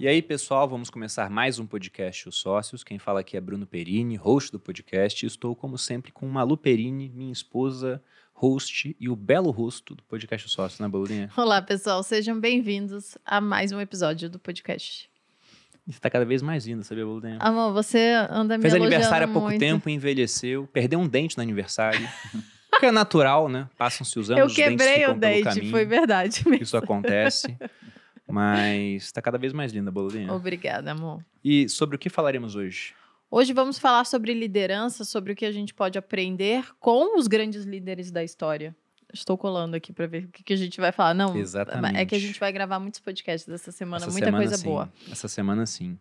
E aí, pessoal, vamos começar mais um podcast Os Sócios. Quem fala aqui é Bruno Perini, host do podcast. Estou, como sempre, com Malu Perini, minha esposa, host e o belo rosto do podcast Os Sócios, né, Bolinha? Olá, pessoal. Sejam bem-vindos a mais um episódio do podcast. Você tá cada vez mais linda, sabia, Boludinha? Amor, você anda me Fez aniversário há pouco muito. tempo, envelheceu, perdeu um dente no aniversário. que é natural, né? Passam-se os anos, Eu quebrei os dentes o dente, foi verdade mesmo. Isso acontece. Mas está cada vez mais linda, Bolinha. Obrigada, amor. E sobre o que falaremos hoje? Hoje vamos falar sobre liderança, sobre o que a gente pode aprender com os grandes líderes da história. Estou colando aqui para ver o que, a gente vai falar. Não, Exatamente. é que a gente vai gravar muitos podcasts dessa semana, essa muita semana, coisa sim. boa. Essa semana sim.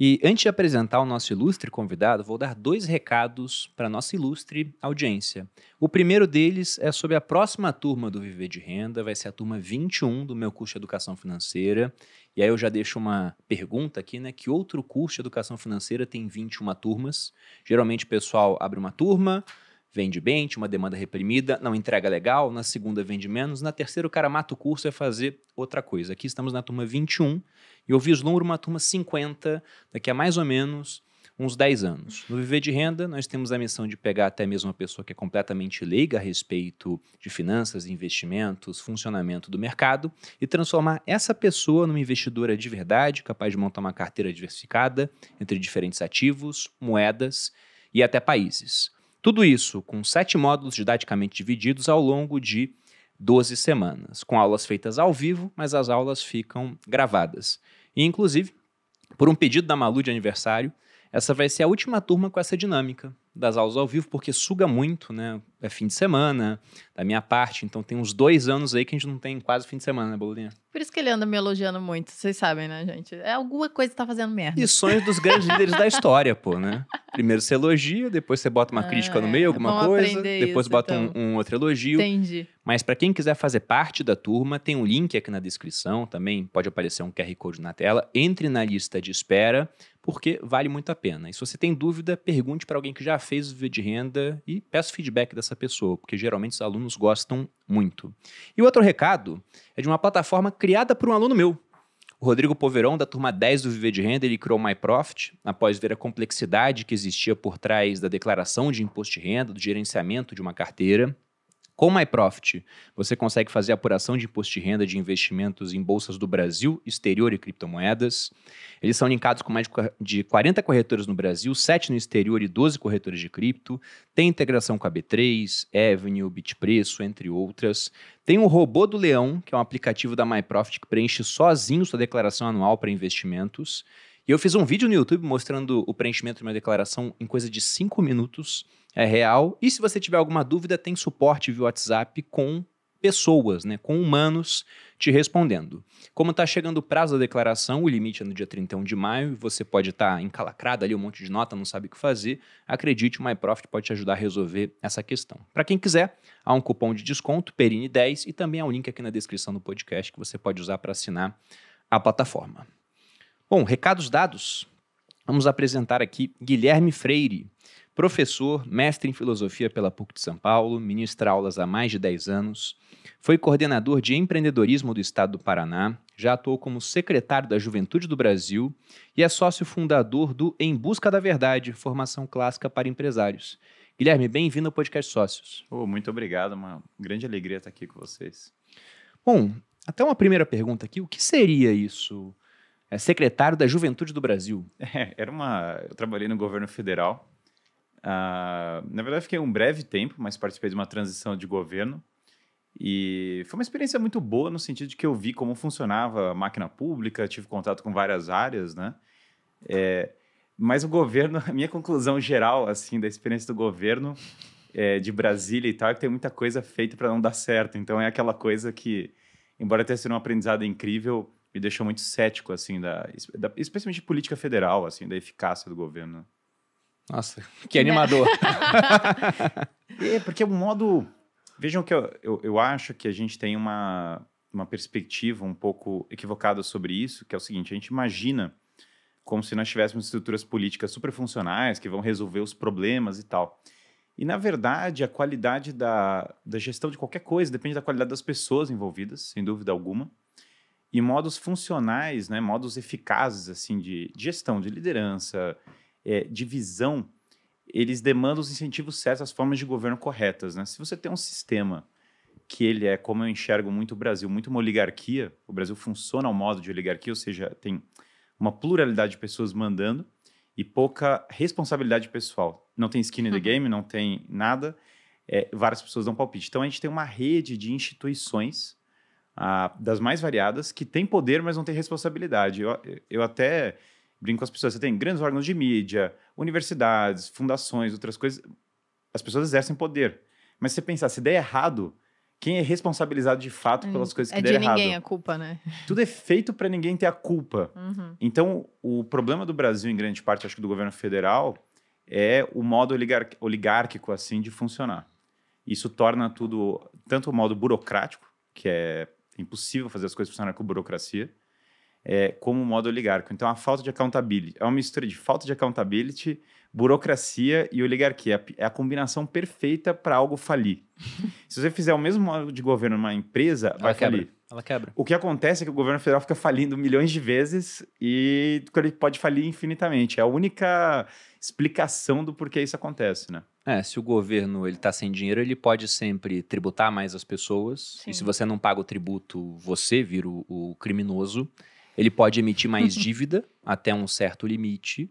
E antes de apresentar o nosso ilustre convidado, vou dar dois recados para a nossa ilustre audiência. O primeiro deles é sobre a próxima turma do Viver de Renda, vai ser a turma 21 do meu curso de Educação Financeira. E aí eu já deixo uma pergunta aqui, né? Que outro curso de Educação Financeira tem 21 turmas? Geralmente o pessoal abre uma turma, vende bem, tinha uma demanda reprimida, não entrega legal, na segunda vende menos, na terceira o cara mata o curso e vai fazer outra coisa. Aqui estamos na turma 21 eu vislumbro uma turma 50 daqui a mais ou menos uns 10 anos. No Viver de Renda, nós temos a missão de pegar até mesmo uma pessoa que é completamente leiga a respeito de finanças, investimentos, funcionamento do mercado e transformar essa pessoa numa investidora de verdade, capaz de montar uma carteira diversificada entre diferentes ativos, moedas e até países. Tudo isso com sete módulos didaticamente divididos ao longo de 12 semanas, com aulas feitas ao vivo, mas as aulas ficam gravadas. E, inclusive, por um pedido da Malu de aniversário, essa vai ser a última turma com essa dinâmica das aulas ao vivo, porque suga muito, né? é fim de semana, da minha parte. Então tem uns dois anos aí que a gente não tem quase fim de semana, né, Boludinha? Por isso que ele anda me elogiando muito, vocês sabem, né, gente? É alguma coisa que tá fazendo merda. E sonhos dos grandes líderes da história, pô, né? Primeiro você elogia, depois você bota uma ah, crítica no é, meio, alguma coisa, depois isso, bota então. um, um, outro elogio. Entendi. Mas para quem quiser fazer parte da turma, tem um link aqui na descrição, também pode aparecer um QR Code na tela. Entre na lista de espera, porque vale muito a pena. E se você tem dúvida, pergunte para alguém que já fez o vídeo de renda e peça feedback dessa dessa pessoa, porque geralmente os alunos gostam muito. E o outro recado é de uma plataforma criada por um aluno meu. O Rodrigo Poverão da turma 10 do Viver de Renda, ele criou o MyProfit após ver a complexidade que existia por trás da declaração de imposto de renda, do gerenciamento de uma carteira. Com MyProfit, você consegue fazer apuração de imposto de renda de investimentos em bolsas do Brasil, exterior e criptomoedas. Eles são linkados com mais de 40 corretoras no Brasil, 7 no exterior e 12 corretoras de cripto. Tem integração com a B3, Avenue, Bitpreço, entre outras. Tem o Robô do Leão, que é um aplicativo da MyProfit que preenche sozinho sua declaração anual para investimentos. E eu fiz um vídeo no YouTube mostrando o preenchimento de uma declaração em coisa de 5 minutos é real. E se você tiver alguma dúvida, tem suporte via WhatsApp com pessoas, né, com humanos te respondendo. Como está chegando o prazo da declaração, o limite é no dia 31 de maio, você pode estar tá encalacrado ali, um monte de nota, não sabe o que fazer, acredite, o MyProfit pode te ajudar a resolver essa questão. Para quem quiser, há um cupom de desconto, PERINE10, e também há um link aqui na descrição do podcast que você pode usar para assinar a plataforma. Bom, recados dados, vamos apresentar aqui Guilherme Freire, Professor, mestre em filosofia pela PUC de São Paulo, ministra aulas há mais de 10 anos, foi coordenador de empreendedorismo do Estado do Paraná, já atuou como secretário da Juventude do Brasil e é sócio fundador do Em Busca da Verdade, formação clássica para empresários. Guilherme, bem-vindo ao podcast Sócios. Oh, muito obrigado, uma grande alegria estar aqui com vocês. Bom, até uma primeira pergunta aqui: o que seria isso? É secretário da Juventude do Brasil. É, era uma. Eu trabalhei no governo federal Uh, na verdade, fiquei um breve tempo, mas participei de uma transição de governo. E foi uma experiência muito boa no sentido de que eu vi como funcionava a máquina pública, tive contato com várias áreas, né? É, mas o governo, a minha conclusão geral, assim, da experiência do governo é, de Brasília e tal, é que tem muita coisa feita para não dar certo. Então é aquela coisa que, embora tenha sido um aprendizado incrível, me deixou muito cético, assim, da, da, especialmente de política federal, assim, da eficácia do governo. Nossa, que animador. é, porque o é modo. Vejam que eu, eu, eu acho que a gente tem uma, uma perspectiva um pouco equivocada sobre isso, que é o seguinte: a gente imagina como se nós tivéssemos estruturas políticas super funcionais que vão resolver os problemas e tal. E, na verdade, a qualidade da, da gestão de qualquer coisa depende da qualidade das pessoas envolvidas, sem dúvida alguma. E modos funcionais, né, modos eficazes assim de, de gestão, de liderança, é, de visão, eles demandam os incentivos certos, as formas de governo corretas. Né? Se você tem um sistema que ele é, como eu enxergo muito o Brasil, muito uma oligarquia, o Brasil funciona ao modo de oligarquia, ou seja, tem uma pluralidade de pessoas mandando e pouca responsabilidade pessoal. Não tem skin in the uhum. game, não tem nada, é, várias pessoas dão palpite. Então a gente tem uma rede de instituições ah, das mais variadas que tem poder, mas não tem responsabilidade. Eu, eu até brinco com as pessoas. Você tem grandes órgãos de mídia, universidades, fundações, outras coisas. As pessoas exercem poder. Mas se você pensar, se der errado, quem é responsabilizado de fato hum, pelas coisas que é deram errado? É de ninguém a culpa, né? Tudo é feito para ninguém ter a culpa. Uhum. Então, o problema do Brasil, em grande parte, acho que do governo federal, é o modo oligárquico, assim, de funcionar. Isso torna tudo, tanto o modo burocrático, que é impossível fazer as coisas funcionarem com burocracia, é, como modo oligárquico. Então, a falta de accountability é uma mistura de falta de accountability, burocracia e oligarquia. É a é combinação perfeita para algo falir. Se você fizer o mesmo modo de governo numa empresa, Ela vai quebra. falir. Ela quebra. O que acontece é que o governo federal fica falindo milhões de vezes e ele pode falir infinitamente. É a única explicação do porquê isso acontece, né? É, se o governo ele está sem dinheiro, ele pode sempre tributar mais as pessoas. Sim. E se você não paga o tributo, você vira o, o criminoso. Ele pode emitir mais uhum. dívida até um certo limite.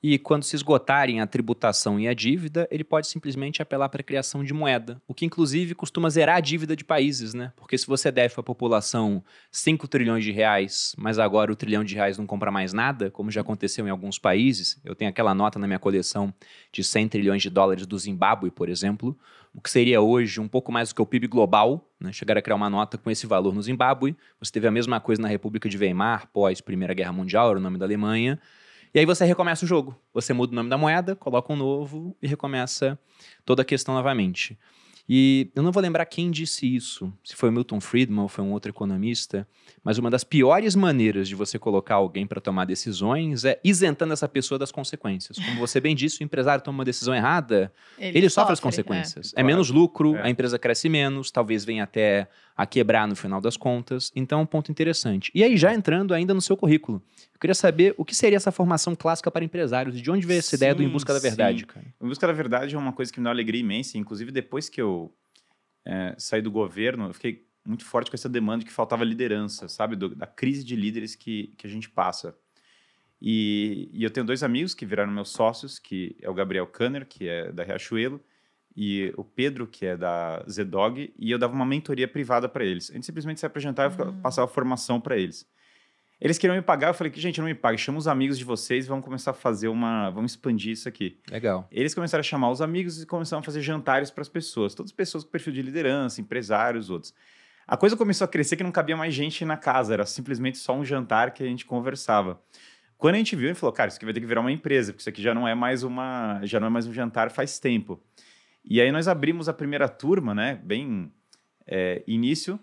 E quando se esgotarem a tributação e a dívida, ele pode simplesmente apelar para a criação de moeda, o que inclusive costuma zerar a dívida de países, né? Porque se você deve para a população 5 trilhões de reais, mas agora o trilhão de reais não compra mais nada, como já aconteceu em alguns países, eu tenho aquela nota na minha coleção de 100 trilhões de dólares do Zimbábue, por exemplo, o que seria hoje um pouco mais do que o PIB global, né? chegaram a criar uma nota com esse valor no Zimbábue. Você teve a mesma coisa na República de Weimar, pós Primeira Guerra Mundial, era o nome da Alemanha. E aí você recomeça o jogo. Você muda o nome da moeda, coloca um novo e recomeça toda a questão novamente. E eu não vou lembrar quem disse isso, se foi o Milton Friedman ou foi um outro economista, mas uma das piores maneiras de você colocar alguém para tomar decisões é isentando essa pessoa das consequências. Como você bem disse, o empresário toma uma decisão errada, ele, ele sofre, sofre, as é. consequências. É, é menos lucro, é. a empresa cresce menos, talvez venha até a quebrar no final das contas. Então, é um ponto interessante. E aí, já entrando ainda no seu currículo, eu queria saber o que seria essa formação clássica para empresários e de onde veio essa sim, ideia do Em Busca da Verdade, sim. cara? Em Busca da Verdade é uma coisa que me dá alegria imensa. Inclusive, depois que eu é, saí do governo, eu fiquei muito forte com essa demanda de que faltava liderança, sabe? Do, da crise de líderes que, que a gente passa. E, e, eu tenho dois amigos que viraram meus sócios, que é o Gabriel Kanner, que é da Riachuelo, e o Pedro, que é da Zdog, e eu dava uma mentoria privada para eles. A gente simplesmente saia para jantar e eu ficava, hum. passava formação para eles. Eles queriam me pagar, eu falei que, gente, não me pague, chama os amigos de vocês e vamos começar a fazer uma. Vamos expandir isso aqui. Legal. Eles começaram a chamar os amigos e começaram a fazer jantares para as pessoas, todas as pessoas com perfil de liderança, empresários, outros. A coisa começou a crescer que não cabia mais gente na casa, era simplesmente só um jantar que a gente conversava. Quando a gente viu, a gente falou, cara, isso aqui vai ter que virar uma empresa, porque isso aqui já não é mais uma. já não é mais um jantar faz tempo. E aí nós abrimos a primeira turma, né? Bem é, início.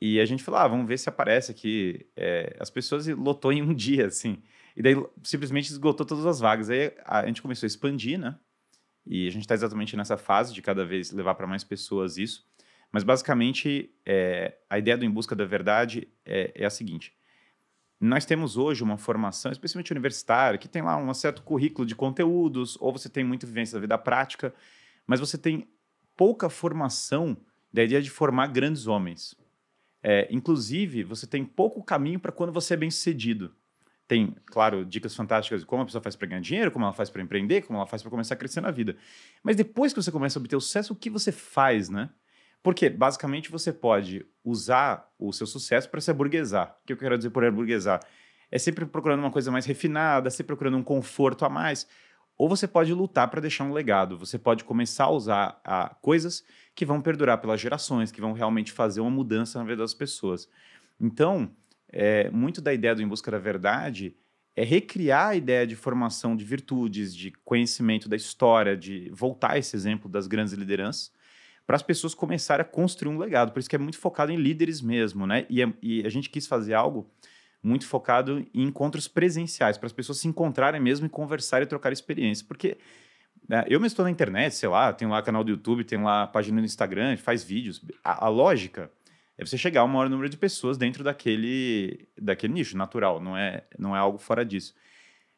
E a gente falou, ah, vamos ver se aparece aqui. É, as pessoas lotou em um dia, assim. E daí simplesmente esgotou todas as vagas. Aí a gente começou a expandir, né? E a gente está exatamente nessa fase de cada vez levar para mais pessoas isso. Mas basicamente, é, a ideia do Em Busca da Verdade é, é, a seguinte: nós temos hoje uma formação, especialmente universitária, que tem lá um certo currículo de conteúdos, ou você tem muita vivência da vida prática, mas você tem pouca formação da ideia de formar grandes homens. É, inclusive, você tem pouco caminho para quando você é bem sucedido. Tem, claro, dicas fantásticas de como a pessoa faz para ganhar dinheiro, como ela faz para empreender, como ela faz para começar a crescer na vida. Mas depois que você começa a obter o sucesso, o que você faz, né? Porque, basicamente, você pode usar o seu sucesso para se aburguesar. O que eu quero dizer por aburguesar? É sempre procurando uma coisa mais refinada, sempre procurando um conforto a mais. Ou você pode lutar para deixar um legado, você pode começar a usar a, ah, coisas que vão perdurar pelas gerações, que vão realmente fazer uma mudança na vida das pessoas. Então, é, muito da ideia do Em Busca da Verdade é recriar a ideia de formação de virtudes, de conhecimento da história, de voltar esse exemplo das grandes lideranças, para as pessoas começarem a construir um legado. Por isso que é muito focado em líderes mesmo, né? E, é, e a gente quis fazer algo muito focado em encontros presenciais, para as pessoas se encontrarem mesmo e conversarem e trocar experiência. Porque né, eu mesmo estou na internet, sei lá, tem lá canal do YouTube, tem lá página no Instagram, faz vídeos. A, a lógica é você chegar a um maior número de pessoas dentro daquele, daquele nicho, natural, não é, não é algo fora disso.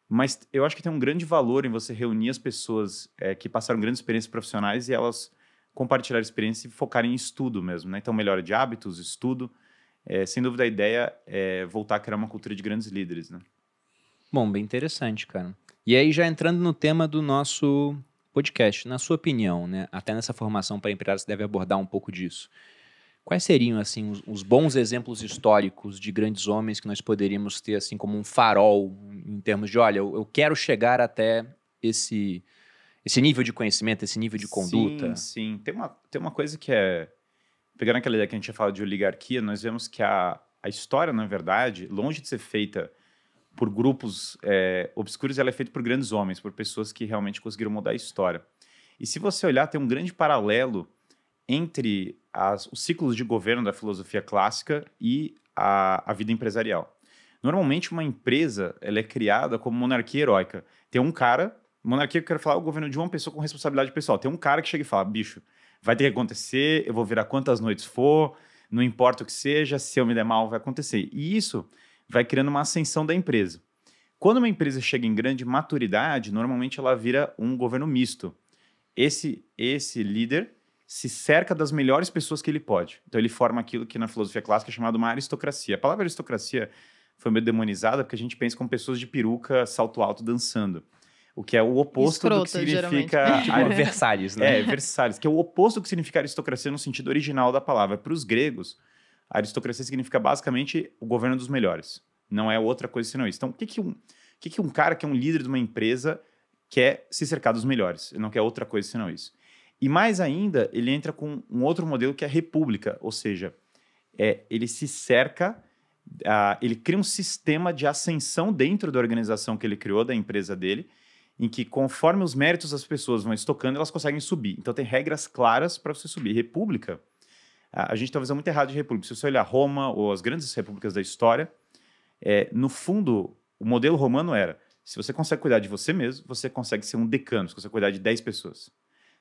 Mas eu acho que tem um grande valor em você reunir as pessoas é, que passaram grandes experiências profissionais e elas compartilhar experiência e focar em estudo mesmo, né? Então, melhora de hábitos, estudo é, sem dúvida a ideia é voltar a criar uma cultura de grandes líderes, né? Bom, bem interessante, cara. E aí já entrando no tema do nosso podcast, na sua opinião, né? Até nessa formação para empresários você deve abordar um pouco disso. Quais seriam assim os, os, bons exemplos históricos de grandes homens que nós poderíamos ter assim como um farol em termos de, olha, eu, eu quero chegar até esse esse nível de conhecimento, esse nível de conduta? Sim, sim. Tem uma, tem uma coisa que é pegando aquela ideia que a gente tinha falado de oligarquia, nós vemos que a, a história, na verdade, longe de ser feita por grupos é, obscuros, ela é feita por grandes homens, por pessoas que realmente conseguiram mudar a história. E se você olhar, tem um grande paralelo entre as, os ciclos de governo da filosofia clássica e a, a vida empresarial. Normalmente, uma empresa ela é criada como monarquia heróica. Tem um cara, monarquia que eu quero falar, é o governo de uma pessoa com responsabilidade pessoal. Tem um cara que chega e fala, bicho, vai ter que acontecer, eu vou virar quantas noites for, não importa o que seja, se eu me der mal, vai acontecer. E isso vai criando uma ascensão da empresa. Quando uma empresa chega em grande maturidade, normalmente ela vira um governo misto. Esse, esse líder se cerca das melhores pessoas que ele pode. Então ele forma aquilo que na filosofia clássica é chamado uma aristocracia. A palavra aristocracia foi meio demonizada porque a gente pensa com pessoas de peruca, salto alto, dançando o que é o oposto Escrota, do que significa tipo, adversários, ah, é né? É, adversários, que é o oposto do que significa aristocracia no sentido original da palavra. Para os gregos, aristocracia significa basicamente o governo dos melhores. Não é outra coisa senão isso. Então, o que que um, que que um cara que é um líder de uma empresa quer se cercar dos melhores? Ele não quer outra coisa senão isso. E mais ainda, ele entra com um outro modelo que é a república, ou seja, é, ele se cerca, uh, ele cria um sistema de ascensão dentro da organização que ele criou, da empresa dele, em que conforme os méritos das pessoas vão estocando, elas conseguem subir. Então tem regras claras para você subir. República, a, gente talvez tá é muito errado de república. Se você olhar Roma ou as grandes repúblicas da história, é, no fundo, o modelo romano era: se você consegue cuidar de você mesmo, você consegue ser um decano, você consegue cuidar de 10 pessoas.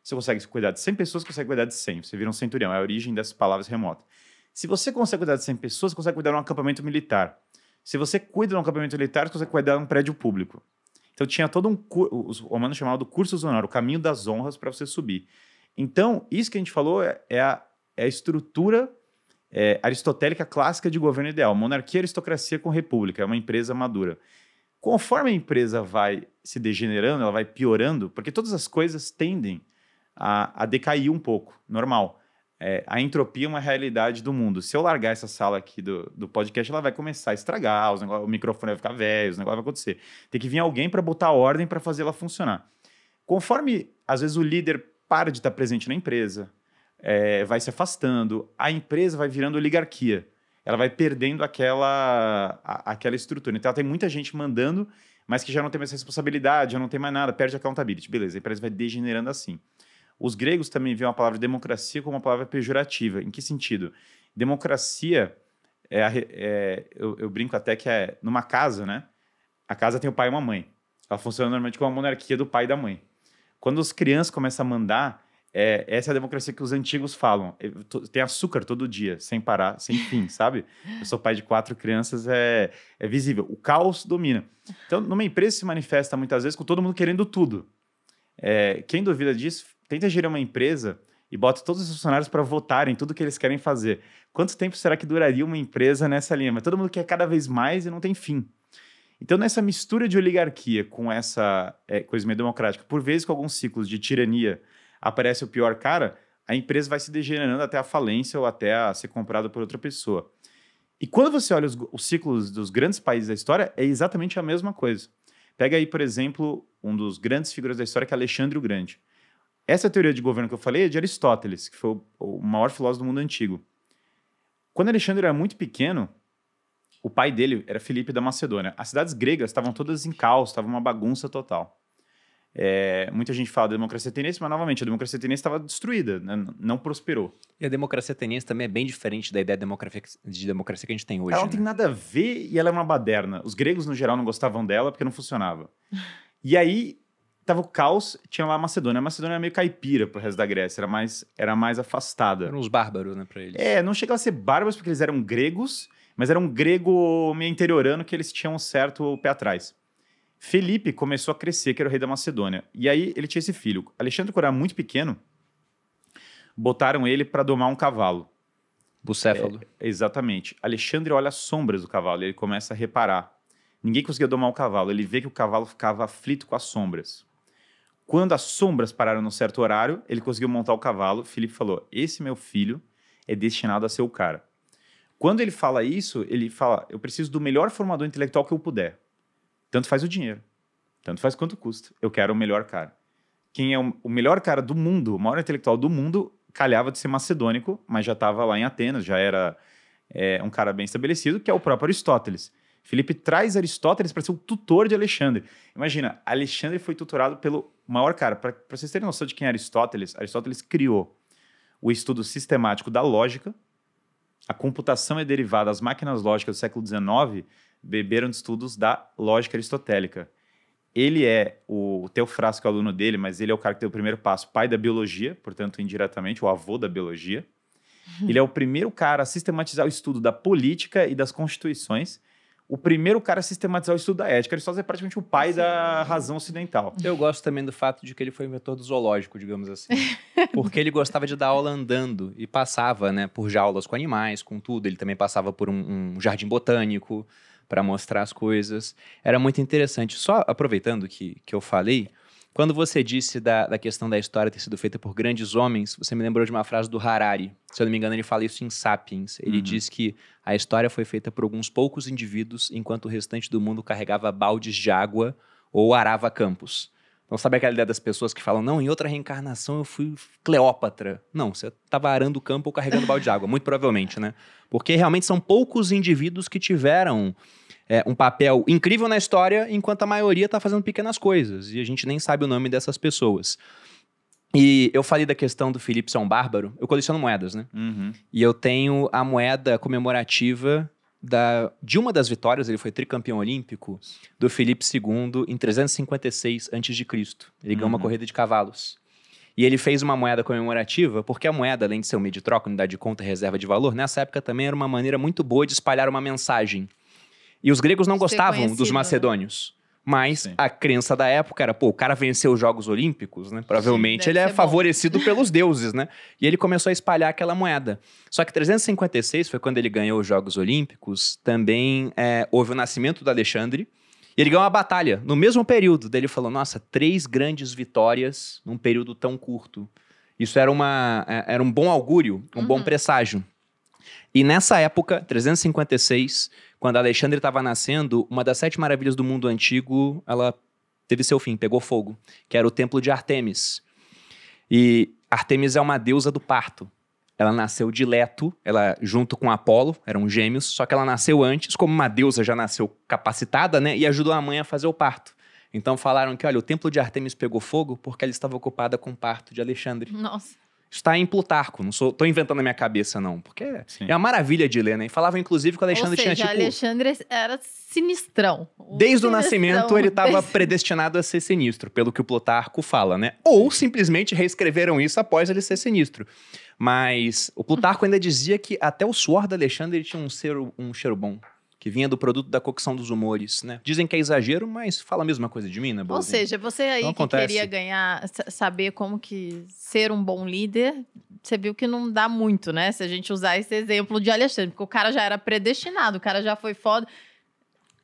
Se você consegue cuidar de 100 pessoas, você consegue cuidar de 100. Você vira um centurião, é a origem dessas palavras remotas. Se você consegue cuidar de 100 pessoas, você consegue cuidar de um acampamento militar. Se você cuida de um acampamento militar, você consegue cuidar de um prédio público. Então tinha todo um os romanos chamavam do cursus honorum, o caminho das honras para você subir. Então, isso que a gente falou é, é, a, é a, estrutura é, aristotélica clássica de governo ideal, monarquia, aristocracia com república, é uma empresa madura. Conforme a empresa vai se degenerando, ela vai piorando, porque todas as coisas tendem a, a decair um pouco, normal. É, a entropia é uma realidade do mundo. Se eu largar essa sala aqui do, do podcast, ela vai começar a estragar, os o microfone vai ficar velho, os negócios vai acontecer. Tem que vir alguém para botar ordem para fazer ela funcionar. Conforme, às vezes, o líder para de estar presente na empresa, é, vai se afastando, a empresa vai virando oligarquia. Ela vai perdendo aquela, a, aquela estrutura. Então, ela tem muita gente mandando, mas que já não tem mais responsabilidade, já não tem mais nada, perde a accountability. Beleza, a empresa vai degenerando assim. Os gregos também viam a palavra democracia como uma palavra pejorativa. Em que sentido? Democracia, é, é eu, eu, brinco até que é numa casa, né? A casa tem o pai e uma mãe. Ela funciona normalmente como a monarquia do pai e da mãe. Quando as crianças começam a mandar, é, essa é a democracia que os antigos falam. tem açúcar todo dia, sem parar, sem fim, sabe? Eu sou pai de quatro crianças, é, é visível. O caos domina. Então, numa empresa se manifesta muitas vezes com todo mundo querendo tudo. É, quem duvida disso tenta gerir uma empresa e bota todos os funcionários para votarem tudo que eles querem fazer. Quanto tempo será que duraria uma empresa nessa linha? Mas todo mundo quer cada vez mais e não tem fim. Então, nessa mistura de oligarquia com essa é, coisa meio democrática, por vezes com alguns ciclos de tirania, aparece o pior cara, a empresa vai se degenerando até a falência ou até a ser comprada por outra pessoa. E quando você olha os, os ciclos dos grandes países da história, é exatamente a mesma coisa. Pega aí, por exemplo, um dos grandes figuras da história, que é Alexandre o Grande. Essa teoria de governo que eu falei é de Aristóteles, que foi o maior filósofo do mundo antigo. Quando Alexandre era muito pequeno, o pai dele era Filipe da Macedônia. As cidades gregas estavam todas em caos, estava uma bagunça total. É, muita gente fala da democracia ateniense, mas novamente, a democracia ateniense estava destruída, né? não prosperou. E a democracia ateniense também é bem diferente da ideia de democracia, de democracia que a gente tem hoje. Ela não né? tem nada a ver e ela é uma baderna. Os gregos, no geral, não gostavam dela porque não funcionava. E aí, tava o caos, tinha lá a Macedônia. A Macedônia era meio caipira pro resto da Grécia, era mais, era mais afastada. Eram uns bárbaros, né, pra eles. É, não chegava a ser bárbaros porque eles eram gregos, mas era um grego meio interiorano que eles tinham um certo pé atrás. Felipe começou a crescer, que era o rei da Macedônia. E aí ele tinha esse filho. Alexandre, quando era muito pequeno, botaram ele para domar um cavalo. Bucéfalo. É, exatamente. Alexandre olha as sombras do cavalo e ele começa a reparar. Ninguém conseguia domar o cavalo. Ele vê que o cavalo ficava aflito com as sombras. Quando as sombras pararam num certo horário, ele conseguiu montar o cavalo. Felipe falou: Esse meu filho é destinado a ser o cara. Quando ele fala isso, ele fala: Eu preciso do melhor formador intelectual que eu puder. Tanto faz o dinheiro, tanto faz quanto custa. Eu quero o melhor cara. Quem é o melhor cara do mundo, o maior intelectual do mundo, calhava de ser macedônico, mas já estava lá em Atenas, já era é, um cara bem estabelecido, que é o próprio Aristóteles. Felipe traz Aristóteles para ser o tutor de Alexandre. Imagina, Alexandre foi tutorado pelo maior cara. Para vocês terem noção de quem é Aristóteles, Aristóteles criou o estudo sistemático da lógica. A computação é derivada, as máquinas lógicas do século XIX beberam de estudos da lógica aristotélica. Ele é o Teofrasto, é o aluno dele, mas ele é o cara que deu o primeiro passo, pai da biologia, portanto, indiretamente, o avô da biologia. Ele é o primeiro cara a sistematizar o estudo da política e das constituições o primeiro cara a sistematizar o estudo da ética. Aristóteles é praticamente o pai da razão ocidental. Eu gosto também do fato de que ele foi inventor do zoológico, digamos assim. Porque ele gostava de dar aula andando e passava né, por jaulas com animais, com tudo. Ele também passava por um, um jardim botânico para mostrar as coisas. Era muito interessante. Só aproveitando que, que eu falei, quando você disse da, da questão da história ter sido feita por grandes homens, você me lembrou de uma frase do Harari. Se eu não me engano, ele fala isso em Sapiens. Ele uhum. diz que a história foi feita por alguns poucos indivíduos, enquanto o restante do mundo carregava baldes de água ou arava campos. Então, sabe aquela ideia das pessoas que falam, não, em outra reencarnação eu fui Cleópatra? Não, você estava arando o campo ou carregando balde de água, muito provavelmente, né? Porque realmente são poucos indivíduos que tiveram é, um papel incrível na história, enquanto a maioria está fazendo pequenas coisas e a gente nem sabe o nome dessas pessoas. E eu falei da questão do Felipe São Bárbaro. Eu coleciono moedas, né? Uhum. E eu tenho a moeda comemorativa da, de uma das vitórias, ele foi tricampeão olímpico, do Felipe II em 356 a.C. Ele uhum. ganhou uma uhum. corrida de cavalos. E ele fez uma moeda comemorativa, porque a moeda, além de ser um meio de troca, unidade de conta e reserva de valor, nessa época também era uma maneira muito boa de espalhar uma mensagem. E os gregos não gostavam dos né? macedônios. Mas Sim. a crença da época era, pô, o cara venceu os Jogos Olímpicos, né? Provavelmente Sim, ele é favorecido pelos deuses, né? E ele começou a espalhar aquela moeda. Só que 356 foi quando ele ganhou os Jogos Olímpicos. Também é, houve o nascimento do Alexandre. E ele ganhou uma batalha no mesmo período. Daí ele falou: nossa, três grandes vitórias num período tão curto. Isso era, uma, é, era um bom augúrio, um uhum. bom presságio. E nessa época, 356, quando Alexandre estava nascendo, uma das sete maravilhas do mundo antigo, ela teve seu fim, pegou fogo, que era o templo de Artemis. E Artemis é uma deusa do parto. Ela nasceu de Leto, ela junto com Apolo, eram gêmeos, só que ela nasceu antes, como uma deusa já nasceu capacitada, né, e ajudou a mãe a fazer o parto. Então falaram que, olha, o templo de Artemis pegou fogo porque ela estava ocupada com o parto de Alexandre. Nossa está em Plutarco. Não sou, tô inventando na minha cabeça, não. Porque Sim. é uma maravilha de ler, né? E falava, inclusive, que o Alexandre Ou seja, tinha tipo. Alexandre era sinistrão. O desde sinistrão, o nascimento, ele estava predestinado a ser sinistro, pelo que o Plutarco fala, né? Ou simplesmente reescreveram isso após ele ser sinistro. Mas o Plutarco ainda dizia que até o suor do Alexandre tinha um, ser, um cheiro bom que vinha do produto da cocção dos humores, né? Dizem que é exagero, mas fala a mesma coisa de mim, né? Ou seja, você aí que queria ganhar, saber como que ser um bom líder, você viu que não dá muito, né? Se a gente usar esse exemplo de Alexandre, porque o cara já era predestinado, o cara já foi foda.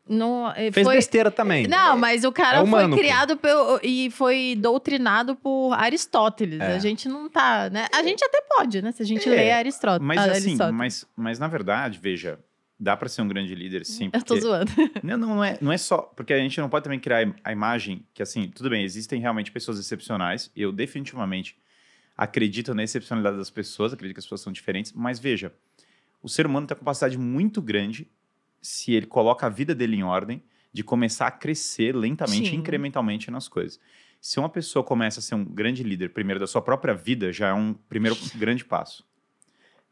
Não, Fez foi... besteira também. Não, mas o cara é humano, foi criado pelo, e foi doutrinado por Aristóteles. É. A gente não tá, né? A gente até pode, né? Se a gente é. lê Aristóteles. Mas ah, assim, Mas, mas na verdade, veja, dá para ser um grande líder, sim. Porque... Eu tô zoando. Não, não, é, não é só. Porque a gente não pode também criar a imagem que, assim, tudo bem, existem realmente pessoas excepcionais. Eu definitivamente acredito na excepcionalidade das pessoas, acredito que as pessoas são diferentes. Mas veja, o ser humano tem uma capacidade muito grande, se ele coloca a vida dele em ordem, de começar a crescer lentamente, sim. incrementalmente nas coisas. Se uma pessoa começa a ser um grande líder, primeiro da sua própria vida, já é um primeiro grande passo.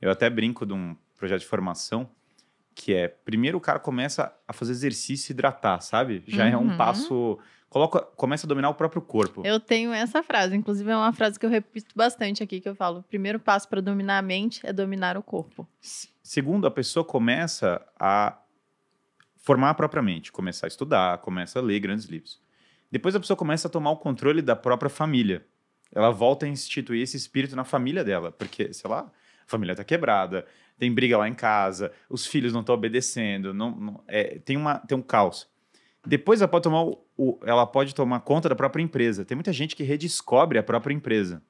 Eu até brinco de um projeto de formação que é, primeiro o cara começa a fazer exercício e hidratar, sabe? Já uhum. é um uhum. passo coloca, começa a dominar o próprio corpo. Eu tenho essa frase, inclusive é uma frase que eu repito bastante aqui que eu falo: o primeiro passo para dominar a mente é dominar o corpo. Segundo, a pessoa começa a formar a própria mente, começar a estudar, começa a ler grandes livros. Depois a pessoa começa a tomar o controle da própria família. Ela volta a instituir esse espírito na família dela, porque, sei lá, a família está quebrada, tem briga lá em casa, os filhos não estão obedecendo, não, não é, tem, uma, tem um caos. Depois ela pode tomar o, ela pode tomar conta da própria empresa. Tem muita gente que redescobre a própria empresa.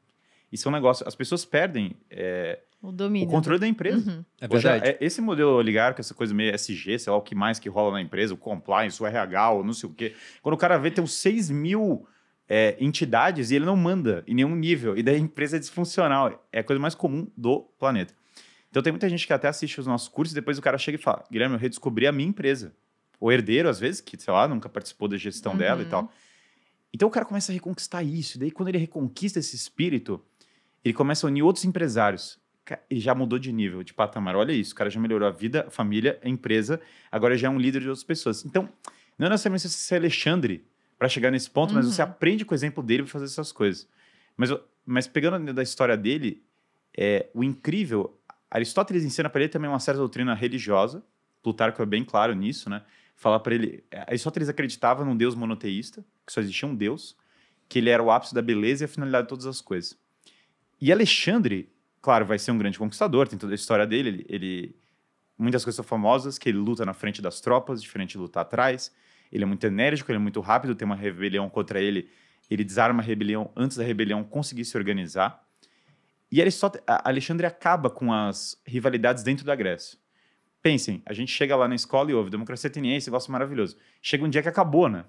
Isso é um negócio. As pessoas perdem é, o, domínio. o controle da empresa. Uhum. É verdade. Hoje, é, esse modelo oligarca, essa coisa meio SG, sei lá o que mais que rola na empresa, o compliance, o RH, o não sei o quê. Quando o cara vê, tem uns 6 mil é, entidades e ele não manda em nenhum nível. E daí a empresa é disfuncional. É a coisa mais comum do planeta. Então tem muita gente que até assiste os nossos cursos e depois o cara chega e fala: Guilherme, eu redescobri a minha empresa. o herdeiro, às vezes, que, sei lá, nunca participou da gestão uhum. dela e tal. Então o cara começa a reconquistar isso. E daí, quando ele reconquista esse espírito, ele começa a unir outros empresários. Ele já mudou de nível, de patamar. Olha isso, o cara já melhorou a vida, a família, a empresa, agora já é um líder de outras pessoas. Então, não é necessariamente você é Alexandre para chegar nesse ponto, uhum. mas você uhum. aprende com o exemplo dele para fazer essas coisas. Mas, mas pegando da história dele, é, o incrível Aristóteles ensina para ele também uma certa doutrina religiosa. Plutarco é bem claro nisso, né? Falar para ele. Eh, Aristóteles acreditava num Deus monoteísta, que só existia um Deus, que ele era o ápice da beleza e a finalidade de todas as coisas. E Alexandre, claro, vai ser um grande conquistador, tem toda a história dele. Ele, ele muitas coisas são famosas, que ele luta na frente das tropas, diferente de lutar atrás. Ele é muito enérgico, ele é muito rápido, tem uma rebelião contra ele. Ele desarma a rebelião antes da rebelião conseguir se organizar. E Aristóteles, Alexandre acaba com as rivalidades dentro da Grécia. Pensem, a gente chega lá na escola e ouve democracia ateniense, negócio é maravilhoso. Chega um dia que acabou, né?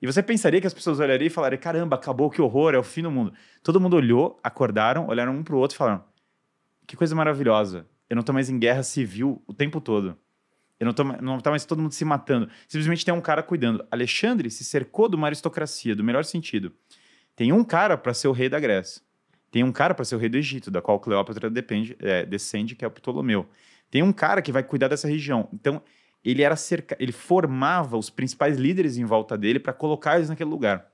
E você pensaria que as pessoas olhariam e falariam: caramba, acabou, que horror, é o fim do mundo. Todo mundo olhou, acordaram, olharam um para o outro e falaram: que coisa maravilhosa. Eu não estou mais em guerra civil o tempo todo. Eu não, estou não tá mais todo mundo se matando. Simplesmente tem um cara cuidando. Alexandre se cercou de uma aristocracia, do melhor sentido. Tem um cara para ser o rei da Grécia. Tem um cara para ser o rei do Egito, da qual Cleópatra depende, é, descende, que é o Ptolomeu. Tem um cara que vai cuidar dessa região. Então, ele era cerca, ele formava os principais líderes em volta dele para colocar eles naquele lugar.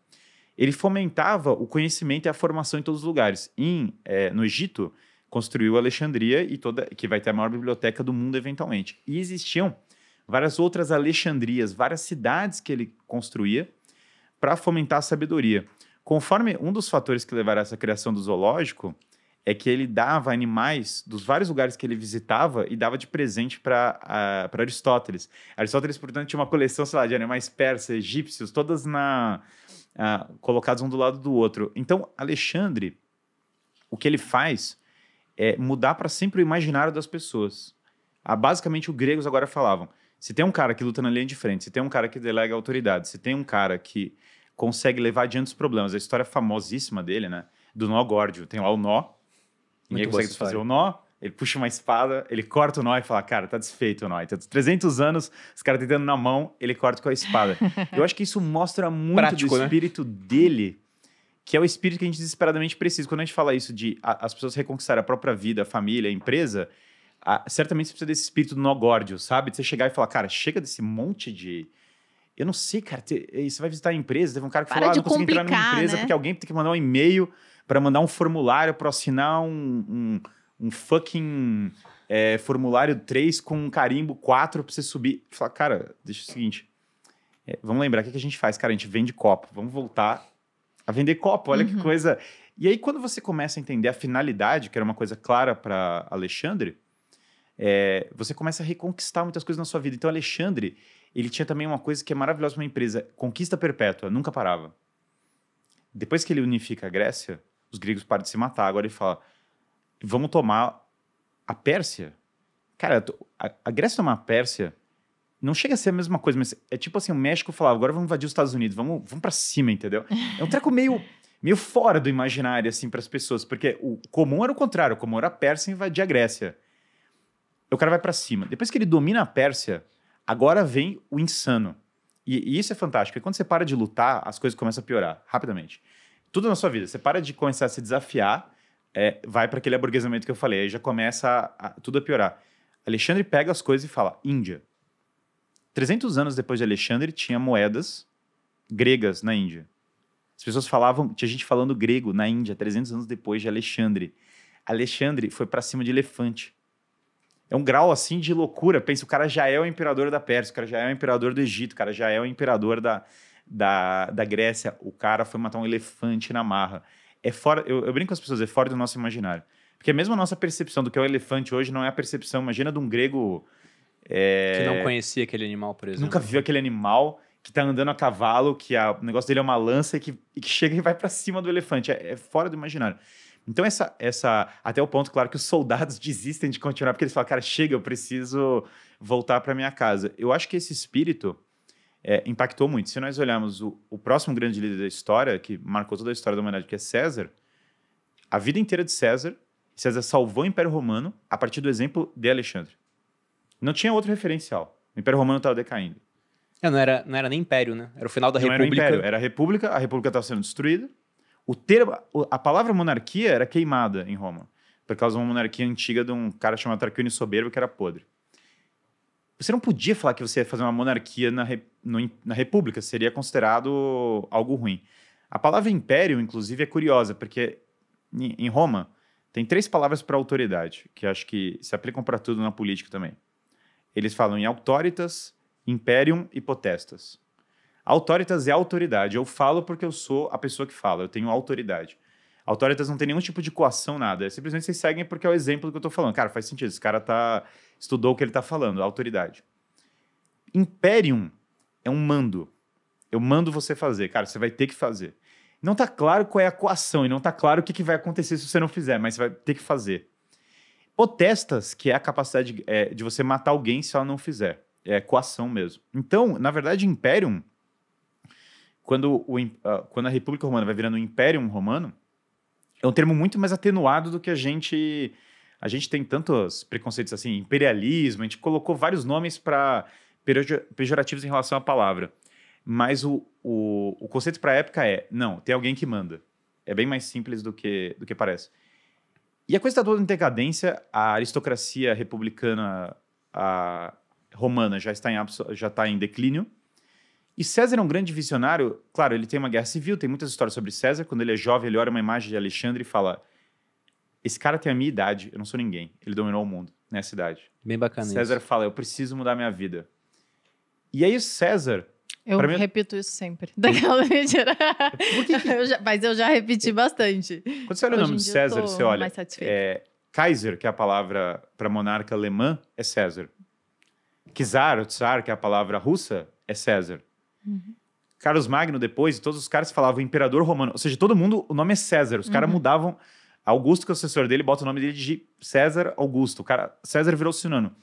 Ele fomentava o conhecimento e a formação em todos os lugares. Em, é, no Egito, construiu Alexandria e toda que vai ter a maior biblioteca do mundo eventualmente. E existiam várias outras Alexandrias, várias cidades que ele construía para fomentar a sabedoria. Conforme um dos fatores que levaram a essa criação do zoológico é que ele dava animais dos vários lugares que ele visitava e dava de presente para Aristóteles. Aristóteles, portanto, tinha uma coleção, sei lá, de animais persas, egípcios, todas na uh, colocados um do lado do outro. Então, Alexandre, o que ele faz é mudar para sempre o imaginário das pessoas. Ah, basicamente, os gregos agora falavam: se tem um cara que luta na linha de frente, se tem um cara que delega autoridade, se tem um cara que consegue levar adiante os problemas. A história famosíssima dele, né? Do nó górdio. Tem lá o nó, ninguém Muito consegue fazer o nó, ele puxa uma espada, ele corta o nó e fala, cara, tá desfeito o nó. Então, 300 anos, os caras tentando na mão, ele corta com a espada. Eu acho que isso mostra muito Prático, do né? espírito né? dele, que é o espírito que a gente desesperadamente precisa. Quando a gente fala isso de a, as pessoas reconquistarem a própria vida, a família, a empresa, a, certamente você precisa desse espírito do nó górdio, sabe? De você chegar e falar, cara, chega desse monte de eu não sei, cara. Te, eh, você vai visitar a empresa, teve um cara que Para falou: ah, não consigo entrar numa empresa né? porque alguém tem que mandar um e-mail para mandar um formulário para assinar um, um, um fucking é, formulário 3 com um carimbo 4 para você subir. Falar, cara, deixa o seguinte. É, vamos lembrar, o que, que a gente faz, cara? A gente vende copo. Vamos voltar a vender copo, olha uhum. que coisa. E aí, quando você começa a entender a finalidade, que era uma coisa clara para Alexandre, é, você começa a reconquistar muitas coisas na sua vida. Então, Alexandre, ele tinha também uma coisa que é maravilhosa para uma empresa: conquista perpétua, nunca parava. Depois que ele unifica a Grécia, os gregos param de se matar. Agora ele fala: vamos tomar a Pérsia. Cara, a, Grécia tomar a Pérsia não chega a ser a mesma coisa, mas é tipo assim: o México falava, agora vamos invadir os Estados Unidos, vamos, vamos para cima, entendeu? É um treco meio. meio fora do imaginário, assim, para as pessoas, porque o comum era o contrário, o comum era a Pérsia invadir a Grécia. O cara vai para cima. Depois que ele domina a Pérsia, Agora vem o insano. E, e isso é fantástico, porque quando você para de lutar, as coisas começam a piorar rapidamente. Tudo na sua vida. Você para de começar a se desafiar, é, vai para aquele aburguesamento que eu falei, aí já começa a, a, tudo a piorar. Alexandre pega as coisas e fala: Índia. 300 anos depois de Alexandre, tinha moedas gregas na Índia. As pessoas falavam, tinha gente falando grego na Índia 300 anos depois de Alexandre. Alexandre foi para cima de elefante é um grau assim de loucura. Pensa, o cara já é o imperador da Pérsia, o cara já é o imperador do Egito, o cara já é o imperador da, da, da Grécia. O cara foi matar um elefante na marra. É fora, eu, eu brinco com as pessoas, é fora do nosso imaginário. Porque mesmo a nossa percepção do que é o um elefante hoje não é a percepção, imagina de um grego. É... Que não conhecia aquele animal, por exemplo. Nunca viu aquele animal que tá andando a cavalo, que a, o negócio dele é uma lança e que, e que chega e vai para cima do elefante. É, é, fora do imaginário. Então, essa, essa. Até o ponto, claro, que os soldados desistem de continuar, porque eles falam, cara, chega, eu preciso voltar para minha casa. Eu acho que esse espírito é, impactou muito. Se nós olharmos o, o próximo grande líder da história, que marcou toda a história da humanidade, que é César, a vida inteira de César, César salvou o Império Romano a partir do exemplo de Alexandre. Não tinha outro referencial. O Império Romano estava decaindo. É, não, era, não era nem império, né? Era o final da não República. Era o império, era a República, a República estava sendo destruída o termo, a palavra monarquia era queimada em Roma, por causa de uma monarquia antiga de um cara chamado Tarquínio Soberbo, que era podre. Você não podia falar que você ia fazer uma monarquia na, no, na república, seria considerado algo ruim. A palavra império, inclusive, é curiosa, porque em Roma tem três palavras para autoridade, que acho que se aplicam para tudo na política também. Eles falam em autoritas, imperium e potestas. Autoritas é autoridade. Eu falo porque eu sou a pessoa que fala, eu tenho autoridade. Autoritas não tem nenhum tipo de coação, nada. É simplesmente vocês seguem porque é o exemplo que eu tô falando. Cara, faz sentido. Esse cara tá, estudou o que ele tá falando, autoridade. Imperium é um mando. Eu mando você fazer. Cara, você vai ter que fazer. Não tá claro qual é a coação e não tá claro o que, que vai acontecer se você não fizer, mas você vai ter que fazer. Potestas, que é a capacidade de, é, de você matar alguém se ela não fizer. É coação mesmo. Então, na verdade, Imperium quando, o, uh, quando a República Romana vai virando o um Império Romano, é um termo muito mais atenuado do que a gente. A gente tem tantos preconceitos assim, imperialismo, a gente colocou vários nomes para pejorativos em relação à palavra. Mas o, o, o conceito para a época é: não, tem alguém que manda. É bem mais simples do que, do que parece. E a coisa está toda em decadência, a aristocracia republicana a romana já está em, já tá em declínio. E César é um grande visionário. Claro, ele tem uma guerra civil, tem muitas histórias sobre César. Quando ele é jovem, ele olha uma imagem de Alexandre e fala: Esse cara tem a minha idade, eu não sou ninguém. Ele dominou o mundo nessa idade. Bem bacana César isso. fala: Eu preciso mudar minha vida. E aí, César. Eu mim... É repito isso sempre. Daquela mentira. que... mas eu já repeti bastante. Quando você olha Hoje o nome de César, você olha. É, Kaiser, que é a palavra para monarca alemã, é César. Kizar, ou tsar, que é a palavra russa, é César. Uhum. Carlos Magno, depois, e todos os caras falavam imperador romano. Ou seja, todo mundo, o nome é César. Os uhum. caras mudavam. Augusto, que é o sucessor dele, bota o nome dele de César Augusto. O cara, César virou sinônimo.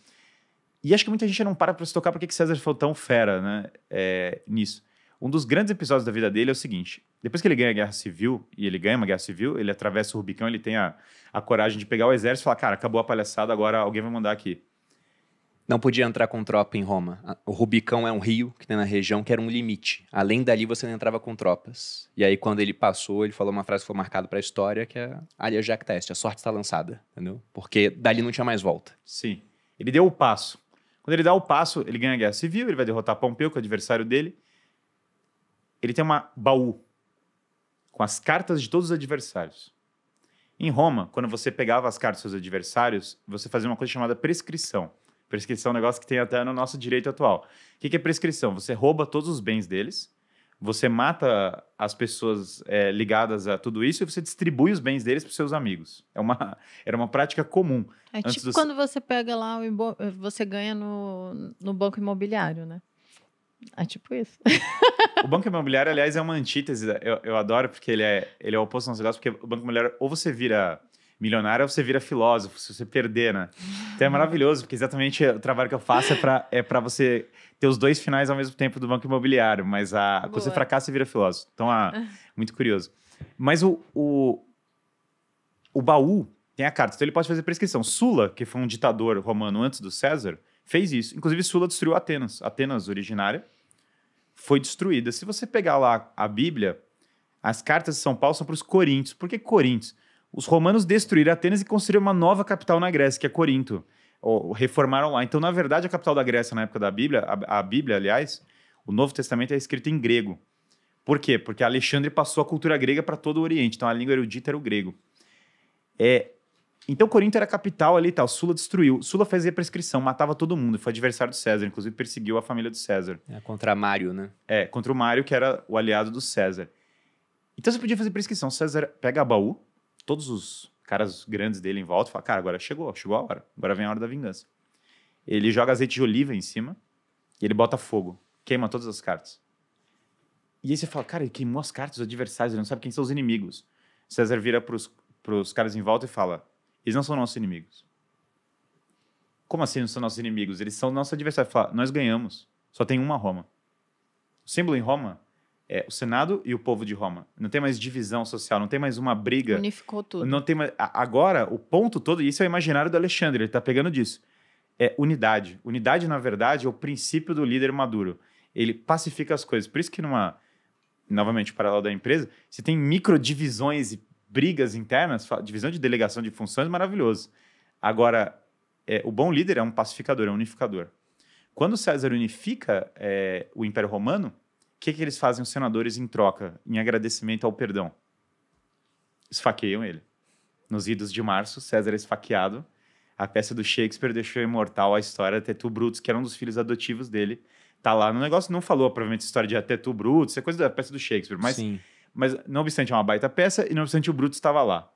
E acho que muita gente não para para se tocar porque que César foi tão fera né, é, nisso. Um dos grandes episódios da vida dele é o seguinte: depois que ele ganha a guerra civil, e ele ganha uma guerra civil, ele atravessa o Rubicão, ele tem a, a coragem de pegar o exército e falar: cara, acabou a palhaçada, agora alguém vai mandar aqui não podia entrar com tropa em Roma. O Rubicão é um rio que tem na região que era um limite. Além dali você não entrava com tropas. E aí quando ele passou, ele falou uma frase que foi marcada para a história, que é "Alia é Jack, est", a sorte está lançada, entendeu? Porque dali não tinha mais volta. Sim. Ele deu o passo. Quando ele dá o passo, ele ganha a guerra civil, ele vai derrotar Pompeu, que é o adversário dele. Ele tem uma baú com as cartas de todos os adversários. Em Roma, quando você pegava as cartas dos seus adversários, você fazia uma coisa chamada prescrição Prescrição é um negócio que tem até no nosso direito atual. O que, que é prescrição? Você rouba todos os bens deles, você mata as pessoas é, ligadas a tudo isso e você distribui os bens deles para seus amigos. É uma, era uma prática comum. É Antes tipo do... quando você pega lá, você ganha no, no banco imobiliário, né? É tipo isso. o banco imobiliário, aliás, é uma antítese. Eu, eu adoro porque ele é, ele é oposto ao negócios negócio, porque o banco imobiliário, ou você vira milionário é você vira filósofo, se você perder, né? Então é maravilhoso, porque exatamente o trabalho que eu faço é para é você ter os dois finais ao mesmo tempo do banco imobiliário, mas a, quando você fracassa, você vira filósofo. Então, a ah, ah. muito curioso. Mas o, o, o baú tem a carta, então ele pode fazer prescrição. Sula, que foi um ditador romano antes do César, fez isso. Inclusive, Sula destruiu Atenas. Atenas originária foi destruída. Se você pegar lá a Bíblia, as cartas de São Paulo são para os coríntios. Por que coríntios? Os romanos destruíram Atenas e construíram uma nova capital na Grécia, que é Corinto. Ou, reformaram lá. Então, na verdade, a capital da Grécia na época da Bíblia, a, a Bíblia, aliás, o Novo Testamento é escrito em grego. Por quê? Porque Alexandre passou a cultura grega para todo o Oriente. Então, a língua erudita era o grego. É, então Corinto era capital ali e tal. Sula destruiu. Sula fazia prescrição, matava todo mundo. Foi adversário do César, inclusive perseguiu a família do César. É, contra Mário, né? É, contra o Mário, que era o aliado do César. Então você podia fazer prescrição. César pega Baú, todos os caras grandes dele em volta e fala: Cara, agora chegou, chegou a hora, agora vem a hora da vingança. Ele joga azeite de oliva em cima e ele bota fogo, queima todas as cartas. E aí você fala: Cara, ele queimou as cartas dos adversários, ele não sabe quem são os inimigos. César vira pros, pros caras em volta e fala: Eles não são nossos inimigos. Como assim não são nossos inimigos? Eles são nossos adversários. Fala: Nós ganhamos, só tem uma Roma. O símbolo em Roma é, o Senado e o povo de Roma. Não tem mais divisão social, não tem mais uma briga. Unificou tudo. Não tem mais... Agora, o ponto todo, e isso é o imaginário do Alexandre, ele está pegando disso, é unidade. Unidade, na verdade, é o princípio do líder maduro. Ele pacifica as coisas. Por isso que numa... Novamente, paralelo da empresa, você tem micro divisões e brigas internas, divisão de delegação de funções, maravilhoso. Agora, é, o bom líder é um pacificador, é um unificador. Quando César unifica é, o Império Romano, que, que eles fazem os senadores em troca, em agradecimento ao perdão? Esfaqueiam ele. Nos idos de março, César é esfaqueado. A peça do Shakespeare deixou imortal a história de Tetu Brutus, que era um dos filhos adotivos dele. Tá lá no negócio, não falou provavelmente a história de Tetu Brutus, é coisa da peça do Shakespeare, mas, Sim. mas não obstante é uma baita peça e não obstante o Brutus estava lá.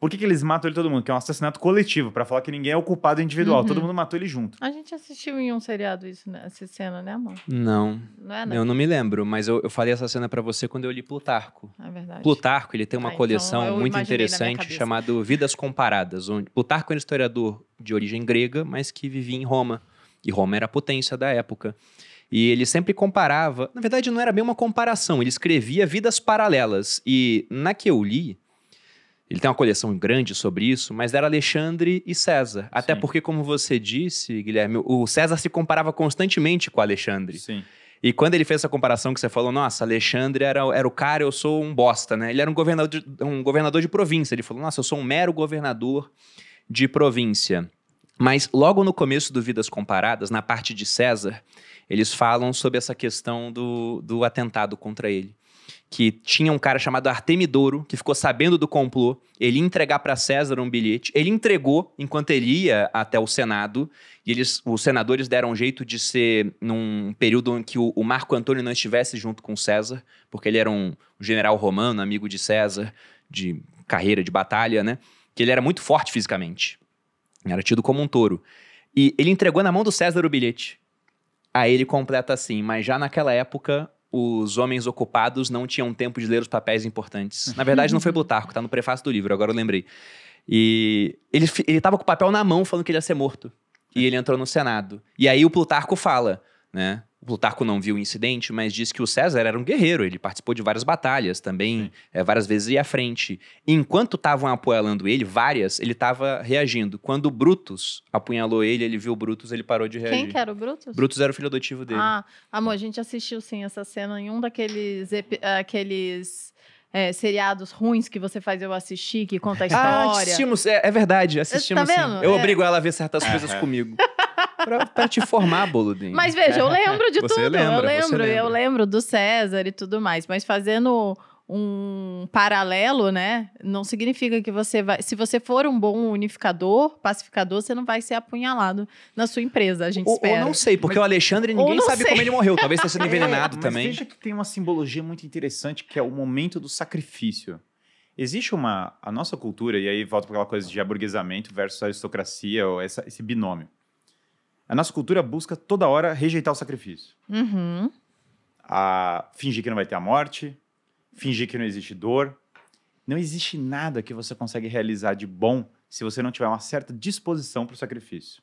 Por que, que eles matam ele todo mundo? Que é um assassinato coletivo, para falar que ninguém é o culpado individual. Uhum. Todo mundo matou ele junto. A gente assistiu em um seriado isso, né? essa cena, né, amor? Não. Não é, não? Né? Eu não me lembro, mas eu, eu falei essa cena para você quando eu li Plutarco. É verdade. Plutarco, ele tem uma ah, então coleção então muito interessante chamada Vidas Comparadas. Onde Plutarco era historiador de origem grega, mas que vivia em Roma. E Roma era a potência da época. E ele sempre comparava. Na verdade, não era bem uma comparação, ele escrevia vidas paralelas. E na que eu li ele tem uma coleção grande sobre isso, mas era Alexandre e César. Até Sim. porque, como você disse, Guilherme, o César se comparava constantemente com Alexandre. Sim. E quando ele fez essa comparação que você falou, nossa, Alexandre era, era o cara, eu sou um bosta, né? Ele era um governador, de, um governador de província. Ele falou, nossa, eu sou um mero governador de província. Mas logo no começo do Vidas Comparadas, na parte de César, eles falam sobre essa questão do, do atentado contra ele que tinha um cara chamado Artemidoro, que ficou sabendo do complô, ele ia entregar para César um bilhete, ele entregou enquanto ele ia até o Senado, e eles, os senadores deram um jeito de ser num período em que o, o, Marco Antônio não estivesse junto com César, porque ele era um general romano, amigo de César, de carreira, de batalha, né? Que ele era muito forte fisicamente, era tido como um touro. E ele entregou na mão do César o bilhete. Aí ele completa assim, mas já naquela época os homens ocupados não tinham tempo de ler os papéis importantes. Na verdade, não foi Plutarco, tá no prefácio do livro, agora eu lembrei. E ele, ele tava com o papel na mão falando que ele ia ser morto. E é. ele entrou no Senado. E aí o Plutarco fala, né? O Plutarco não viu o incidente, mas diz que o César era um guerreiro, ele participou de várias batalhas também, é, várias vezes ia à frente. E enquanto estavam apunhalando ele, várias, ele estava reagindo. Quando Brutus apunhalou ele, ele viu o Brutus, ele parou de reagir. Quem que era o Brutus? Brutus era o filho adotivo dele. Ah, amor, a gente assistiu sim essa cena em um daqueles aqueles é, seriados ruins que você faz eu assistir, que conta a ah, história. Ah, assistimos, é, é verdade, assistimos tá sim. Eu é. obrigo ela a ver certas coisas comigo. pra, pra te formar, Boludinho. Mas veja, eu lembro de tudo. Lembra, eu lembro, lembra. eu lembro do César e tudo mais. Mas fazendo um paralelo, né? Não significa que você vai. Se você for um bom unificador, pacificador, você não vai ser apunhalado na sua empresa, a gente ou, espera. Ou não sei, porque mas, o Alexandre ninguém sabe sei. como ele morreu. Talvez tenha sido é, envenenado é, também. Mas veja que tem uma simbologia muito interessante que é o momento do sacrifício. Existe uma. A nossa cultura, e aí volta para aquela coisa de aburguesamento versus aristocracia, ou essa, esse binômio. A nossa cultura busca toda hora rejeitar o sacrifício. Uhum. A fingir que não vai ter a morte, fingir que não existe dor. Não existe nada que você consegue realizar de bom se você não tiver uma certa disposição para o sacrifício.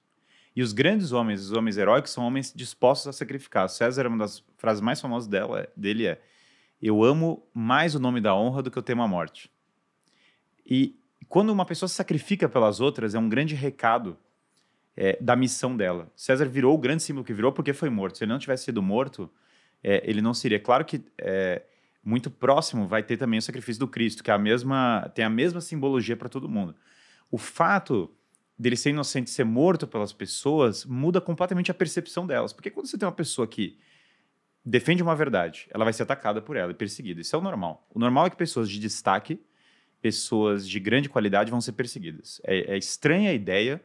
E os grandes homens, os homens heróicos, são homens dispostos a sacrificar. César, uma das frases mais famosas dela, dele é: Eu amo mais o nome da honra do que eu temo a morte. E quando uma pessoa se sacrifica pelas outras, é um grande recado é, da missão dela. César virou o grande símbolo que virou porque foi morto. Se ele não tivesse sido morto, é, ele não seria. Claro que é, muito próximo vai ter também o sacrifício do Cristo, que é a mesma, tem a mesma simbologia para todo mundo. O fato dele ser inocente, ser morto pelas pessoas, muda completamente a percepção delas. Porque quando você tem uma pessoa que defende uma verdade, ela vai ser atacada por ela e perseguida. Isso é o normal. O normal é que pessoas de destaque, pessoas de grande qualidade vão ser perseguidas. É, é estranha a ideia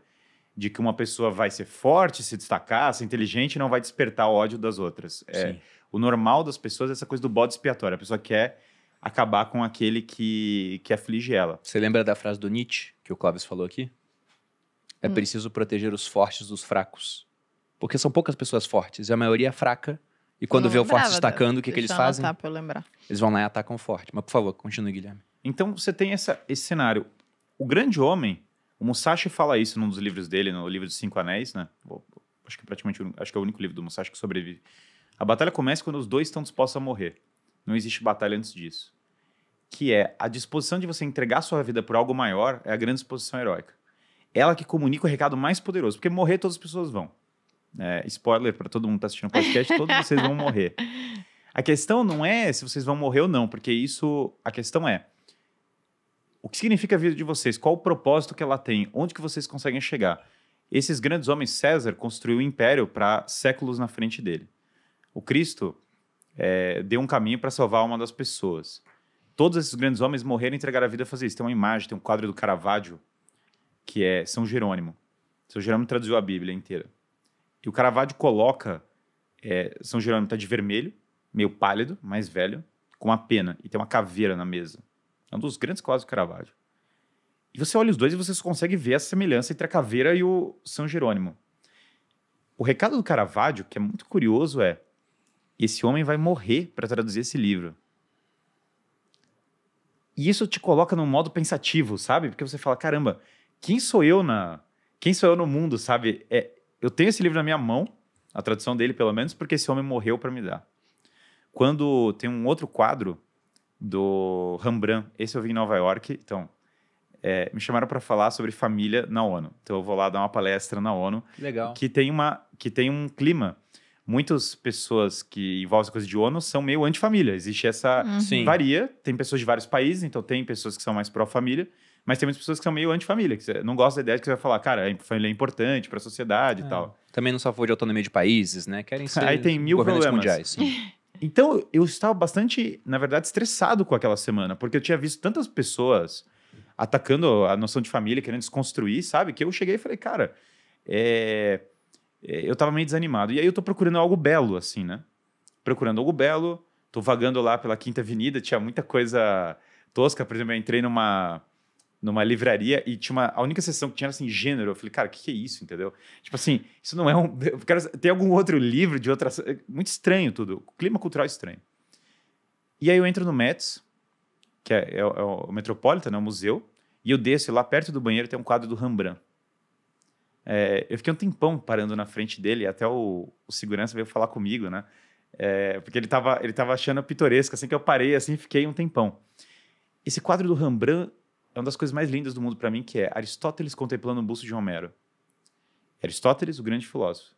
de que uma pessoa vai ser forte, se destacar, ser inteligente e não vai despertar o ódio das outras. É, o normal das pessoas é essa coisa do bode expiatório. A pessoa quer acabar com aquele que, que aflige ela. Você lembra da frase do Nietzsche que o Clóvis falou aqui? É hum. preciso proteger os fortes dos fracos. Porque são poucas pessoas fortes, e a maioria é fraca. E quando vê o forte destacando, o que, que eles fazem? Pra eu lembrar. Eles vão lá e atacam o forte. Mas, por favor, continue, Guilherme. Então, você tem essa, esse cenário. O grande homem, o Musashi fala isso num dos livros dele, no livro dos Cinco Anéis, né? Acho que praticamente acho que é o único livro do Musashi que sobrevive. A batalha começa quando os dois estão dispostos a morrer. Não existe batalha antes disso. Que é a disposição de você entregar sua vida por algo maior é a grande disposição heróica. Ela que comunica o recado mais poderoso, porque morrer todas as pessoas vão. É, spoiler para todo mundo que está assistindo o podcast, todos vocês vão morrer. A questão não é se vocês vão morrer ou não, porque isso. A questão é o que significa a vida de vocês, qual o propósito que ela tem, onde que vocês conseguem chegar. Esses grandes homens, César construiu o um império para séculos na frente dele. O Cristo é, deu um caminho para salvar uma das pessoas. Todos esses grandes homens morreram e entregaram a vida a fazer isso. Tem uma imagem, tem um quadro do Caravaggio, que é São Jerônimo. São Jerônimo traduziu a Bíblia inteira. E o Caravaggio coloca é, São Jerônimo está de vermelho, meio pálido, mais velho, com uma pena e tem uma caveira na mesa. É um dos grandes quadros de Caravaggio. E você olha os dois e você consegue ver essa semelhança entre a caveira e o São Jerônimo. O recado do Caravaggio, que é muito curioso, é: esse homem vai morrer para traduzir esse livro. E isso te coloca num modo pensativo, sabe? Porque você fala: caramba, quem sou eu na, quem sou eu no mundo, sabe? É, eu tenho esse livro na minha mão, a tradução dele pelo menos, porque esse homem morreu para me dar. Quando tem um outro quadro do Rembrandt. Esse eu vi em Nova York. Então, é, me chamaram para falar sobre família na ONU. Então, eu vou lá dar uma palestra na ONU. Legal. Que tem, uma, que tem um clima. Muitas pessoas que envolvem coisas de ONU são meio anti-família. Existe essa. Uhum. Varia. Tem pessoas de vários países, então tem pessoas que são mais pró-família. Mas tem muitas pessoas que são meio anti-família, que não gostam da ideia de que você vai falar, cara, a família é importante para a sociedade é. e tal. Também não só for de autonomia de países, né? Querem ser Aí tem mil problemas. mundiais. Sim. Então, eu estava bastante, na verdade, estressado com aquela semana, porque eu tinha visto tantas pessoas atacando a noção de família, querendo desconstruir, sabe? Que eu cheguei e falei, cara, é... é eu estava meio desanimado. E aí eu estou procurando algo belo, assim, né? Procurando algo belo, Estou vagando lá pela Quinta Avenida, tinha muita coisa tosca. Por exemplo, eu entrei numa numa livraria e tinha uma. A única sessão que tinha era assim, gênero. Eu falei, cara, o que, que, é isso? Entendeu? Tipo assim, isso não é um. Eu quero, tem algum outro livro de outra. É muito estranho tudo. Clima cultural é estranho. E aí eu entro no Metz, que é, é, é o Metropolitan, é o museu, e eu desço e lá perto do banheiro tem um quadro do Rembrandt. É, eu fiquei um tempão parando na frente dele, até o, o segurança veio falar comigo, né? É, porque ele tava, ele tava achando pitoresco, assim que eu parei, assim, fiquei um tempão. Esse quadro do Rembrandt é uma das coisas mais lindas do mundo para mim, que é Aristóteles contemplando o busto de Homero. Aristóteles, o grande filósofo.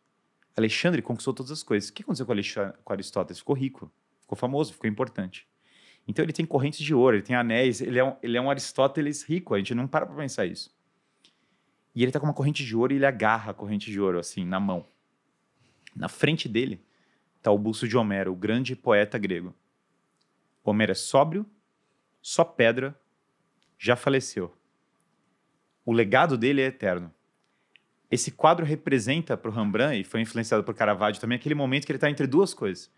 Alexandre conquistou todas as coisas. O que aconteceu com, com Aristóteles? Ficou rico, ficou famoso, ficou importante. Então ele tem correntes de ouro, ele tem anéis, ele é um, ele é um Aristóteles rico, a gente não para para pensar isso. E ele está com uma corrente de ouro e ele agarra a corrente de ouro, assim, na mão. Na frente dele está o busto de Homero, o grande poeta grego. Homero é sóbrio, só pedra, já faleceu. O legado dele é eterno. Esse quadro representa para o Rembrandt, e foi influenciado por Caravaggio também, aquele momento que ele está entre duas coisas.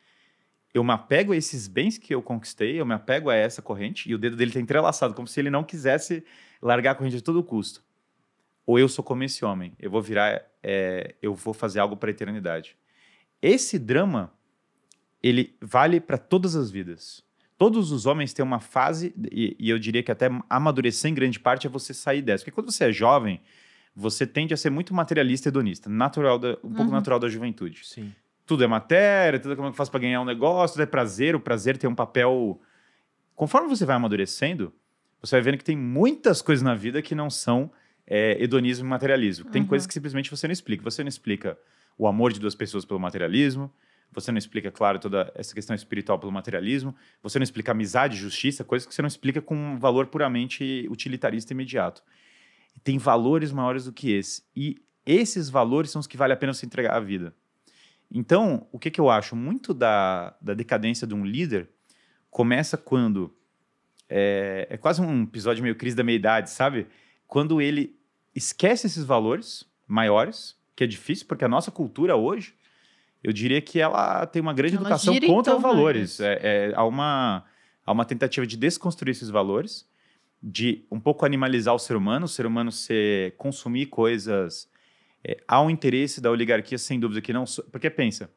Eu me apego a esses bens que eu conquistei, eu me apego a essa corrente, e o dedo dele está entrelaçado, como se ele não quisesse largar a corrente a todo custo. Ou eu sou como esse homem, eu vou virar, é, eu vou fazer algo para a eternidade. Esse drama, ele vale para todas as vidas Todos os homens têm uma fase, e, e eu diria que até amadurecer em grande parte é você sair dessa. Porque quando você é jovem, você tende a ser muito materialista e hedonista, natural da, um uhum. pouco natural da juventude. Sim. Tudo é matéria, tudo é como é eu faço para ganhar um negócio, tudo é prazer, o prazer tem um papel. Conforme você vai amadurecendo, você vai vendo que tem muitas coisas na vida que não são é, hedonismo e materialismo. Tem uhum. coisas que simplesmente você não explica. Você não explica o amor de duas pessoas pelo materialismo, você não explica, claro, toda essa questão espiritual pelo materialismo, você não explica amizade, justiça, coisas que você não explica com um valor puramente utilitarista imediato. Tem valores maiores do que esse. E esses valores são os que vale a pena se entregar à vida. Então, o que, que eu acho? Muito da, da decadência de um líder começa quando. É, é quase um episódio meio crise da meia-idade, sabe? Quando ele esquece esses valores maiores, que é difícil, porque a nossa cultura hoje eu diria que ela tem uma grande ela educação gira, contra então, valores. É, é, há, uma, há uma tentativa de desconstruir esses valores, de um pouco animalizar o ser humano, o ser humano ser, consumir coisas. É, há um interesse da oligarquia, sem dúvida, que não. Porque pensa,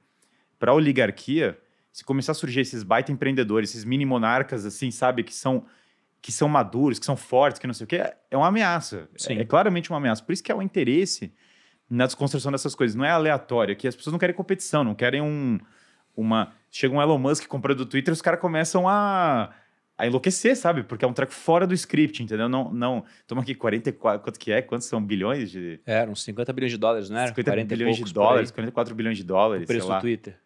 para a oligarquia, se começar a surgir esses baita empreendedores, esses mini monarcas, assim, sabe, que são que são maduros, que são fortes, que não sei o quê, é uma ameaça. É, é claramente uma ameaça. Por isso que é o interesse na desconstrução dessas coisas. Não é aleatório, é que as pessoas não querem competição, não querem um, uma. Chega um Elon Musk comprando o Twitter, os caras começam a, a enlouquecer, sabe? Porque é um treco fora do script, entendeu? Não, não. Toma aqui 44, quanto que é? Quantos são bilhões de. É, uns 50 bilhões de dólares, né era? bilhões de dólares, 44 bilhões de dólares. O preço do lá. Twitter.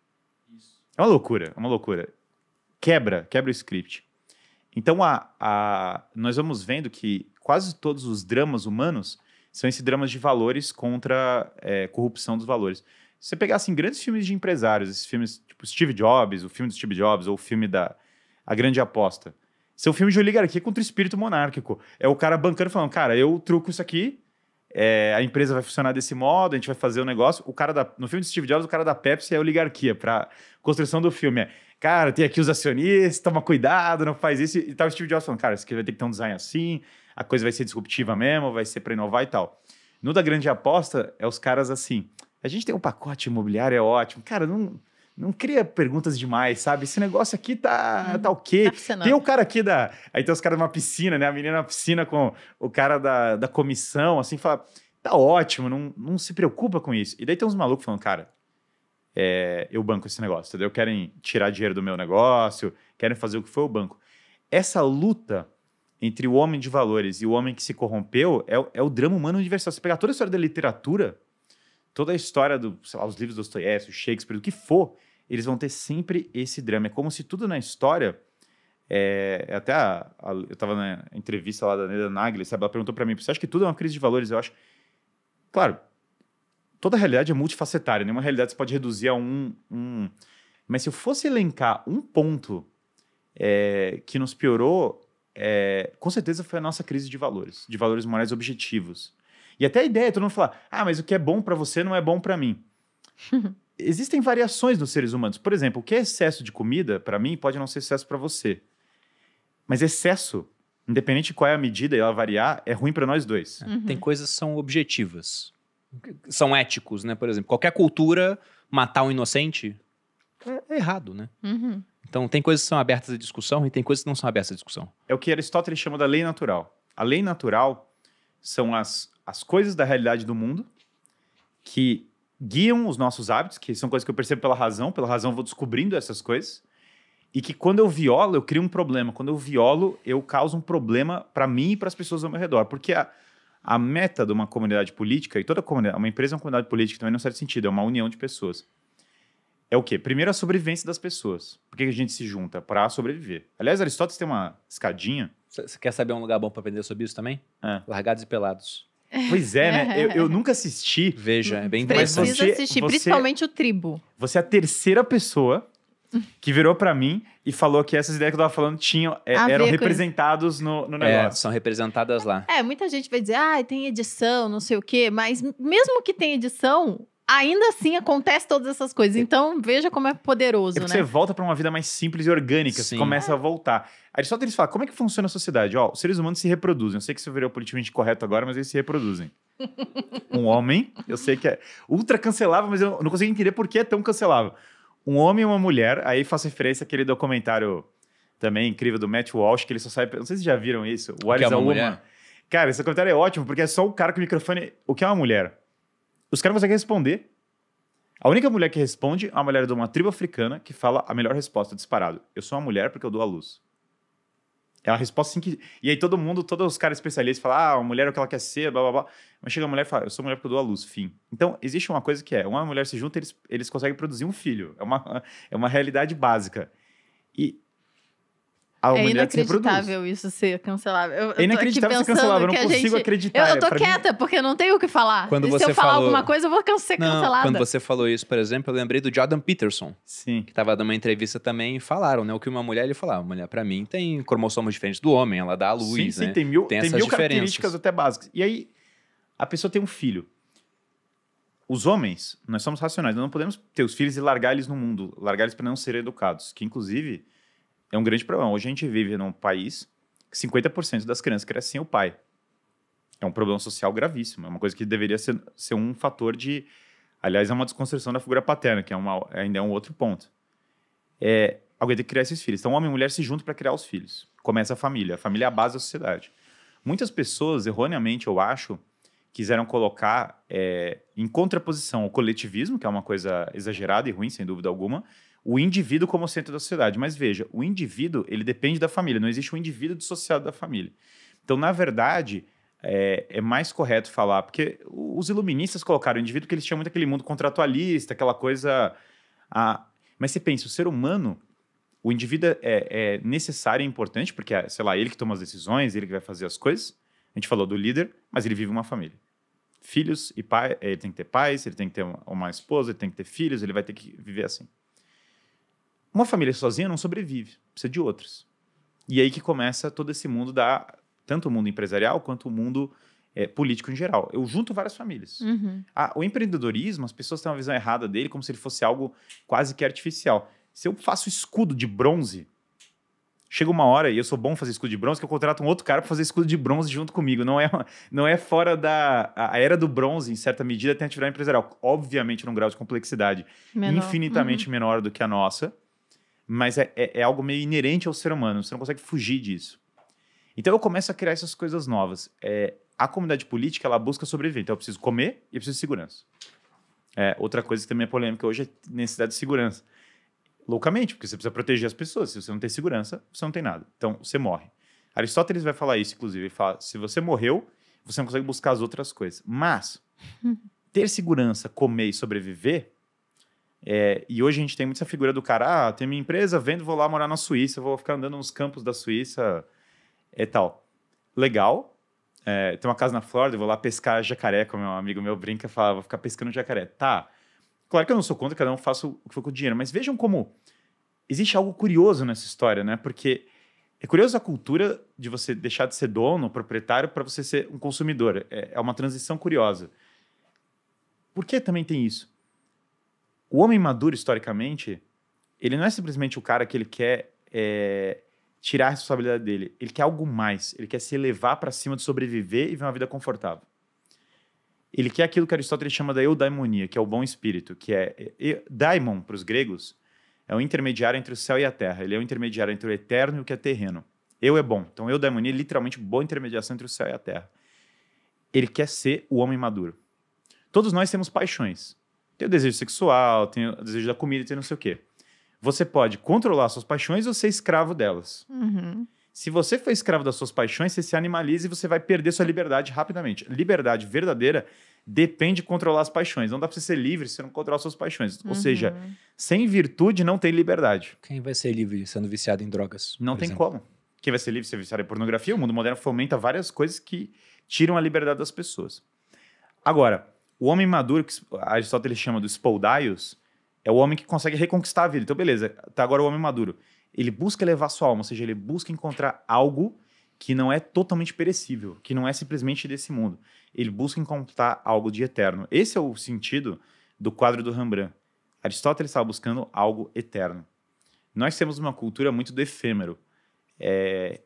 Isso. É uma loucura, é uma loucura. Quebra, quebra o script. Então, a, a, nós vamos vendo que quase todos os dramas humanos são esses dramas de valores contra é, corrupção dos valores. Se você pegar assim, grandes filmes de empresários, esses filmes tipo Steve Jobs, o filme do Steve Jobs, ou o filme da A Grande Aposta, são é um filmes de oligarquia contra o espírito monárquico. É o cara bancando falando, cara, eu truco isso aqui, é, a empresa vai funcionar desse modo, a gente vai fazer o um negócio. O cara da, no filme do Steve Jobs, o cara da Pepsi é oligarquia. Para construção do filme é, cara, tem aqui os acionistas, toma cuidado, não faz isso. E tal o Steve Jobs falando, cara, isso aqui vai ter que ter um design assim, a coisa vai ser disruptiva mesmo, vai ser para inovar e tal. No da grande aposta, é os caras assim, a gente tem um pacote imobiliário, é ótimo. Cara, não, não cria perguntas demais, sabe? Esse negócio aqui tá, hum, tá ok. Tá tem o cara aqui da. Aí tem os caras numa piscina, né? A menina na piscina com o cara da, da comissão, assim, fala: tá ótimo, não, não se preocupa com isso. E daí tem uns malucos falando, cara. É, eu banco esse negócio, entendeu? Querem tirar dinheiro do meu negócio, querem fazer o que foi o banco. Essa luta entre o homem de valores e o homem que se corrompeu é, é o drama humano universal. Você pegar toda a história da literatura, toda a história dos livros do, livros Dostoiévski, Shakespeare, do que for, eles vão ter sempre esse drama. É como se tudo na história. É, é até a, a, eu estava na entrevista lá da Neda Nagli, sabe? Ela perguntou para mim: você acha que tudo é uma crise de valores? Eu acho. Claro, toda realidade é multifacetária, nenhuma realidade você pode reduzir a um. um... Mas se eu fosse elencar um ponto é, que nos piorou é, com certeza foi a nossa crise de valores, de valores morais objetivos. E até a ideia é todo mundo falar: ah, mas o que é bom para você não é bom para mim. Existem variações nos seres humanos. Por exemplo, o que é excesso de comida, para mim, pode não ser excesso para você. Mas excesso, independente de qual é a medida e ela variar, é ruim para nós dois. Uhum. Tem coisas que são objetivas. São éticos, né? Por exemplo, qualquer cultura matar um inocente é errado, né? Uhum. Então, tem coisas que são abertas à discussão e tem coisas que não são abertas à discussão. É o que Aristóteles chama da lei natural. A lei natural são as, as coisas da realidade do mundo que guiam os nossos hábitos, que são coisas que eu percebo pela razão, pela razão eu vou descobrindo essas coisas, e que quando eu violo, eu crio um problema. Quando eu violo, eu causo um problema para mim e para as pessoas ao meu redor. Porque a, a meta de uma comunidade política, e toda comunidade, uma empresa é uma comunidade política também, num certo sentido, é uma união de pessoas é o quê? Primeiro, a sobrevivência das pessoas. Por que a gente se junta? Para sobreviver. Aliás, Aristóteles tem uma escadinha. Você quer saber um lugar bom para aprender sobre isso também? É. Largados e Pelados. Pois é, né? Eu, eu, nunca assisti. Veja, é bem interessante. Precisa você, assistir, você, principalmente o Tribo. Você é a terceira pessoa que virou para mim e falou que essas ideias que eu tava falando tinham, é, eram representadas no, no, é, negócio. É, são representadas lá. É, muita gente vai dizer, ah, tem edição, não sei o quê, mas mesmo que tenha edição, ainda assim acontece todas essas coisas. Então veja como é poderoso, é né? Você volta para uma vida mais simples e orgânica, Sim. você começa é. a voltar. Aristóteles fala, como é que funciona a sociedade? Ó, os seres humanos se reproduzem. Eu sei que isso virou politicamente correto agora, mas eles se reproduzem. um homem, eu sei que é ultra cancelável, mas eu não consigo entender por que é tão cancelável. Um homem e uma mulher, aí faço referência àquele documentário também incrível do Matt Walsh, que ele só sai... Não sei se já viram isso. O que é a Mulher? Cara, esse comentário é ótimo, porque é só o cara com o microfone... O que é uma mulher? Os caras não conseguem responder. A única mulher que responde é uma mulher de uma tribo africana que fala a melhor resposta disparado. Eu sou uma mulher porque eu dou a luz. É a resposta assim que. E aí todo mundo, todos os caras especialistas falam, ah, a mulher é o que ela quer ser, blá blá blá. Mas chega a mulher e fala, eu sou mulher porque eu dou a luz, fim. Então, existe uma coisa que é: uma mulher se junta, eles, eles conseguem produzir um filho. É uma, é uma realidade básica a é inacreditável isso ser cancelável. Eu, é inacreditável ser cancelável, eu não consigo gente... acreditar. Eu, eu tô quieta, mim... porque eu não tenho o que falar. Quando e você se eu falou... falar alguma coisa, eu vou ser não, cancelada. Quando você falou isso, por exemplo, eu lembrei do Jordan Peterson. Sim. Que tava numa entrevista também e falaram, né? O que uma mulher, ele falava, ah, mulher pra mim tem cromossomos diferentes do homem, ela dá a luz, sim, sim, né, tem mil, tem, tem mil características até básicas. E aí, a pessoa tem um filho. Os homens, nós somos racionais, nós não podemos ter os filhos e largar eles no mundo, largar eles para não serem educados. Que, inclusive é um grande problema. Hoje a gente vive num país que 50% das crianças crescem sem o pai. É um problema social gravíssimo. É uma coisa que deveria ser, ser um fator de. Aliás, é uma desconstrução da figura paterna, que é uma, ainda é um outro ponto. É, alguém tem que criar esses filhos. Então, homem e mulher se juntam para criar os filhos. Começa a família. A família é a base da sociedade. Muitas pessoas, erroneamente, eu acho, quiseram colocar é, em contraposição o coletivismo, que é uma coisa exagerada e ruim, sem dúvida alguma, o indivíduo como centro da sociedade. Mas veja, o indivíduo ele depende da família, não existe um indivíduo dissociado da família. Então, na verdade, é, é, mais correto falar, porque os iluministas colocaram o indivíduo que eles tinham muito aquele mundo contratualista, aquela coisa. A... Mas você pensa, o ser humano, o indivíduo é, é necessário e importante, porque, é, sei lá, ele que toma as decisões, ele que vai fazer as coisas. A gente falou do líder, mas ele vive uma família filhos e pai, ele tem que ter pais, ele tem que ter uma esposa, ele tem que ter filhos, ele vai ter que viver assim. Uma família sozinha não sobrevive, precisa de outras. E aí que começa todo esse mundo da tanto o mundo empresarial quanto o mundo é, político em geral. Eu junto várias famílias. Uhum. Ah, o empreendedorismo, as pessoas têm uma visão errada dele, como se ele fosse algo quase que artificial. Se eu faço escudo de bronze, chega uma hora, e eu sou bom fazer escudo de bronze, que eu contrato um outro cara para fazer escudo de bronze junto comigo. Não é, não é fora da. A era do bronze, em certa medida, tem atividade empresarial. Obviamente, num grau de complexidade menor. infinitamente uhum. menor do que a nossa, mas é, é, é algo meio inerente ao ser humano, você não consegue fugir disso. Então eu começo a criar essas coisas novas. É, a comunidade política ela busca sobreviver. Então eu preciso comer e eu preciso de segurança. É, outra coisa que também é polêmica hoje é necessidade de segurança. Loucamente, porque você precisa proteger as pessoas. Se você não tem segurança, você não tem nada. Então você morre. Aristóteles vai falar isso, inclusive. Ele fala: se você morreu, você não consegue buscar as outras coisas. Mas ter segurança, comer e sobreviver é, e hoje a gente tem muito essa figura do cara, ah, tem minha empresa, vendo, vou lá morar na Suíça, vou ficar andando nos campos da Suíça e é tal. Legal. É, tem uma casa na Flórida, vou lá pescar jacaré, como meu amigo meu brinca, fala, vou ficar pescando jacaré. Tá. Claro que eu não sou contra, cada um faça o que for com o dinheiro, mas vejam como existe algo curioso nessa história, né? Porque é curioso a cultura de você deixar de ser dono, proprietário, para você ser um consumidor. É, é uma transição curiosa. Por que também tem isso? O homem maduro, historicamente, ele não é simplesmente o cara que ele quer é, tirar a responsabilidade dele. Ele quer algo mais. Ele quer se elevar para cima de sobreviver e viver uma vida confortável. Ele quer aquilo que Aristóteles chama da eudaimonia, que é o bom espírito, que é, é, é daimon para os gregos é o intermediário entre o céu e a terra. Ele é o intermediário entre o eterno e o que é terreno. Eu é bom. Então, eu é literalmente boa intermediação entre o céu e a terra. Ele quer ser o homem maduro. Todos nós temos paixões. Tem o desejo sexual, tem o desejo da comida, tem não sei o quê. Você pode controlar suas paixões ou ser escravo delas. Uhum. Se você for escravo das suas paixões, você se animaliza e você vai perder sua liberdade rapidamente. Liberdade verdadeira depende de controlar as paixões. Não dá pra você ser livre se você não controlar suas paixões. Uhum. Ou seja, sem virtude não tem liberdade. Quem vai ser livre sendo viciado em drogas? Não tem exemplo. como. Quem vai ser livre sendo viciado em pornografia? O mundo moderno fomenta várias coisas que tiram a liberdade das pessoas. Agora, o homem maduro, que Aristóteles chama do spoldaios, é o homem que consegue reconquistar a vida. Então, beleza, tá agora o homem maduro. Ele busca elevar sua alma, ou seja, ele busca encontrar algo que não é totalmente perecível, que não é simplesmente desse mundo. Ele busca encontrar algo de eterno. Esse é o sentido do quadro do Rembrandt. Aristóteles estava buscando algo eterno. Nós temos uma cultura muito do efêmero. É,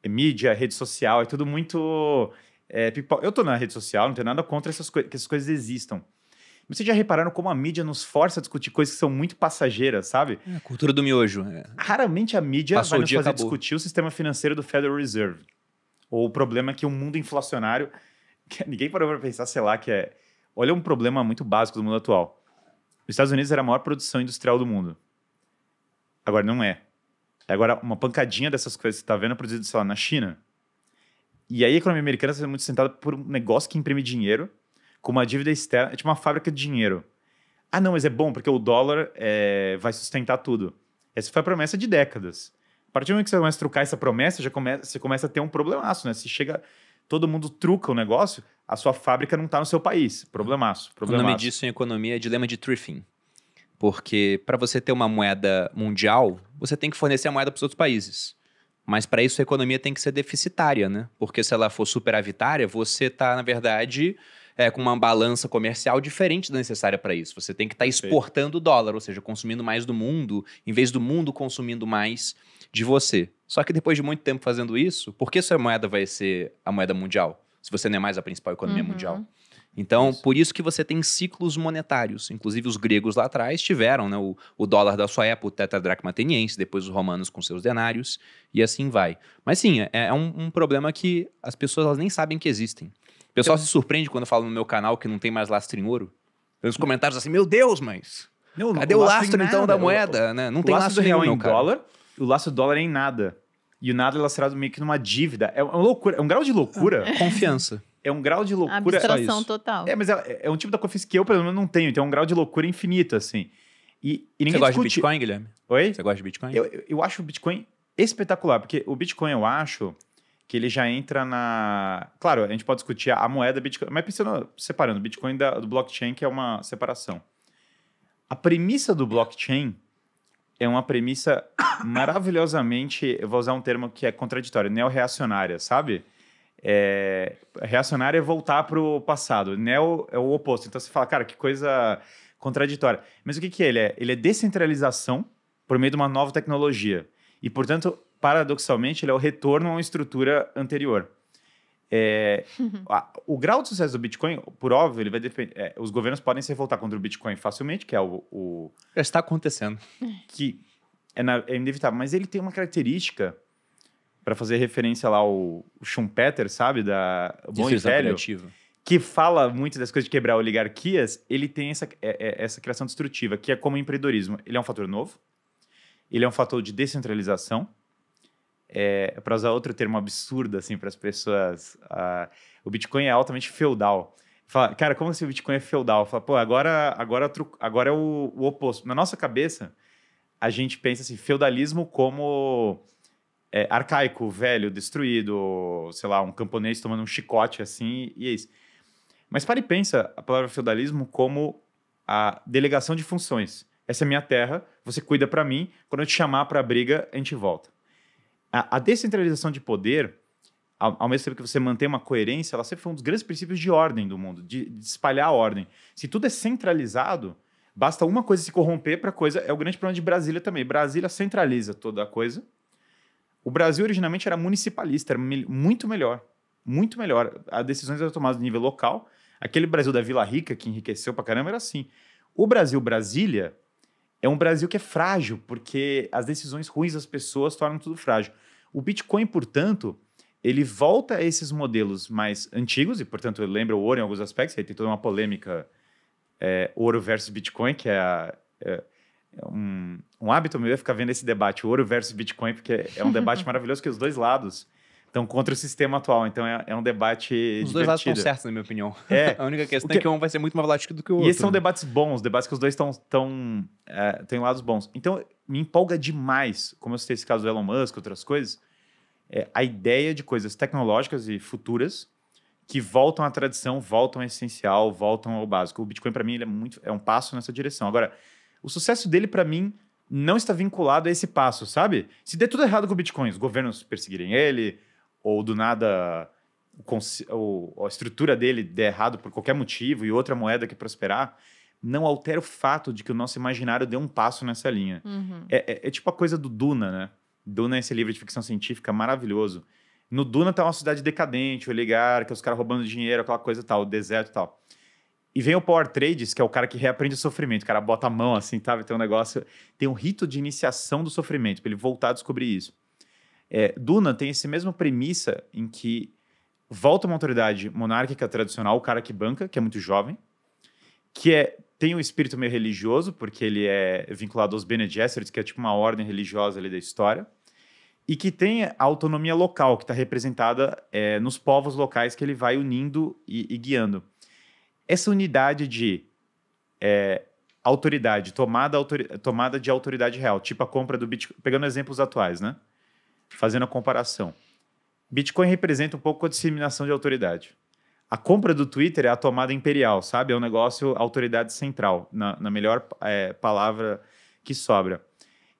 é mídia, rede social, é tudo muito é, eu tô na rede social, não tenho nada contra essas que essas coisas existam. Mas vocês já repararam como a mídia nos força a discutir coisas que são muito passageiras, sabe? É, cultura do miojo. É. Raramente a mídia Passou vai nos fazer acabou. discutir o sistema financeiro do Federal Reserve. Ou o problema que o um mundo inflacionário. ninguém parou para pensar, sei lá, que é. Olha um problema muito básico do mundo atual. Os Estados Unidos era a maior produção industrial do mundo. Agora não é. Agora, uma pancadinha dessas coisas que você está vendo é produzida, sei lá, na China. E aí a economia americana é muito sustentada por um negócio que imprime dinheiro, com uma dívida externa, é tipo uma fábrica de dinheiro. Ah, não, mas é bom, porque o dólar é, vai sustentar tudo. Essa foi a promessa de décadas. A partir do momento que você começa a trocar essa promessa, já começa, você começa a ter um problemaço, né? Se chega. Todo mundo truca o negócio, a sua fábrica não está no seu país. Problemaço, problemaço. O nome disso em economia é dilema de thrifting. Porque para você ter uma moeda mundial, você tem que fornecer a moeda para os outros países. Mas para isso a economia tem que ser deficitária, né? Porque se ela for superavitária, você está, na verdade, é, com uma balança comercial diferente da necessária para isso. Você tem que estar tá exportando dólar, ou seja, consumindo mais do mundo, em vez do mundo consumindo mais de você. Só que depois de muito tempo fazendo isso, por que sua moeda vai ser a moeda mundial? Se você não é mais a principal economia uhum. mundial. Então, isso. por isso que você tem ciclos monetários. Inclusive, os gregos lá atrás tiveram né, o, o dólar da sua época, o tetradracma ateniense, depois os romanos com seus denários, e assim vai. Mas sim, é, é um, um, problema que as pessoas elas nem sabem que existem. O pessoal eu... se surpreende quando eu falo no meu canal que não tem mais lastro em ouro. Nos comentários assim, meu Deus, mas... Não, cadê o, o lastro, lastro então, nada, da moeda? O, né? Não tem lastro, lastro real nenhum, em cara. dólar, o lastro do dólar é em nada. E o nada é lastrado meio que numa dívida. É uma loucura, é um grau de loucura. Confiança é um grau de loucura. Abstração total. É, mas é, é um tipo da coisa que eu, pelo menos, não tenho. Então é um grau de loucura infinito, assim. E, e Você gosta de Bitcoin, Guilherme? Oi? Você gosta de Bitcoin? Eu, eu, acho o Bitcoin espetacular, porque o Bitcoin, eu acho que ele já entra na. Claro, a gente pode discutir a moeda Bitcoin, mas pensando, separando o Bitcoin da, do blockchain, que é uma separação. A premissa do blockchain é uma premissa maravilhosamente, eu vou usar um termo que é contraditório, neo-reacionária, sabe? É, reacionário é voltar para o passado. Neo é o oposto. Então você fala, cara, que coisa contraditória. Mas o que, que é? ele é? Ele é descentralização por meio de uma nova tecnologia. E, portanto, paradoxalmente, ele é o retorno a uma estrutura anterior. É, a, o grau de sucesso do Bitcoin, por óbvio, ele vai depender. É, os governos podem se revoltar contra o Bitcoin facilmente, que é o. o Já está acontecendo. Que é, na, é inevitável, mas ele tem uma característica para fazer referência lá ao Schumpeter, sabe? Da Bom e Velho, que fala muito das coisas de quebrar oligarquias, ele tem essa, é, é, essa criação destrutiva, que é como o empreendedorismo. Ele é um fator novo, ele é um fator de descentralização, é, para usar outro termo absurdo, assim, para as pessoas... o Bitcoin é altamente feudal. Fala, cara, como se assim o Bitcoin é feudal? Fala, pô, agora, agora, agora é o, o oposto. Na nossa cabeça, a gente pensa assim, feudalismo como é, arcaico, velho, destruído, sei lá, um camponês tomando um chicote assim, e é isso. Mas para e pensa a palavra feudalismo como a delegação de funções. Essa é minha terra, você cuida para mim, quando eu te chamar para a briga, a gente volta. A, a descentralização de poder, ao, ao, mesmo tempo que você mantém uma coerência, ela sempre foi um dos grandes princípios de ordem do mundo, de, de espalhar a ordem. Se tudo é centralizado, basta uma coisa se corromper para coisa. É o grande problema de Brasília também. Brasília centraliza toda a coisa o Brasil originalmente era municipalista, era muito melhor, muito melhor. As decisões eram tomadas no nível local. Aquele Brasil da Vila Rica que enriqueceu pra caramba era assim. O Brasil Brasília é um Brasil que é frágil, porque as decisões ruins das pessoas tornam tudo frágil. O Bitcoin, portanto, ele volta a esses modelos mais antigos, e portanto lembra o ouro em alguns aspectos, aí tem toda uma polêmica é, ouro versus Bitcoin, que é, a, é é um, um hábito meu é ficar vendo esse debate ouro versus Bitcoin, porque é um debate maravilhoso que os dois lados estão contra o sistema atual. Então é, é um debate. Os divertido. dois lados estão certos, na minha opinião. É. A única questão é que... é que um vai ser muito mais volátil do que o outro. E esses são né? debates bons, debates que os dois estão. Tão, é, têm lados bons. Então me empolga demais, como eu citei esse caso do Elon Musk, outras coisas, é, a ideia de coisas tecnológicas e futuras que voltam à tradição, voltam ao essencial, voltam ao básico. O Bitcoin, para mim, ele é, muito, é um passo nessa direção. Agora o sucesso dele, para mim, não está vinculado a esse passo, sabe? Se der tudo errado com o Bitcoin, os governos perseguirem ele, ou do nada a estrutura dele der errado por qualquer motivo e outra moeda que prosperar, não altera o fato de que o nosso imaginário deu um passo nessa linha. Uhum. É, é, é, tipo a coisa do Duna, né? Duna é esse livro de ficção científica maravilhoso. No Duna tá uma cidade decadente, oligarca, os caras roubando dinheiro, aquela coisa tal, o deserto tal. E vem o Power Trades, que é o cara que reaprende o sofrimento. O cara bota a mão assim, tá? Tem um negócio. Tem um rito de iniciação do sofrimento, para ele voltar a descobrir isso. É, Duna tem essa mesma premissa em que volta uma autoridade monárquica tradicional, o cara que banca, que é muito jovem, que é, tem um espírito meio religioso, porque ele é vinculado aos Bene Gesserit, que é tipo uma ordem religiosa ali da história, e que tem a autonomia local, que está representada é, nos povos locais que ele vai unindo e, e guiando. Essa unidade de é, autoridade, tomada, tomada de autoridade real, tipo a compra do Bitcoin, pegando exemplos atuais, né? Fazendo a comparação. Bitcoin representa um pouco a disseminação de autoridade. A compra do Twitter é a tomada imperial, sabe? É um negócio autoridade central, na, na melhor é, palavra que sobra.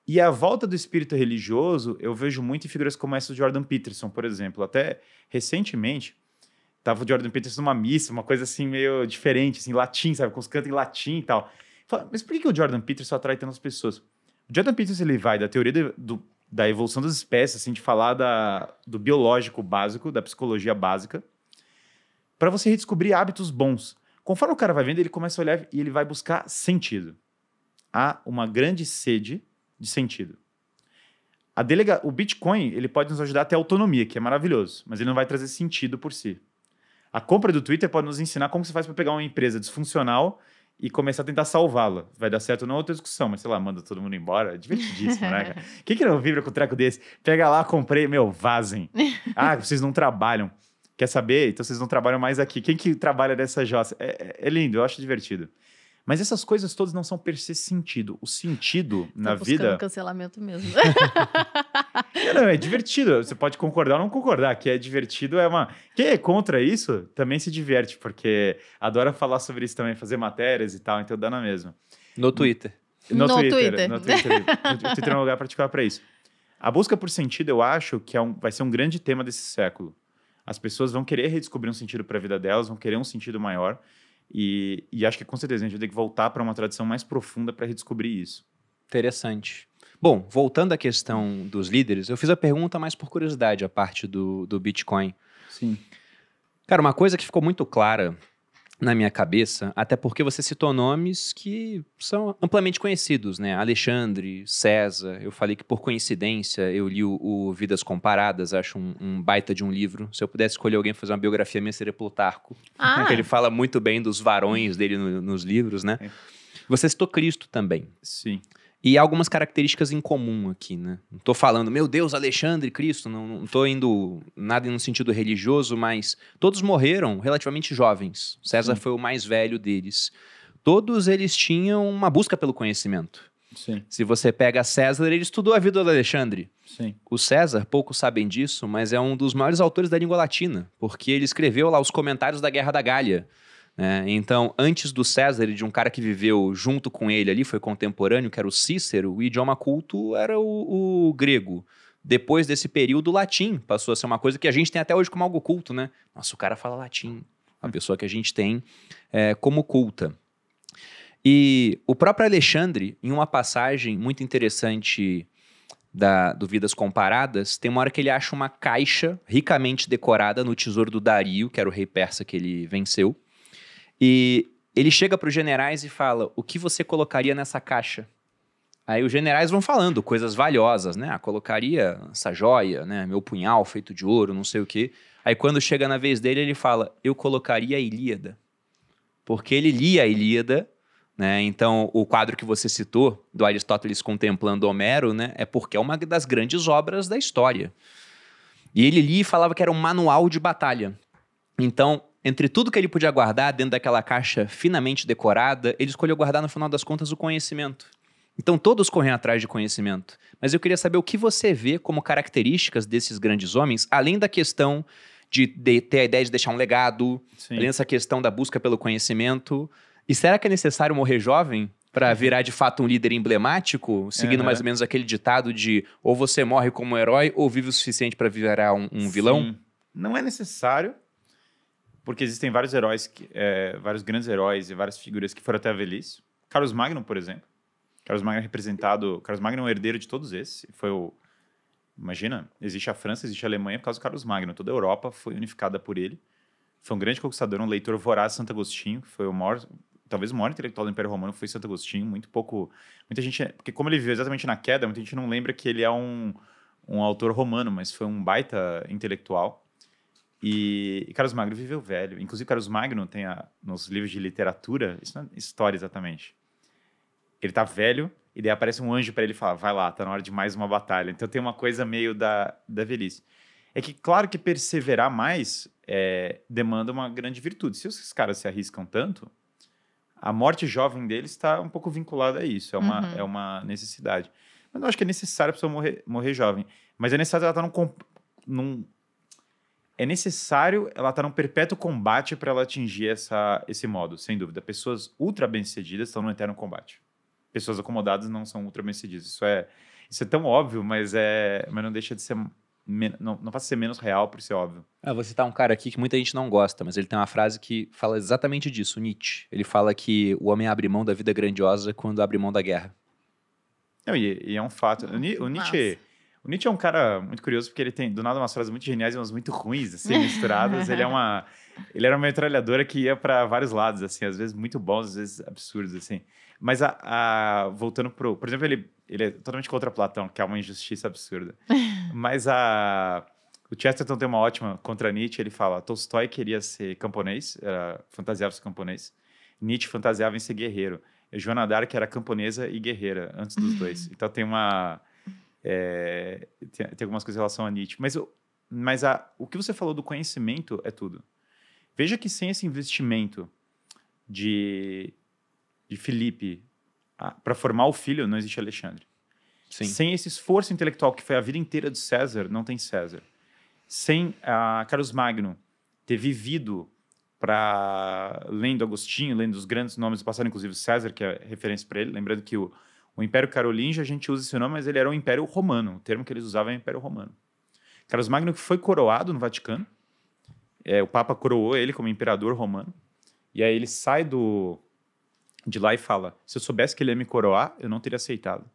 E a volta do espírito religioso eu vejo muito em figuras como essa do Jordan Peterson, por exemplo. Até recentemente, Tava o Jordan Peterson numa missa, uma coisa assim meio diferente, assim, latim, sabe? Com os cantos em latim e tal. Fala, mas por que, que o Jordan Peterson atrai tantas pessoas? O Jordan Peterson, ele vai da teoria do, do, da evolução das espécies, assim, de falar da, do biológico básico, da psicologia básica, para você redescobrir hábitos bons. Conforme o cara vai vendo, ele começa a olhar e ele vai buscar sentido. Há uma grande sede de sentido. Delega... O Bitcoin ele pode nos ajudar até a autonomia, que é maravilhoso, mas ele não vai trazer sentido por si. A compra do Twitter pode nos ensinar como se faz para pegar uma empresa disfuncional e começar a tentar salvá-la. Vai dar certo ou não, é outra discussão, mas sei lá, manda todo mundo embora. É divertidíssimo, né, cara? Quem que não é vibra com um treco desse? Pega lá, comprei, meu, vazem. Ah, vocês não trabalham. Quer saber? Então vocês não trabalham mais aqui. Quem que trabalha nessa jossa? É, é, é lindo, eu acho divertido. Mas essas coisas todas não são per se sentido. O sentido Tô tá na vida. Um cancelamento mesmo. não, é divertido. Você pode concordar ou não concordar. Que é divertido é uma. Quem é contra isso também se diverte, porque adora falar sobre isso também, fazer matérias e tal, então dá na mesma. No Twitter. No, no Twitter, Twitter. No Twitter. no Twitter é um lugar particular para isso. A busca por sentido, eu acho que é um, vai ser um grande tema desse século. As pessoas vão querer redescobrir um sentido para a vida delas, vão querer um sentido maior. E, e acho que com certeza a gente vai ter que voltar para uma tradição mais profunda para redescobrir isso. Interessante. Bom, voltando à questão dos líderes, eu fiz a pergunta mais por curiosidade, a parte do, do Bitcoin. Sim. Cara, uma coisa que ficou muito clara na minha cabeça, até porque você citou nomes que são amplamente conhecidos, né? Alexandre, César. Eu falei que por coincidência eu li o, o Vidas Comparadas, acho um, um, baita de um livro. Se eu pudesse escolher alguém para fazer uma biografia minha, seria Plutarco. Ah. Ele fala muito bem dos varões dele no, nos livros, né? É. Você citou Cristo também. Sim. E algumas características em comum aqui, né? Não estou falando, meu Deus, Alexandre, Cristo, não, estou indo nada no sentido religioso, mas todos morreram relativamente jovens. César Sim. foi o mais velho deles. Todos eles tinham uma busca pelo conhecimento. Sim. Se você pega César, ele estudou a vida do Alexandre. Sim. O César, poucos sabem disso, mas é um dos maiores autores da língua latina, porque ele escreveu lá os comentários da Guerra da Gália né? então, antes do César e de um cara que viveu junto com ele ali, foi contemporâneo, que era o Cícero, o idioma culto era o, o grego. Depois desse período, o latim passou a ser uma coisa que a gente tem até hoje como algo culto, né? Nossa, o cara fala latim, a pessoa que a gente tem é, como culta. E o próprio Alexandre, em uma passagem muito interessante da, do Vidas Comparadas, tem uma hora que ele acha uma caixa ricamente decorada no tesouro do Dario, que era o rei persa que ele venceu. E ele chega para os generais e fala: o que você colocaria nessa caixa? Aí os generais vão falando coisas valiosas, né? Ah, colocaria essa joia, né? Meu punhal feito de ouro, não sei o quê. Aí quando chega na vez dele, ele fala: eu colocaria a Ilíada. Porque ele lia a Ilíada né? Então, o quadro que você citou, do Aristóteles contemplando Homero, né? é porque é uma das grandes obras da história. E ele lia e falava que era um manual de batalha. Então, entre tudo que ele podia guardar dentro daquela caixa finamente decorada, ele escolheu guardar, no final das contas, o conhecimento. Então todos correm atrás de conhecimento. Mas eu queria saber o que você vê como características desses grandes homens, além da questão de, de ter a ideia de deixar um legado, Sim. além dessa questão da busca pelo conhecimento. E será que é necessário morrer jovem para virar de fato um líder emblemático, seguindo uhum. mais ou menos aquele ditado de ou você morre como um herói ou vive o suficiente para virar um, um vilão? Não é necessário, porque existem vários heróis, que, é, vários grandes heróis e várias figuras que foram até a velhice. Carlos Magno, por exemplo. Carlos Magno é representado. Carlos Magno é o herdeiro de todos esses. Foi o. Imagina, existe a França, existe a Alemanha por causa do Carlos Magno. Toda a Europa foi unificada por ele. Foi um grande conquistador, um leitor voraz de Santo Agostinho, que foi o maior, talvez o maior intelectual do Império Romano foi Santo Agostinho. Muito pouco. Muita gente. Porque, como ele viveu exatamente na queda, muita gente não lembra que ele é um, um autor romano, mas foi um baita intelectual. E, e, Carlos Magno viveu velho. Inclusive, Carlos Magno tem a, nos livros de literatura, isso não é história exatamente. Ele tá velho, e daí aparece um anjo para ele falar: vai lá, tá na hora de mais uma batalha. Então tem uma coisa meio da, da velhice. É que, claro que perseverar mais é, demanda uma grande virtude. Se esses caras se arriscam tanto, a morte jovem deles está um pouco vinculada a isso, é uma, uhum. é uma necessidade. Mas não acho que é necessário a pessoa morrer, morrer jovem. Mas é necessário ela estar tá num, num é necessário, ela está num perpétuo combate para ela atingir essa, esse modo, sem dúvida. Pessoas ultra bem-sucedidas estão no eterno combate. Pessoas acomodadas não são ultra bem-sucedidas. Isso é, isso é tão óbvio, mas, é, mas não deixa de ser. Não, não passa a ser menos real por ser óbvio. Ah, você está um cara aqui que muita gente não gosta, mas ele tem uma frase que fala exatamente disso, Nietzsche. Ele fala que o homem abre mão da vida grandiosa quando abre mão da guerra. Não, e, e é um fato. O, o Nietzsche. O Nietzsche é um cara muito curioso porque ele tem do nada umas frases muito geniais e umas muito ruins, assim, misturadas. ele é uma ele era uma metralhadora que ia para vários lados, assim, às vezes muito bons, às vezes absurdos, assim. Mas a, a, voltando pro, por exemplo, ele ele é totalmente contra Platão, que é uma injustiça absurda. Mas a o Chesterton tem uma ótima contra Nietzsche, ele fala: Tolstói queria ser camponês, era, fantasiava ser camponês. Nietzsche fantasiava em ser guerreiro. E Joana D'Arc era camponesa e guerreira, antes dos dois. Então tem uma é, tem, tem, algumas coisas em relação a Nietzsche. Mas, mas a, o que você falou do conhecimento é tudo. Veja que sem esse investimento de, de Felipe para formar o filho, não existe Alexandre. Sim. Sem esse esforço intelectual que foi a vida inteira de César, não tem César. Sem a Carlos Magno ter vivido para lendo Agostinho, lendo os grandes nomes do passado, inclusive César, que é referência para ele, lembrando que o o Império Carolíngio, a gente usa esse nome, mas ele era o Império Romano. O termo que eles usavam é Império Romano. Carlos Magno que foi coroado no Vaticano. É, o Papa coroou ele como imperador romano. E aí ele sai do de lá e fala: se eu soubesse que ele ia me coroar, eu não teria aceitado.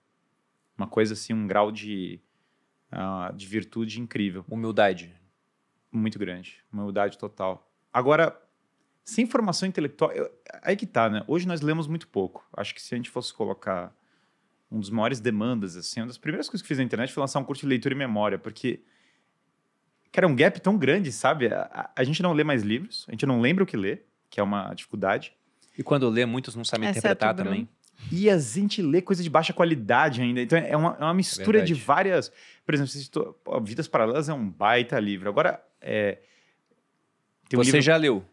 Uma coisa assim, um grau de, uh, de virtude incrível. Humildade. Muito grande. Humildade total. Agora, sem formação intelectual, eu, aí que tá, né? Hoje nós lemos muito pouco. Acho que se a gente fosse colocar um dos maiores demandas, assim, uma das primeiras coisas que fiz na internet foi lançar um curso de leitura e memória, porque, cara, é um gap tão grande, sabe? A, a, gente não lê mais livros, a gente não lembra o que lê, que é uma dificuldade. E quando lê, muitos não sabem Exceto é interpretar também. E a gente lê coisa de baixa qualidade ainda. Então é uma, é uma mistura de várias. Por exemplo, citou, Vidas Paralelas é um baita livro. Agora, é, Você um livro... já leu?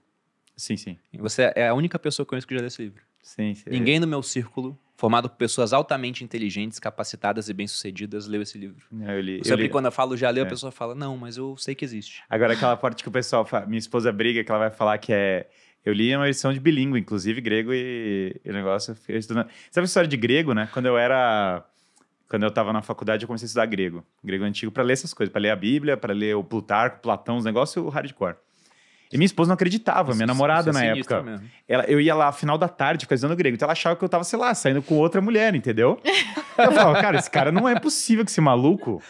Sim, sim. Você é a única pessoa que eu conheço que já leu esse livro. Sim, sim. Ninguém no meu círculo formado por pessoas altamente inteligentes, capacitadas e bem-sucedidas, leu esse livro. É, eu li, Sempre eu li. quando eu falo já leu, é. a pessoa fala, não, mas eu sei que existe. Agora, aquela parte que o pessoal fala, minha esposa briga, que ela vai falar que é. Eu li uma edição de bilíngue, inclusive grego e, e negócio. Estudando... Sabe a história de grego, né? Quando eu era. Quando eu estava na faculdade, eu comecei a estudar grego, grego antigo, para ler essas coisas, para ler a Bíblia, para ler o Plutarco, Platão, os negócios, o hardcore. E minha esposa não acreditava, minha namorada é na época. Ela, eu ia lá final da tarde, fazendo grego. Então ela achava que eu tava, sei lá, saindo com outra mulher, entendeu? eu falava, cara, esse cara não é possível que esse maluco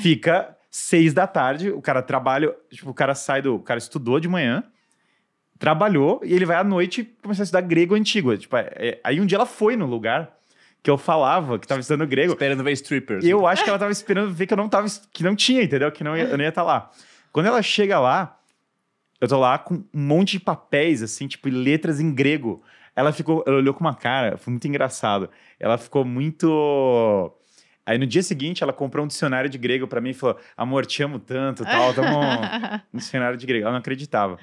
fica seis da tarde, o cara trabalha, tipo, o cara sai do. O cara estudou de manhã, trabalhou, e ele vai à noite começar a estudar grego antigo. Tipo, é, é aí um dia ela foi no lugar que eu falava que tava estudando grego. Esperando ver strippers. E eu acho que ela tava esperando ver que eu não tava, que não tinha, entendeu? Que não, eu não ia estar tá lá. Quando ela chega lá, eu tô lá com um monte de papéis, assim, tipo, e letras em grego. Ela ficou, ela olhou com uma cara, foi muito engraçado. Ela ficou muito. Aí no dia seguinte ela comprou um dicionário de grego para mim e falou: Amor, te amo tanto, tal, toma um dicionário de grego. Ela não acreditava.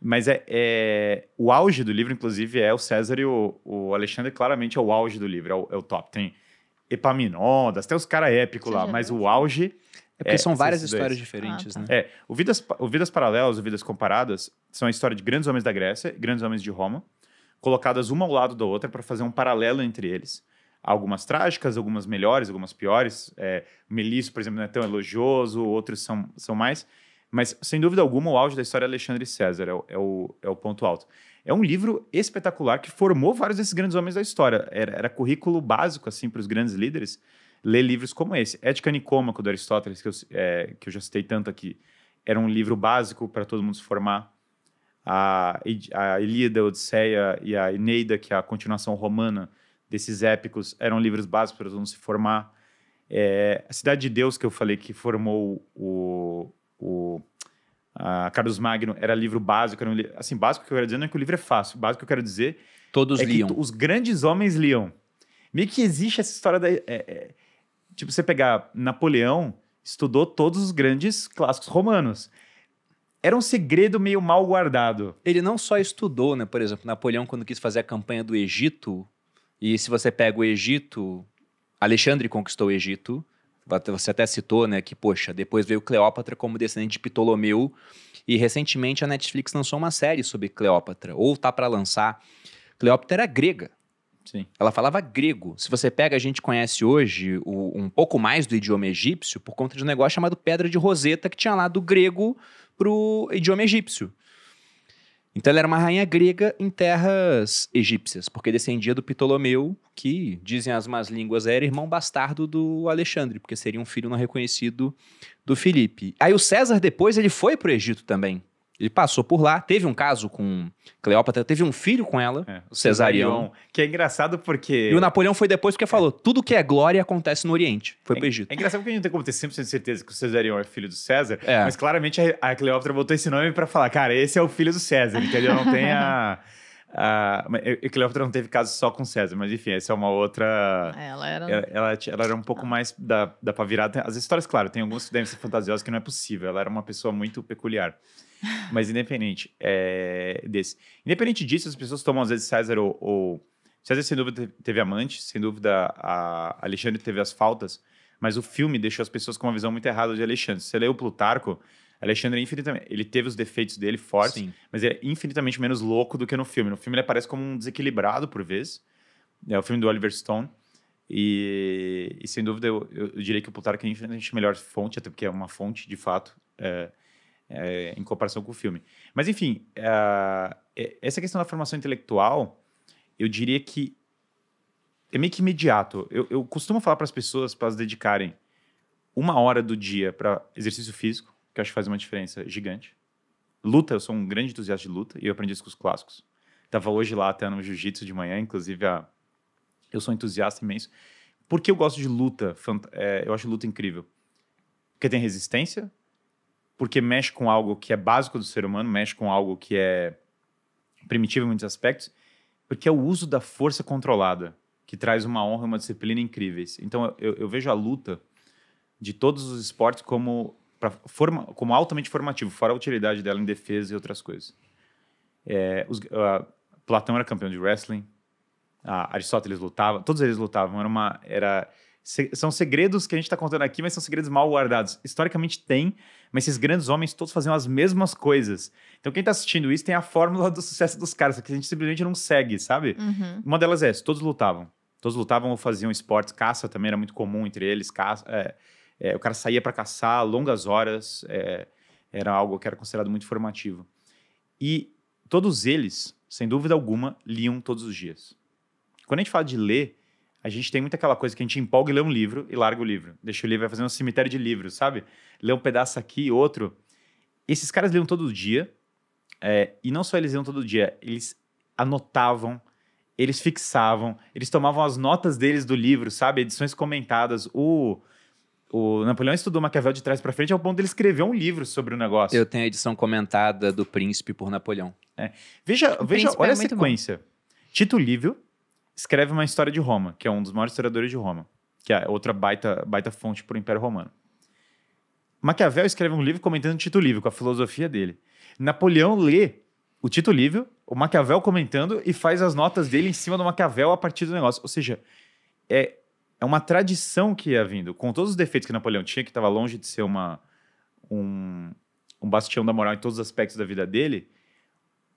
Mas é, é, o auge do livro, inclusive, é o César e o, o Alexandre, claramente é o auge do livro, é o, é o top. Tem Epaminondas, até os caras épicos lá, mas o auge é porque é, são várias histórias dois. diferentes, ah, tá. né? É, o Vidas, o Vidas Paralelas, o Vidas Comparadas, são a história de grandes homens da Grécia e grandes homens de Roma, colocadas uma ao lado da outra para fazer um paralelo entre eles. Algumas trágicas, algumas melhores, algumas piores. É, Melício, por exemplo, não é tão elogioso, outros são, são mais. Mas, sem dúvida alguma, o auge da história é Alexandre César, é o, é o, é o ponto alto. É um livro espetacular que formou vários desses grandes homens da história. Era, era currículo básico, assim, para os grandes líderes ler livros como esse. Ética Nicômaco, do Aristóteles, que eu, é, que eu já citei tanto aqui, era um livro básico para todo mundo se formar. A, a Ilíada, a Odisseia e a Eneida, que é a continuação romana desses épicos, eram livros básicos para todo mundo se formar. É, a Cidade de Deus, que eu falei que formou o, o a Carlos Magno, era livro básico. Era um, assim, básico que eu quero dizer não é que o livro é fácil. Básico que eu quero dizer Todos é liam. que os grandes homens liam. Meio que existe essa história da... É, é tipo, você pegar Napoleão, estudou todos os grandes clássicos romanos. Era um segredo meio mal guardado. Ele não só estudou, né? Por exemplo, Napoleão, quando quis fazer a campanha do Egito, e se você pega o Egito, Alexandre conquistou o Egito. Você até citou, né, que, poxa, depois veio Cleópatra como descendente de Ptolomeu. E recentemente a Netflix lançou uma série sobre Cleópatra, ou tá para lançar. Cleópatra era grega. Sim. Ela falava grego. Se você pega, a gente conhece hoje o, um pouco mais do idioma egípcio por conta de um negócio chamado pedra de Roseta, que tinha lá do grego pro idioma egípcio. Então ela era uma rainha grega em terras egípcias, porque descendia do Ptolomeu, que dizem as más línguas era irmão bastardo do Alexandre, porque seria um filho não reconhecido do Filipe. Aí o César depois ele foi para o Egito também. Ele passou por lá, teve um caso com Cleópatra, teve um filho com ela, é, o Cesarião. Que é engraçado porque. E o Napoleão foi depois porque falou: tudo que é glória acontece no Oriente. Foi é, pro Egito. É engraçado porque a gente não tem como ter 100% de certeza que o Cesarião é filho do César, é. mas claramente a Cleópatra botou esse nome para falar: cara, esse é o filho do César, entendeu? Não tem a. e Cleópatra não teve caso só com César, mas enfim, essa é uma outra. É, ela era. Ela, ela, ela era um pouco mais da, da virar As histórias, claro, tem algumas que devem ser fantasiosas que não é possível. Ela era uma pessoa muito peculiar. Mas independente é, desse. Independente disso, as pessoas tomam às vezes César ou, ou... César, sem dúvida, teve amante, sem dúvida, a Alexandre teve as faltas, mas o filme deixou as pessoas com uma visão muito errada de Alexandre. Você o Plutarco, Alexandre é infinitamente. Ele teve os defeitos dele fortes, Sim. mas ele é infinitamente menos louco do que no filme. No filme ele aparece como um desequilibrado por vezes. É o filme do Oliver Stone. E, e sem dúvida, eu, eu, diria que o Plutarco é infinitamente melhor fonte, até porque é uma fonte, de fato. É, é, em comparação com o filme. Mas, enfim, a, eh, eh, essa questão da formação intelectual, eu diria que é meio que imediato. Eu, eu costumo falar para as pessoas para elas dedicarem uma hora do dia para exercício físico, que eu acho que faz uma diferença gigante. Luta, eu sou um grande entusiasta de luta e eu aprendi isso com os clássicos. Tava hoje lá até no jiu-jitsu de manhã, inclusive a... Ah, eu sou um entusiasta imenso. Porque eu gosto de luta, fant... é, eu acho luta incrível. Porque tem resistência, porque mexe com algo que é básico do ser humano, mexe com algo que é primitivo em muitos aspectos, porque é o uso da força controlada que traz uma honra e uma disciplina incríveis. Então eu, eu vejo a luta de todos os esportes como, pra, forma, como altamente formativo, fora a utilidade dela em defesa e outras coisas. É, os, uh, Platão era campeão de wrestling, Aristóteles lutava, todos eles lutavam. Era uma, era, se, são segredos que a gente está contando aqui, mas são segredos mal guardados. Historicamente tem, mas esses grandes homens todos faziam as mesmas coisas. Então, quem está assistindo isso tem a fórmula do sucesso dos caras, que a gente simplesmente não segue, sabe? Uhum. Uma delas é essa, todos lutavam. Todos lutavam ou faziam esportes, caça também era muito comum entre eles, caça, é, é, o cara saía para caçar longas horas, é, era algo que era considerado muito formativo. E todos eles, sem dúvida alguma, liam todos os dias. Quando a gente fala de ler, a gente tem muito aquela coisa que a gente empolga e lê um livro e larga o livro. Deixa o livro, vai fazer um cemitério de livros, sabe? lê um pedaço aqui, outro. Esses caras liam todo dia, é, e não só eles liam todo dia, eles anotavam, eles fixavam, eles tomavam as notas deles do livro, sabe? Edições comentadas. O, o Napoleão estudou Maquiavel de trás para frente ao ponto dele escrever um livro sobre o negócio. Eu tenho a edição comentada do Príncipe por Napoleão. É. Veja, veja é olha é a sequência. Bom. Tito Livio escreve uma história de Roma, que é um dos maiores historiadores de Roma, que é outra baita, baita fonte para o Império Romano. Maquiavel escreve um livro comentando título Livre, com a filosofia dele. Napoleão lê o título Livre, o Maquiavel comentando e faz as notas dele em cima do Maquiavel a partir do negócio. Ou seja, é, é uma tradição que ia vindo, com todos os defeitos que Napoleão tinha, que estava longe de ser uma, um, um bastião da moral em todos os aspectos da vida dele.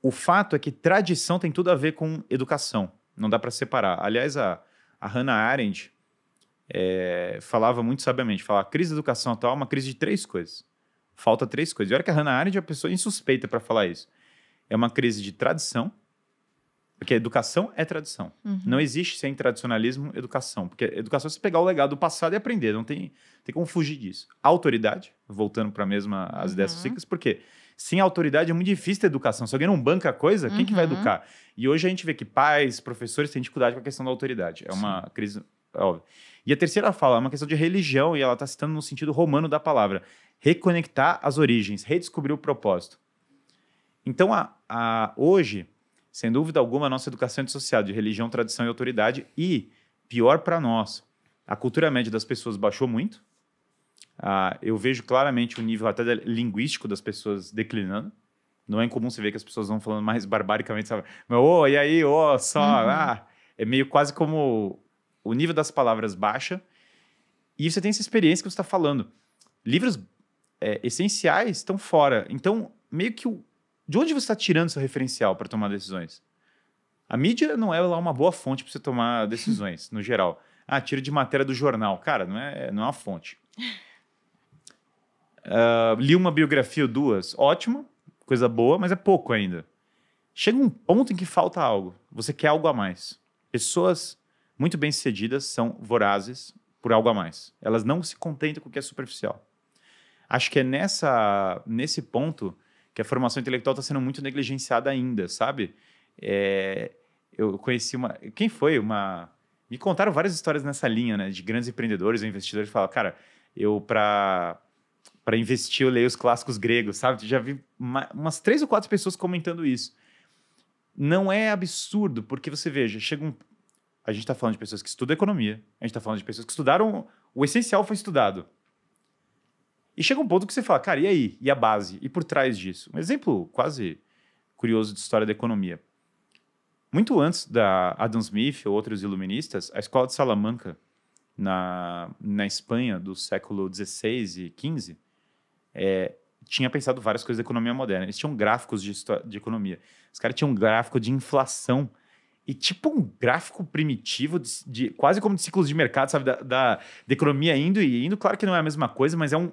O fato é que tradição tem tudo a ver com educação. Não dá para separar. Aliás, a, a Hannah Arendt, é, falava muito sabiamente, falava, a crise da educação atual é uma crise de três coisas. Falta três coisas. E olha que a Hannah Arendt é uma pessoa insuspeita para falar isso. É uma crise de tradição, porque educação é tradição. Uhum. Não existe sem tradicionalismo educação. Porque educação é você pegar o legado do passado e aprender. Não tem, tem como fugir disso. Autoridade, voltando para a mesma as ideias uhum. porque sem autoridade é muito difícil ter educação. Se alguém não banca a coisa, uhum. quem que vai uhum. educar? E hoje a gente vê que pais, professores têm dificuldade com a questão da autoridade. É uma crise é óbvio. E a terceira fala é uma questão de religião, e ela está citando no sentido romano da palavra. Reconectar as origens, redescobrir o propósito. Então, a, a, hoje, sem dúvida alguma, a nossa educação é dissociada de religião, tradição e autoridade. E, pior para nós, a cultura média das pessoas baixou muito. Ah, eu vejo claramente o nível até linguístico das pessoas declinando. Não é incomum você ver que as pessoas vão falando mais barbaricamente, sabe? Mas, oh, e aí, ô, oh, só, uhum. ah. É meio quase como o nível das palavras baixa e você tem essa experiência que você está falando. Livros é, essenciais estão fora. Então, meio que o, de onde você está tirando seu referencial para tomar decisões? A mídia não é lá uma boa fonte para você tomar decisões, no geral. Ah, tira de matéria do jornal. Cara, não é, não é uma fonte. Uh, li uma biografia ou duas, ótimo, coisa boa, mas é pouco ainda. Chega um ponto em que falta algo. Você quer algo a mais. Pessoas muito bem-sucedidas são vorazes por algo a mais. Elas não se contentam com o que é superficial. Acho que é nessa, nesse ponto que a formação intelectual está sendo muito negligenciada ainda, sabe? É, eu conheci uma. Quem foi? Uma. Me contaram várias histórias nessa linha, né? De grandes empreendedores investidores que falam, cara, eu para para investir eu leio os clássicos gregos, sabe? Já vi uma, umas três ou quatro pessoas comentando isso. Não é absurdo, porque você veja, chega um a gente está falando de pessoas que estudam economia, a gente está falando de pessoas que estudaram. O essencial foi estudado. E chega um ponto que você fala, cara, e aí? E a base? E por trás disso? Um exemplo quase curioso de história da economia. Muito antes da Adam Smith ou outros iluministas, a escola de Salamanca, na, na Espanha do século XVI e XV, é, eh, tinha pensado várias coisas da economia moderna. Eles tinham gráficos de, de economia. Os caras tinham um gráfico de inflação e tipo um gráfico primitivo, de, de, quase como de ciclos de mercado, sabe? Da, da, da, economia indo e indo. Claro que não é a mesma coisa, mas é um,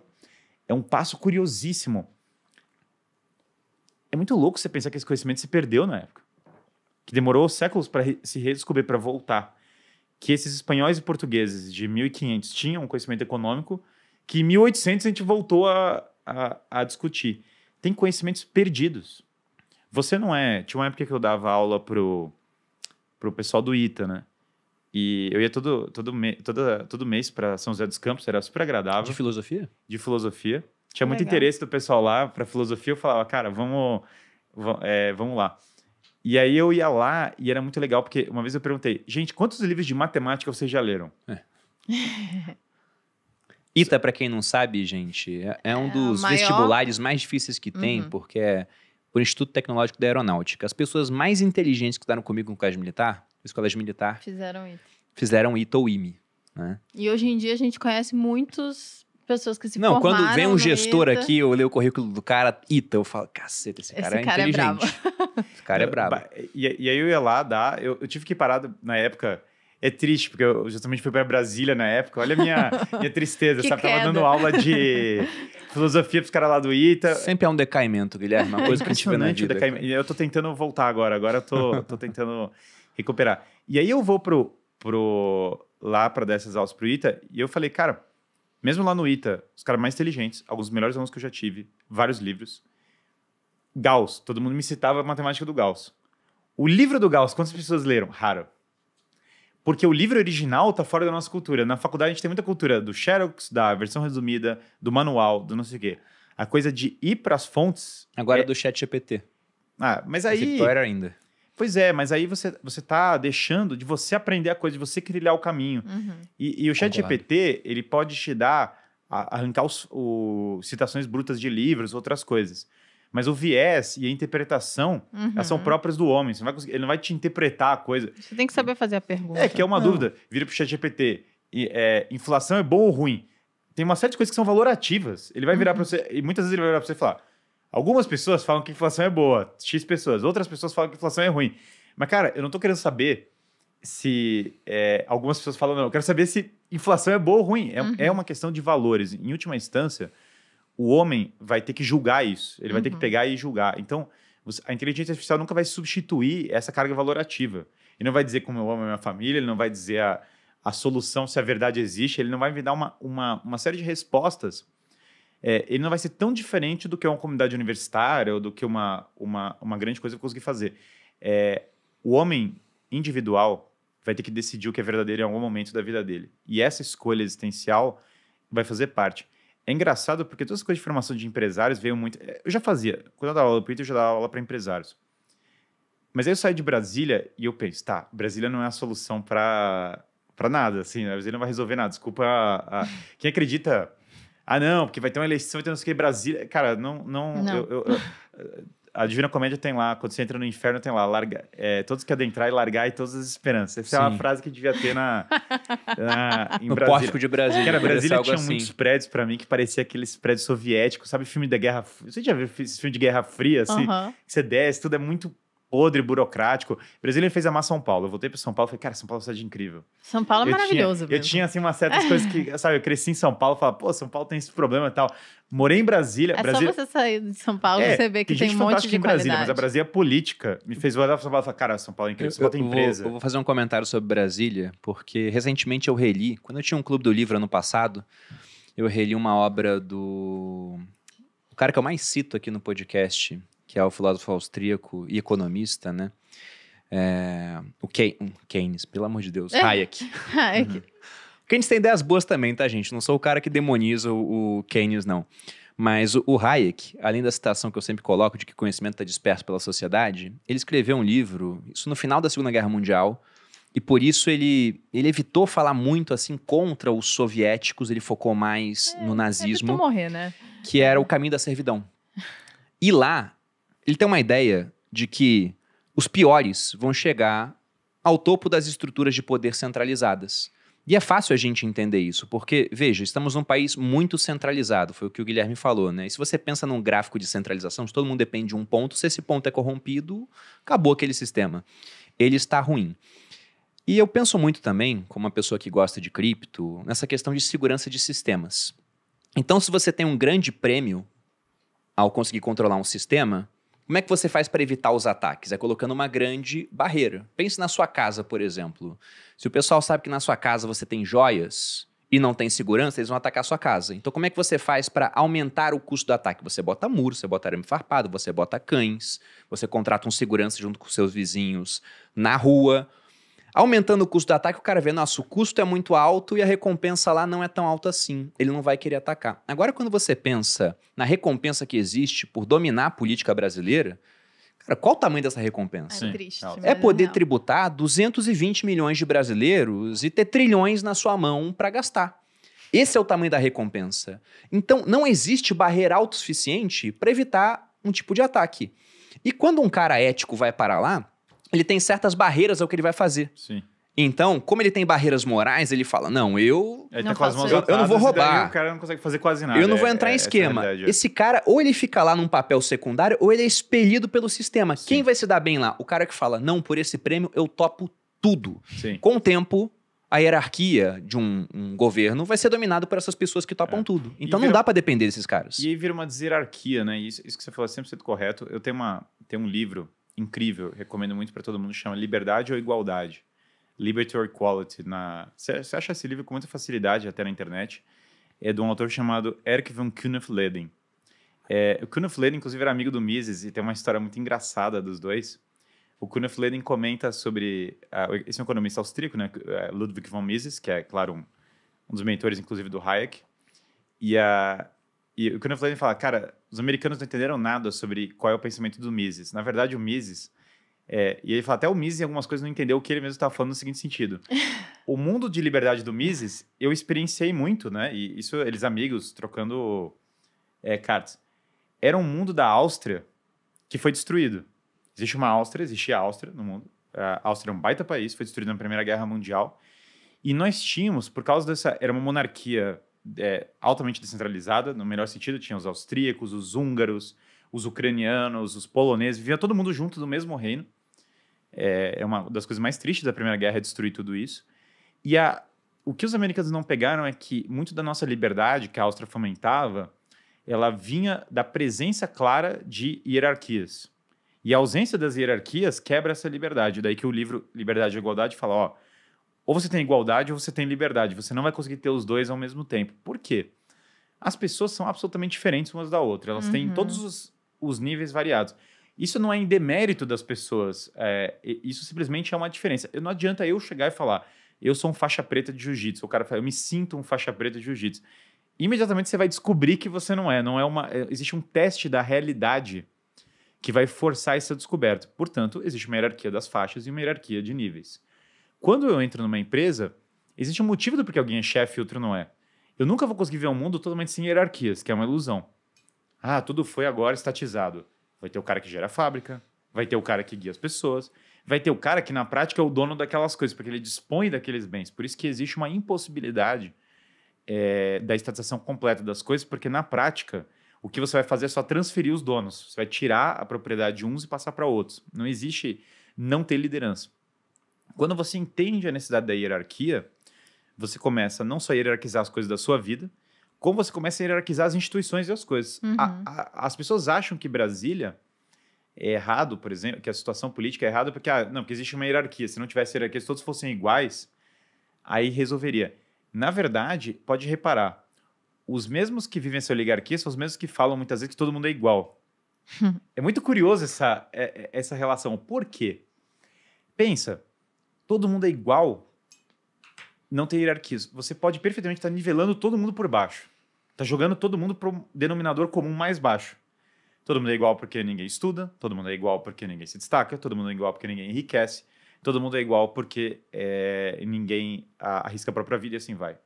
é um passo curiosíssimo. É muito louco você pensar que esse conhecimento se perdeu na época, que demorou séculos para re, se redescobrir, para voltar. Que esses espanhóis e portugueses de 1500 tinham um conhecimento econômico que em 1800 a gente voltou a, a, a discutir. Tem conhecimentos perdidos. Você não é. Tinha uma época que eu dava aula pro pro pessoal do ITA, né? E eu ia todo, todo, me, todo, todo mês para São José dos Campos, era super agradável. De filosofia? De filosofia. Tinha muito interesse do pessoal lá para filosofia. Eu falava, cara, vamos, é, vamos lá. E aí eu ia lá e era muito legal, porque uma vez eu perguntei, gente, quantos livros de matemática vocês já leram? É. ITA, para quem não sabe, gente, é, é um é dos maior... vestibulares mais difíceis que tem, uhum. porque é por Instituto Tecnológico da Aeronáutica. As pessoas mais inteligentes que estavam comigo no colégio militar, no colégio militar, fizeram ITA. Fizeram ITA ou IME. Né? E hoje em dia a gente conhece muitas pessoas que se Não, formaram quando vem um gestor ITA. aqui, eu leio o currículo do cara ITA, eu falo, caceta, esse cara esse é cara inteligente. É bravo. esse cara é brabo. É e, e, aí eu ia lá dar, eu, eu tive que parar na época é triste, porque eu justamente fui para Brasília na época. Olha a minha, minha tristeza, que sabe? Queda. Tava dando aula de filosofia pros caras lá do ITA. Sempre há é um decaimento, Guilherme, uma é coisa é que a gente vê na vida. Decaimento. Eu tô tentando voltar agora, agora eu tô, tô tentando recuperar. E aí eu vou pro, pro lá para dessas aulas pro ITA e eu falei, cara, mesmo lá no ITA, os caras mais inteligentes, alguns dos melhores alunos que eu já tive, vários livros. Gauss, todo mundo me citava a matemática do Gauss. O livro do Gauss, quantas pessoas leram? Raro. Porque o livro original tá fora da nossa cultura. Na faculdade a gente tem muita cultura do Xerox, da versão resumida, do manual, do não sei o quê. A coisa de ir para as fontes. Agora é... do chat GPT. Ah, mas aí. Mas ainda. Pois é, mas aí você, você tá deixando de você aprender a coisa, de você trilhar o caminho. Uhum. E, e, o chat GPT, ele pode te dar, a, arrancar os, o, citações brutas de livros, outras coisas. Mas o viés e a interpretação, uhum. elas são uhum. próprias do homem. Você não vai ele não vai te interpretar a coisa. Você tem que saber fazer a pergunta. É, que é uma não. Ah. dúvida. Vira pro ChatGPT. E, é, inflação é bom ou ruim? Tem uma série de coisas que são valorativas. Ele vai virar para uhum. você... E muitas vezes ele vai virar para você e falar... Algumas pessoas falam que inflação é boa. X pessoas. Outras pessoas falam que inflação é ruim. Mas, cara, eu não tô querendo saber se é, algumas pessoas falam, não, eu quero saber se inflação é boa ou ruim. É, é uhum. é uma questão de valores. Em última instância, o homem vai ter que julgar isso. Ele vai ter que uhum. pegar e julgar. Então, a inteligência artificial nunca vai substituir essa carga valorativa. Ele não vai dizer como eu amo a minha família, ele não vai dizer a, a solução, se a verdade existe, ele não vai me dar uma, uma, uma série de respostas. É, ele não vai ser tão diferente do que uma comunidade universitária ou do que uma, uma, uma grande coisa que eu consegui fazer. É, o homem individual vai ter que decidir o que é verdadeiro em algum momento da vida dele. E essa escolha existencial vai fazer parte. É engraçado porque todas as coisas de formação de empresários veio muito. É, eu já fazia. Quando eu dava aula para Peter, eu já dava aula para empresários. Mas aí eu saí de Brasília e eu penso, tá, Brasília não é a solução para para nada, assim, né? Brasília não vai resolver nada. Desculpa a, a... quem acredita. Ah, não, porque vai ter uma eleição, vai ter não sei o que, Brasília. Cara, não. não, não. Eu, eu, eu, a Divina Comédia tem lá, quando você entra no inferno, tem lá, larga, é, todos que adentrar e largar e todas as esperanças. Essa Sim. é uma frase que devia ter na, na em no Brasília. pórtico de Brasília. Era Brasília tinha assim. muitos prédios para mim que parecia aqueles prédios soviéticos, sabe? Filme da Guerra Você já viu esse filme de Guerra Fria, assim? Uh -huh. Você desce, tudo é muito podre, burocrático. Brasília me fez amar São Paulo. Eu voltei para São Paulo e falei, cara, São Paulo é uma cidade incrível. São Paulo é eu maravilhoso. Tinha, eu tinha, assim, umas certas coisas que, sabe, eu cresci em São Paulo e falava, pô, São Paulo tem esse problema e tal. Morei em Brasília. É Brasília... só você sair de São Paulo é, e você ver que tem, tem um monte de em Brasília, qualidade. Mas a Brasília é política me fez olhar para São Paulo e falar, cara, São Paulo é incrível, eu, São Paulo tem eu empresa. Vou, eu vou fazer um comentário sobre Brasília, porque recentemente eu reli, quando eu tinha um clube do livro ano passado, eu reli uma obra do... O cara que eu mais cito aqui no podcast, que é o filósofo austríaco e economista, né? É, o hum, Keynes, pelo amor de Deus, é. Hayek. Hayek. Uhum. o Keynes tem ideias boas também, tá, gente? Não sou o cara que demoniza o, Keynes, não. Mas o, o, Hayek, além da citação que eu sempre coloco de que conhecimento está disperso pela sociedade, ele escreveu um livro, isso no final da Segunda Guerra Mundial, e por isso ele, ele evitou falar muito assim contra os soviéticos, ele focou mais é, no é, nazismo. Morrer, né? Que era o caminho da servidão. E lá, ele tem uma ideia de que os piores vão chegar ao topo das estruturas de poder centralizadas. E é fácil a gente entender isso, porque, veja, estamos num país muito centralizado, foi o que o Guilherme falou, né? E se você pensa num gráfico de centralização, se todo mundo depende de um ponto, se esse ponto é corrompido, acabou aquele sistema. Ele está ruim. E eu penso muito também, como uma pessoa que gosta de cripto, nessa questão de segurança de sistemas. Então, se você tem um grande prêmio ao conseguir controlar um sistema, como é que você faz para evitar os ataques? É colocando uma grande barreira. Pense na sua casa, por exemplo. Se o pessoal sabe que na sua casa você tem joias e não tem segurança, eles vão atacar a sua casa. Então, como é que você faz para aumentar o custo do ataque? Você bota muro, você bota arame farpado, você bota cães, você contrata um segurança junto com seus vizinhos na rua. Aumentando o custo do ataque, o cara vê, nossa, o custo é muito alto e a recompensa lá não é tão alta assim. Ele não vai querer atacar. Agora, quando você pensa na recompensa que existe por dominar a política brasileira, Cara, qual o tamanho dessa recompensa? É, triste, é poder não. tributar 220 milhões de brasileiros e ter trilhões na sua mão para gastar. Esse é o tamanho da recompensa. Então, não existe barreira autossuficiente para evitar um tipo de ataque. E quando um cara ético vai para lá, ele tem certas barreiras ao que ele vai fazer. Sim. Então, como ele tem barreiras morais, ele fala: não, eu. Ele não tá atadas, eu, eu, não vou roubar. o cara não consegue fazer quase nada. Eu não vou é, entrar é, em é esquema. É Esse cara, ou ele fica lá num papel secundário, ou ele é expelido pelo sistema. Sim. Quem vai se dar bem lá? O cara que fala: não, por esse prêmio eu topo tudo. Sim. Com o tempo, a hierarquia de um, um, governo vai ser dominada por essas pessoas que topam é. tudo. Então vira, não dá para depender desses caras. E aí vira uma desirarquia, né? Isso, isso que você falou é 100% correto. Eu tenho, uma, tenho um livro incrível, recomendo muito para todo mundo, chama Liberdade ou Igualdade. Liberty or Equality. Na... Você acha esse livro com muita facilidade até na internet. É de um autor chamado Eric von Kunef É, o Kunef inclusive, era amigo do Mises e tem uma história muito engraçada dos dois. O Kunef comenta sobre... Uh, esse é um economista austríaco, né? É, Ludwig von Mises, que é, claro, um, um dos mentores, inclusive, do Hayek. E, a, e o Kunef fala, cara, os americanos não entenderam nada sobre qual é o pensamento do Mises. Na verdade, o Mises, é, e ele fala, até o Mises em algumas coisas não entendeu o que ele mesmo estava falando no seguinte sentido. o mundo de liberdade do Mises, eu experienciei muito, né? E isso, eles amigos, trocando é, cartas. Era um mundo da Áustria que foi destruído. Existe uma Áustria, existia a Áustria no mundo. A Áustria é um baita país, foi destruído na Primeira Guerra Mundial. E nós tínhamos, por causa dessa... Era uma monarquia é, altamente descentralizada, no melhor sentido, tinha os austríacos, os húngaros, os ucranianos, os poloneses, vivia todo mundo junto do mesmo reino. É, é uma das coisas mais tristes da Primeira Guerra é destruir tudo isso. E a, o que os americanos não pegaram é que muito da nossa liberdade que a Áustria fomentava, ela vinha da presença clara de hierarquias. E a ausência das hierarquias quebra essa liberdade. Daí que o livro Liberdade e Igualdade fala, ó, ou você tem igualdade ou você tem liberdade. Você não vai conseguir ter os dois ao mesmo tempo. Por quê? As pessoas são absolutamente diferentes umas da outra. Elas uhum. têm todos os, os, níveis variados. Isso não é em demérito das pessoas. É, isso simplesmente é uma diferença. Não adianta eu chegar e falar, eu sou um faixa preta de jiu-jitsu. O cara fala, eu me sinto um faixa preta de jiu-jitsu. Imediatamente você vai descobrir que você não é. Não é uma. É, existe um teste da realidade que vai forçar essa descoberta. Portanto, existe uma hierarquia das faixas e uma hierarquia de níveis. Quando eu entro numa empresa, existe um motivo do porquê alguém é chefe e outro não é. Eu nunca vou conseguir ver um mundo totalmente sem hierarquias, que é uma ilusão. Ah, tudo foi agora estatizado. Vai ter o cara que gera a fábrica, vai ter o cara que guia as pessoas, vai ter o cara que na prática é o dono daquelas coisas, porque ele dispõe daqueles bens. Por isso que existe uma impossibilidade é, da estatização completa das coisas, porque na prática o que você vai fazer é só transferir os donos. Você vai tirar a propriedade de uns e passar para outros. Não existe não ter liderança. Quando você entende a necessidade da hierarquia, você começa não só a hierarquizar as coisas da sua vida, como você começa a hierarquizar as instituições e as coisas. Uhum. A, a, as pessoas acham que Brasília é errado, por exemplo, que a situação política é errada porque, ah, não, porque existe uma hierarquia. Se não tivesse hierarquia, se todos fossem iguais, aí resolveria. Na verdade, pode reparar, os mesmos que vivem essa oligarquia são os mesmos que falam muitas vezes que todo mundo é igual. é muito curioso essa, é, é, essa relação. Por quê? Pensa, todo mundo é igual, não tem hierarquias. Você pode perfeitamente estar tá nivelando todo mundo por baixo. está jogando todo mundo para o denominador comum mais baixo. Todo mundo é igual porque ninguém estuda, todo mundo é igual porque ninguém se destaca, todo mundo é igual porque ninguém enriquece, todo mundo é igual porque é, ninguém arrisca a própria vida e assim vai.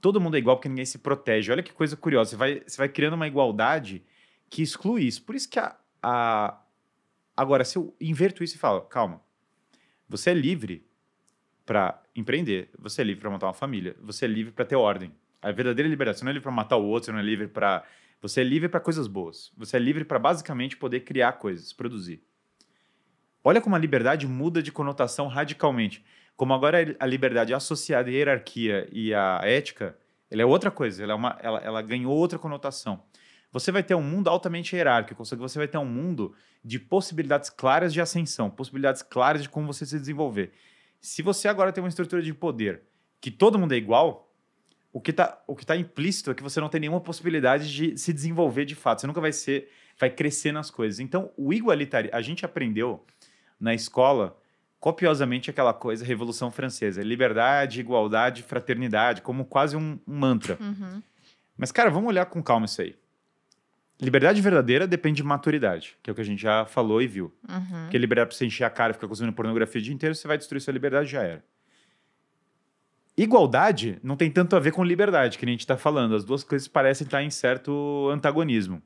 Todo mundo é igual porque ninguém se protege. Olha que coisa curiosa, você vai, você vai criando uma igualdade que exclui isso. Por isso que a, a... Agora, se eu inverto isso e falo, calma, você é livre para empreender, você é livre para montar uma família, você é livre para ter ordem. A verdadeira liberdade, você não é livre para matar o outro, você não é livre para. Você é livre para coisas boas. Você é livre para basicamente poder criar coisas, produzir. Olha como a liberdade muda de conotação radicalmente. Como agora a liberdade associada à hierarquia e à ética, ela é outra coisa, ela, é uma, ela, ela ganhou outra conotação você vai ter um mundo altamente hierárquico, ou seja, você vai ter um mundo de possibilidades claras de ascensão, possibilidades claras de como você se desenvolver. Se você agora tem uma estrutura de poder que todo mundo é igual, o que está tá implícito é que você não tem nenhuma possibilidade de se desenvolver de fato. Você nunca vai ser, vai crescer nas coisas. Então, o igualitarismo, a gente aprendeu na escola copiosamente aquela coisa Revolução Francesa, liberdade, igualdade, fraternidade, como quase um, um mantra. Uhum. Mas, cara, vamos olhar com calma isso aí. Liberdade verdadeira depende de maturidade, que é o que a gente já falou e viu. Uhum. Porque liberdade pra você encher a cara e ficar consumindo pornografia o dia inteiro, você vai destruir sua liberdade já era. Igualdade não tem tanto a ver com liberdade, que nem a gente está falando. As duas coisas parecem estar em certo antagonismo.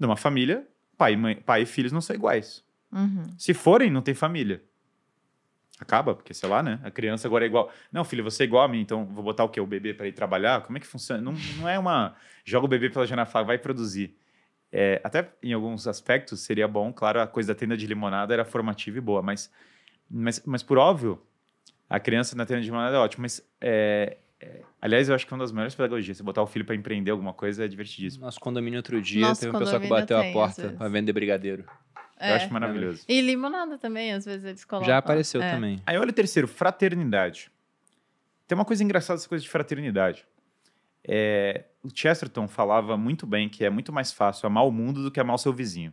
Numa família, pai, mãe, pai e filhos não são iguais. Uhum. Se forem, não tem família. Acaba, porque sei lá, né? A criança agora é igual. Não, filho, você é igual a mim, então vou botar o quê? O bebê para ir trabalhar? Como é que funciona? Não, não é uma. Joga o bebê pela janela vai produzir. É, até em alguns aspectos seria bom, claro, a coisa da tenda de limonada era formativa e boa, mas, mas, mas por óbvio, a criança na tenda de limonada é ótima, mas é, é Aliás, eu acho que é uma das melhores pedagogias. Você botar o filho para empreender alguma coisa é divertidíssimo. Nosso condomínio outro dia Nosso teve um pessoal que bateu a porta para vender brigadeiro. É. Eu acho maravilhoso. E limonada também, às vezes eles colocam. Já apareceu é. também. Aí olha o terceiro, fraternidade. Tem uma coisa engraçada essa coisa de fraternidade. É, o Chesterton falava muito bem que é muito mais fácil amar o mundo do que amar o seu vizinho.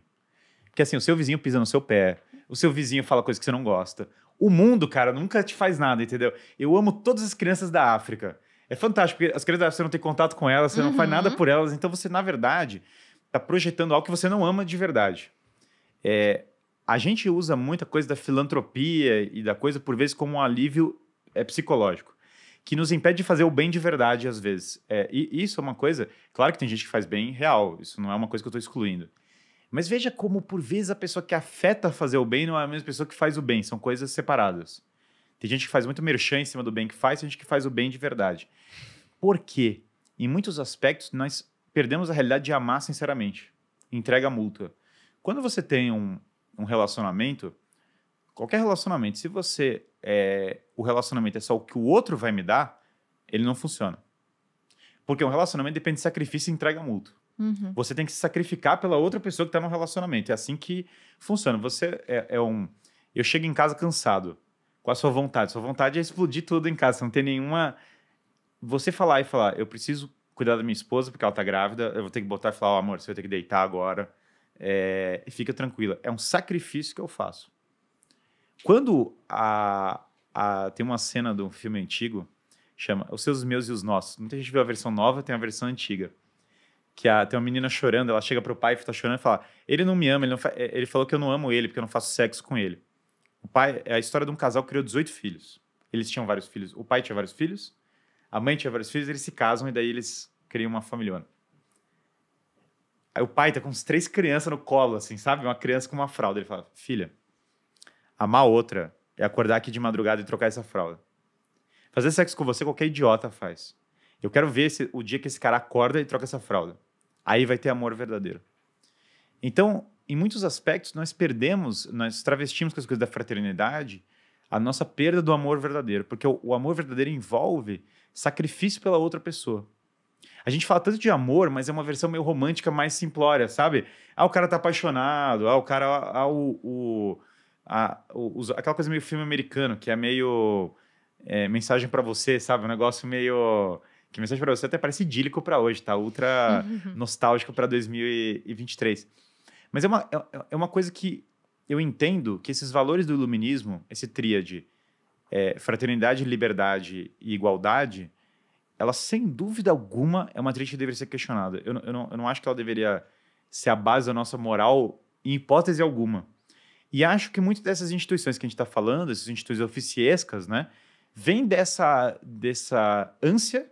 Porque assim, o seu vizinho pisa no seu pé, o seu vizinho fala coisa que você não gosta. O mundo, cara, nunca te faz nada, entendeu? Eu amo todas as crianças da África. É fantástico, porque as crianças da África, você não tem contato com elas, você uhum. não faz nada uhum. por elas, então você, na verdade, está projetando algo que você não ama de verdade. É, a gente usa muita coisa da filantropia e da coisa, por vezes, como um alívio é, psicológico que nos impede de fazer o bem de verdade às vezes. É, e isso é uma coisa. Claro que tem gente que faz bem real, isso não é uma coisa que eu estou excluindo. Mas veja como, por vezes, a pessoa que afeta fazer o bem não é a mesma pessoa que faz o bem, são coisas separadas. Tem gente que faz muito merchan em cima do bem que faz, tem gente que faz o bem de verdade. Por quê? Em muitos aspectos, nós perdemos a realidade de amar sinceramente. Entrega a multa. Quando você tem um, um relacionamento, Qualquer relacionamento, se você é, o relacionamento é só o que o outro vai me dar, ele não funciona. Porque um relacionamento depende de sacrifício e entrega mútuo. Uhum. Você tem que se sacrificar pela outra pessoa que está no relacionamento. É assim que funciona. Você é, é, um. Eu chego em casa cansado. Com a sua vontade. Sua vontade é explodir tudo em casa. Você não tem nenhuma. Você falar e falar, eu preciso cuidar da minha esposa porque ela está grávida. Eu vou ter que botar e falar, oh, amor, você vai ter que deitar agora. É... Fica tranquila. É um sacrifício que eu faço. Quando a, a, tem uma cena de um filme antigo, chama Os Seus, os Meus e os Nossos. Muita gente viu a versão nova, tem a versão antiga. Que a, tem uma menina chorando, ela chega pro pai e tá chorando e fala: Ele não me ama, ele, não é, ele falou que eu não amo ele porque eu não faço sexo com ele. O pai é a história de um casal que criou 18 filhos. Eles tinham vários filhos. O pai tinha vários filhos, a mãe tinha vários filhos, eles se casam e daí eles criam uma familhona. Aí o pai tá com uns três crianças no colo, assim, sabe? Uma criança com uma fralda. Ele fala: Filha, Amar outra é acordar aqui de madrugada e trocar essa fralda. Fazer sexo com você, qualquer idiota faz. Eu quero ver esse, o dia que esse cara acorda e troca essa fralda. Aí vai ter amor verdadeiro. Então, em muitos aspectos, nós perdemos, nós travestimos com as coisas da fraternidade a nossa perda do amor verdadeiro. Porque o, o amor verdadeiro envolve sacrifício pela outra pessoa. A gente fala tanto de amor, mas é uma versão meio romântica, mais simplória, sabe? Ah, o cara tá apaixonado, ah, o cara. Ah, ah o, o, a, os, aquela coisa meio filme americano, que é meio é, mensagem para você, sabe? Um negócio meio. Que mensagem para você até parece idílico para hoje, tá? Ultra uhum. nostálgico para 2023. Mas é uma, é, é, é uma coisa que eu entendo que esses valores do iluminismo, esse tríade, é, fraternidade, liberdade e igualdade, ela sem dúvida alguma é uma tríade que deveria ser questionada. Eu, eu, não, eu não acho que ela deveria ser a base da nossa moral em hipótese alguma. E acho que muitas dessas instituições que a gente está falando, essas instituições oficiescas, né, vem dessa, dessa ânsia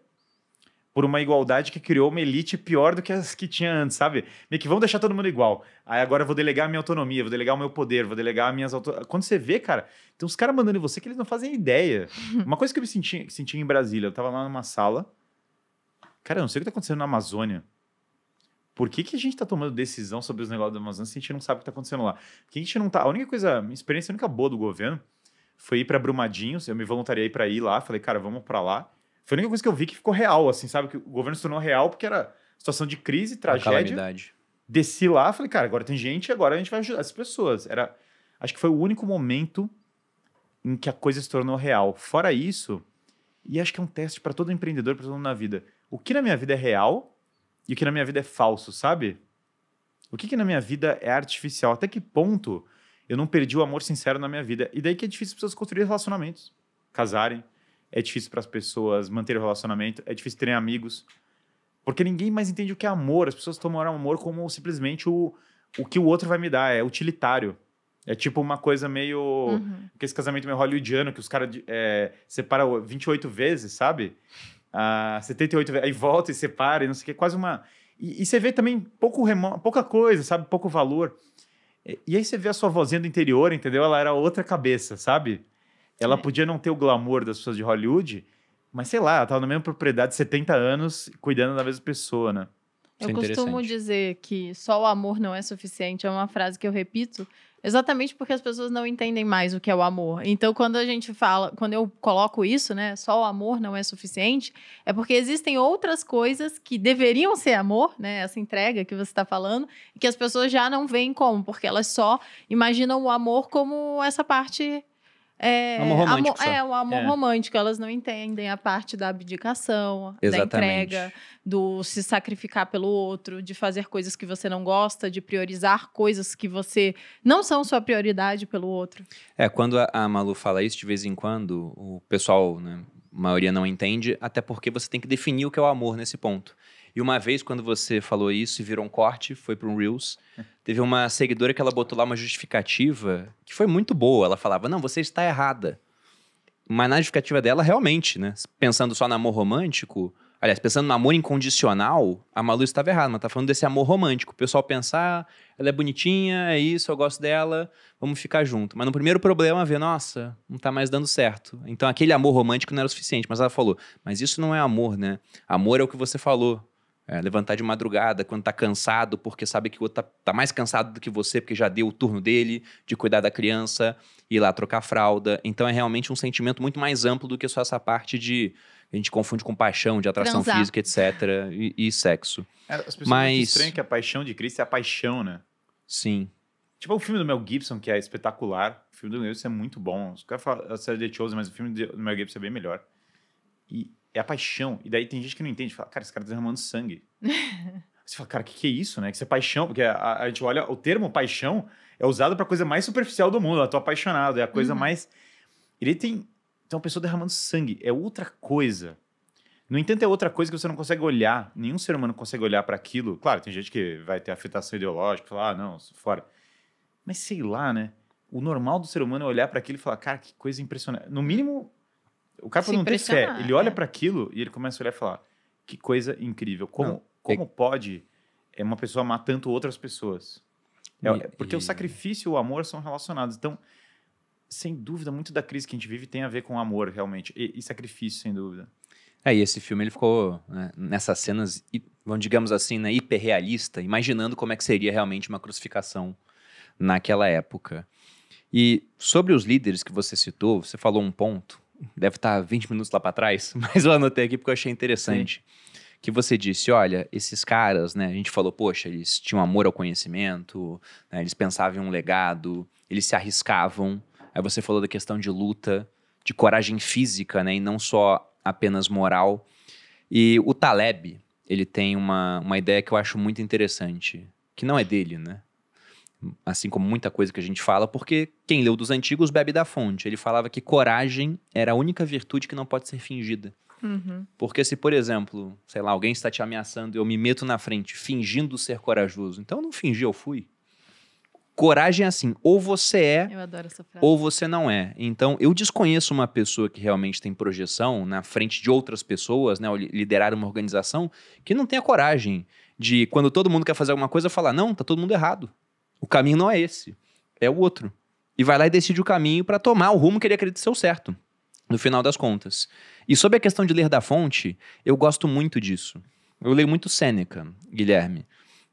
por uma igualdade que criou uma elite pior do que as que tinha antes, sabe? Meio que vão deixar todo mundo igual. Aí agora eu vou delegar a minha autonomia, vou delegar o meu poder, vou delegar minhas autoridades. Quando você vê, cara, tem uns caras mandando em você que eles não fazem ideia. uma coisa que eu me senti, senti em Brasília, eu tava lá numa sala. Cara, eu não sei o que tá acontecendo na Amazônia. Por que, que a gente está tomando decisão sobre os negócios do Amazonas se a gente não sabe o que está acontecendo lá? Por que a gente não tá. A única coisa, minha experiência única boa do governo foi ir para Brumadinhos. Eu me voluntariei para ir lá. Falei, cara, vamos para lá. Foi a única coisa que eu vi que ficou real, assim, sabe? Que o governo se tornou real porque era situação de crise, tragédia. Calamidade. Desci lá, falei, cara, agora tem gente, agora a gente vai ajudar as pessoas. Era, acho que foi o único momento em que a coisa se tornou real. Fora isso, e acho que é um teste para todo empreendedor, para todo mundo na vida. O que na minha vida é real e o que na minha vida é falso, sabe? O que, que na minha vida é artificial? Até que ponto eu não perdi o amor sincero na minha vida? E daí que é difícil para pessoas construírem relacionamentos, casarem, é difícil para as pessoas manterem o relacionamento, é difícil terem amigos. Porque ninguém mais entende o que é amor. As pessoas tomaram amor como simplesmente o, o que o outro vai me dar, é utilitário. É tipo uma coisa meio. Uhum. Que esse casamento meio hollywoodiano, que os caras é, eh, separam 28 vezes, sabe? ah, 78 aí volta e separa e não sei o que, quase uma. E, e você vê também pouco remo... pouca coisa, sabe? Pouco valor. E, e aí você vê a sua vozinha do interior, entendeu? Ela era outra cabeça, sabe? Ela é. podia não ter o glamour das pessoas de Hollywood, mas sei lá, ela estava na mesma propriedade 70 anos, cuidando da mesma pessoa, né? Isso eu é costumo dizer que só o amor não é suficiente, é uma frase que eu repito, Exatamente porque as pessoas não entendem mais o que é o amor. Então, quando a gente fala, quando eu coloco isso, né, só o amor não é suficiente, é porque existem outras coisas que deveriam ser amor, né, essa entrega que você está falando, que as pessoas já não veem como, porque elas só imaginam o amor como essa parte é, amor romântico. Amor, é, o amor é. romântico. Elas não entendem a parte da abdicação, Exatamente. da entrega, do se sacrificar pelo outro, de fazer coisas que você não gosta, de priorizar coisas que você não são sua prioridade pelo outro. É, quando a, a Malu fala isso, de vez em quando, o pessoal, né, a maioria não entende, até porque você tem que definir o que é o amor nesse ponto. E uma vez, quando você falou isso e virou um corte, foi para um Reels, teve uma seguidora que ela botou lá uma justificativa que foi muito boa. Ela falava: Não, você está errada. Mas na justificativa dela, realmente, né? Pensando só no amor romântico, aliás, pensando no amor incondicional, a Malu estava errada, mas tá falando desse amor romântico. O pessoal pensar, ah, ela é bonitinha, é isso, eu gosto dela, vamos ficar junto. Mas no primeiro problema, ver, nossa, não tá mais dando certo. Então aquele amor romântico não era o suficiente, mas ela falou, mas isso não é amor, né? Amor é o que você falou. É, levantar de madrugada quando tá cansado, porque sabe que o outro tá, tá, mais cansado do que você, porque já deu o turno dele, de cuidar da criança, ir lá trocar fralda. Então é realmente um sentimento muito mais amplo do que só essa parte de. A gente confunde com paixão, de atração Transar. física, etc. E, e sexo. É, as pessoas Mas... estranho que a paixão de Cristo é a paixão, né? Sim. Tipo o filme do Mel Gibson, que é espetacular. O filme do Mel Gibson é muito bom. Os caras falam a série The Chosen, mas o filme do Mel Gibson é bem melhor. E, é a paixão. E daí tem gente que não entende. Fala, cara, esse cara tá derramando sangue. você fala, cara, o que, que é isso, né? Que isso é paixão. Porque a, a gente olha, o termo paixão é usado pra coisa mais superficial do mundo. Eu tô apaixonado. É a coisa uhum. mais. Ele tem. Então, uma pessoa derramando sangue. É outra coisa. No entanto, é outra coisa que você não consegue olhar. Nenhum ser humano consegue olhar para aquilo. Claro, tem gente que vai ter afetação ideológica, falar, ah, não, fora. Mas sei lá, né? O normal do ser humano é olhar para aquilo e falar, cara, que coisa impressionante. No mínimo, o cara não tem fé. Ele olha é. para aquilo e ele começa a olhar e falar: que coisa incrível. Como, não, como é... pode é, uma pessoa amar tanto outras pessoas? É, porque e... o sacrifício e o amor são relacionados. Então, sem dúvida, muito da crise que a gente vive tem a ver com amor, realmente. E, e sacrifício, sem dúvida. É, e esse filme ele ficou né, nessas cenas, vamos digamos assim, né, hiperrealista, imaginando como é que seria realmente uma crucificação naquela época. E sobre os líderes que você citou, você falou um ponto deve tá estar 20 minutos lá para trás, mas eu anotei aqui porque eu achei interessante. Sim. Que você disse, olha, esses caras, né? A gente falou, poxa, eles tinham amor ao conhecimento, né, eles pensavam em um legado, eles se arriscavam. Aí você falou da questão de luta, de coragem física, né? E não só apenas moral. E o Taleb, ele tem uma, uma ideia que eu acho muito interessante, que não é dele, né? assim como muita coisa que a gente fala, porque quem leu dos antigos bebe da fonte. Ele falava que coragem era a única virtude que não pode ser fingida. Uhum. Porque se, por exemplo, sei lá, alguém está te ameaçando e eu me meto na frente fingindo ser corajoso, então eu não fingi, eu fui. Coragem é assim, ou você é, ou você não é. Então, eu desconheço uma pessoa que realmente tem projeção na frente de outras pessoas, né, ou liderar uma organização, que não tenha coragem de, quando todo mundo quer fazer alguma coisa, falar, não, tá todo mundo errado. O caminho não é esse, é o outro. E vai lá e decide o caminho para tomar o rumo que ele acredita ser o certo, no final das contas. E sobre a questão de ler da fonte, eu gosto muito disso. Eu leio muito Sêneca, Guilherme.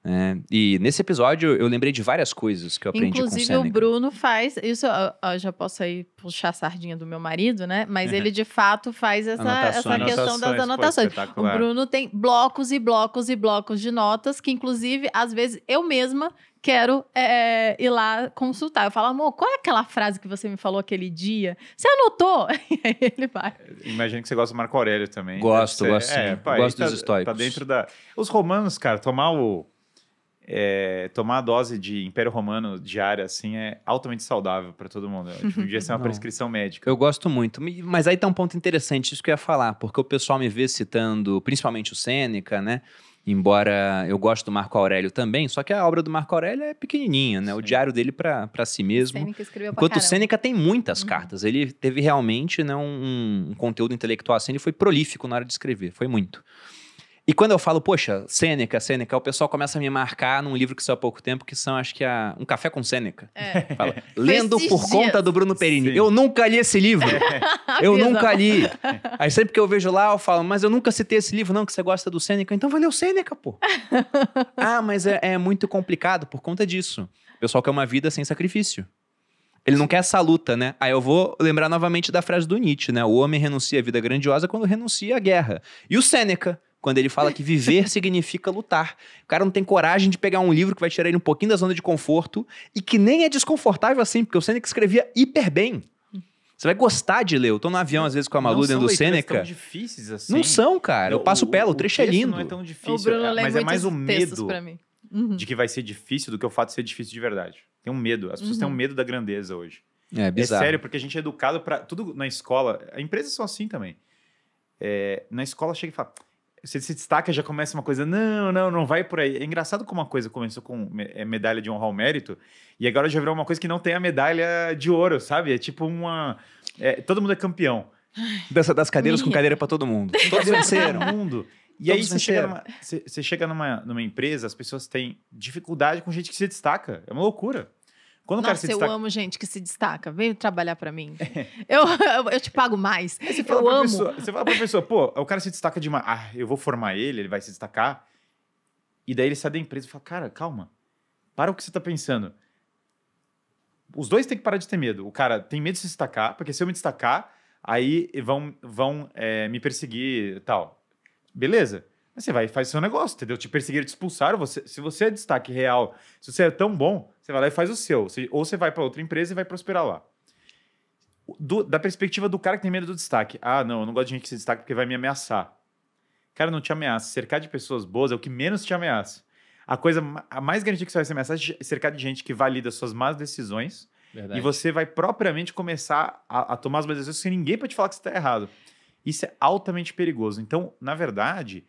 É, e nesse episódio eu lembrei de várias coisas que eu aprendi Inclusive, com Inclusive o Bruno faz, isso eu, já posso aí puxar a sardinha do meu marido, né? Mas uhum. ele de fato faz essa, essa questão das anotações. O Bruno tem blocos e blocos e blocos de notas que inclusive às vezes eu mesma quero é, é, ir lá consultar. Eu falo, amor, qual é aquela frase que você me falou aquele dia? Você anotou? E aí ele vai. Imagino que você gosta do Marco Aurélio também. Gosto, ser, gosto. É, gosto tá dos tá, históricos. Tá dentro da... Os romanos, cara, tomar o... É, tomar a dose de Império Romano diária, assim, é altamente saudável para todo mundo. É, tipo, Devia ser uma prescrição médica. Eu gosto muito. Mas aí tá um ponto interessante, isso que eu ia falar. Porque o pessoal me vê citando, principalmente o Sêneca, né? Embora eu goste do Marco Aurélio também, só que a obra do Marco Aurélio é pequenininha, né? Sim. O diário dele para si mesmo. Sêneca escreveu Enquanto pra Sêneca tem muitas uhum. cartas. Ele teve realmente né, um, um conteúdo intelectual assim, ele foi prolífico na hora de escrever, foi muito. E quando eu falo, poxa, Sêneca, Sêneca, o pessoal começa a me marcar num livro que saiu há pouco tempo, que são, acho que, a... Um Café com Sêneca. É. Fala, lendo por dias. conta do Bruno Perini. Sim. Eu nunca li esse livro. eu nunca li. Aí sempre que eu vejo lá, eu falo, mas eu nunca citei esse livro, não, que você gosta do Sêneca. Então valeu ler o Sêneca, pô. ah, mas é, é muito complicado por conta disso. O pessoal quer uma vida sem sacrifício. Ele não quer essa luta, né? Aí eu vou lembrar novamente da frase do Nietzsche, né? O homem renuncia à vida grandiosa quando renuncia à guerra. E o Sêneca quando ele fala que viver significa lutar. O cara não tem coragem de pegar um livro que vai tirar ele um pouquinho da zona de conforto e que nem é desconfortável assim, porque o Seneca escrevia hiper bem. Você vai gostar de ler. Eu tô no avião, às vezes, com a Malu não dentro do Sêneca. Não são difíceis assim. Não são, cara. Eu passo o, pé, o, o trecho é lindo. não é tão difícil, é, mas é mais o medo uhum. de que vai ser difícil do que o fato de ser difícil de verdade. Tem um medo. As pessoas uhum. têm um uhum. medo da grandeza hoje. É, é bizarro. É sério, porque a gente é educado para Tudo na escola... Empresas são assim também. É, na escola chega e fala você se destaca, já começa uma coisa, não, não, não vai por aí. É engraçado como uma coisa começou com é, medalha de honra ao mérito, e agora já virou uma coisa que não tem a medalha de ouro, sabe? É tipo uma. É, todo mundo é campeão. Dança das cadeiras com cadeira para todo mundo. Todos venceram. Todo mundo. E Todos aí você chega, numa, você, você chega numa, numa empresa, as pessoas têm dificuldade com gente que se destaca. É uma loucura. Quando Nossa, o cara se destaca... eu amo gente que se destaca. vem trabalhar para mim. É. Eu, eu, eu, te pago mais. você fala eu amo. Pessoa, você fala pra pessoa, pô, o cara se destaca demais. Ah, eu vou formar ele, ele vai se destacar. E daí ele sai da empresa e fala, cara, calma. Para o que você tá pensando. Os dois têm que parar de ter medo. O cara tem medo de se destacar, porque se eu me destacar, aí vão, vão é, me perseguir e tal. Beleza. Mas você vai e faz o seu negócio, entendeu? Te perseguiram, te expulsaram. Você, se você é destaque real, se você é tão bom, você vai lá e faz o seu. ou você vai para outra empresa e vai prosperar lá. Do, da perspectiva do cara que tem medo do destaque. Ah, não, eu não gosto de gente que se destaca porque vai me ameaçar. Cara, não te ameaça. Cercar de pessoas boas é o que menos te ameaça. A coisa a mais garantia que você vai se ameaçar é cercar de gente que valida suas más decisões. Verdade. E você vai propriamente começar a, a tomar as más decisões sem ninguém para te falar que você está errado. Isso é altamente perigoso. Então, na verdade,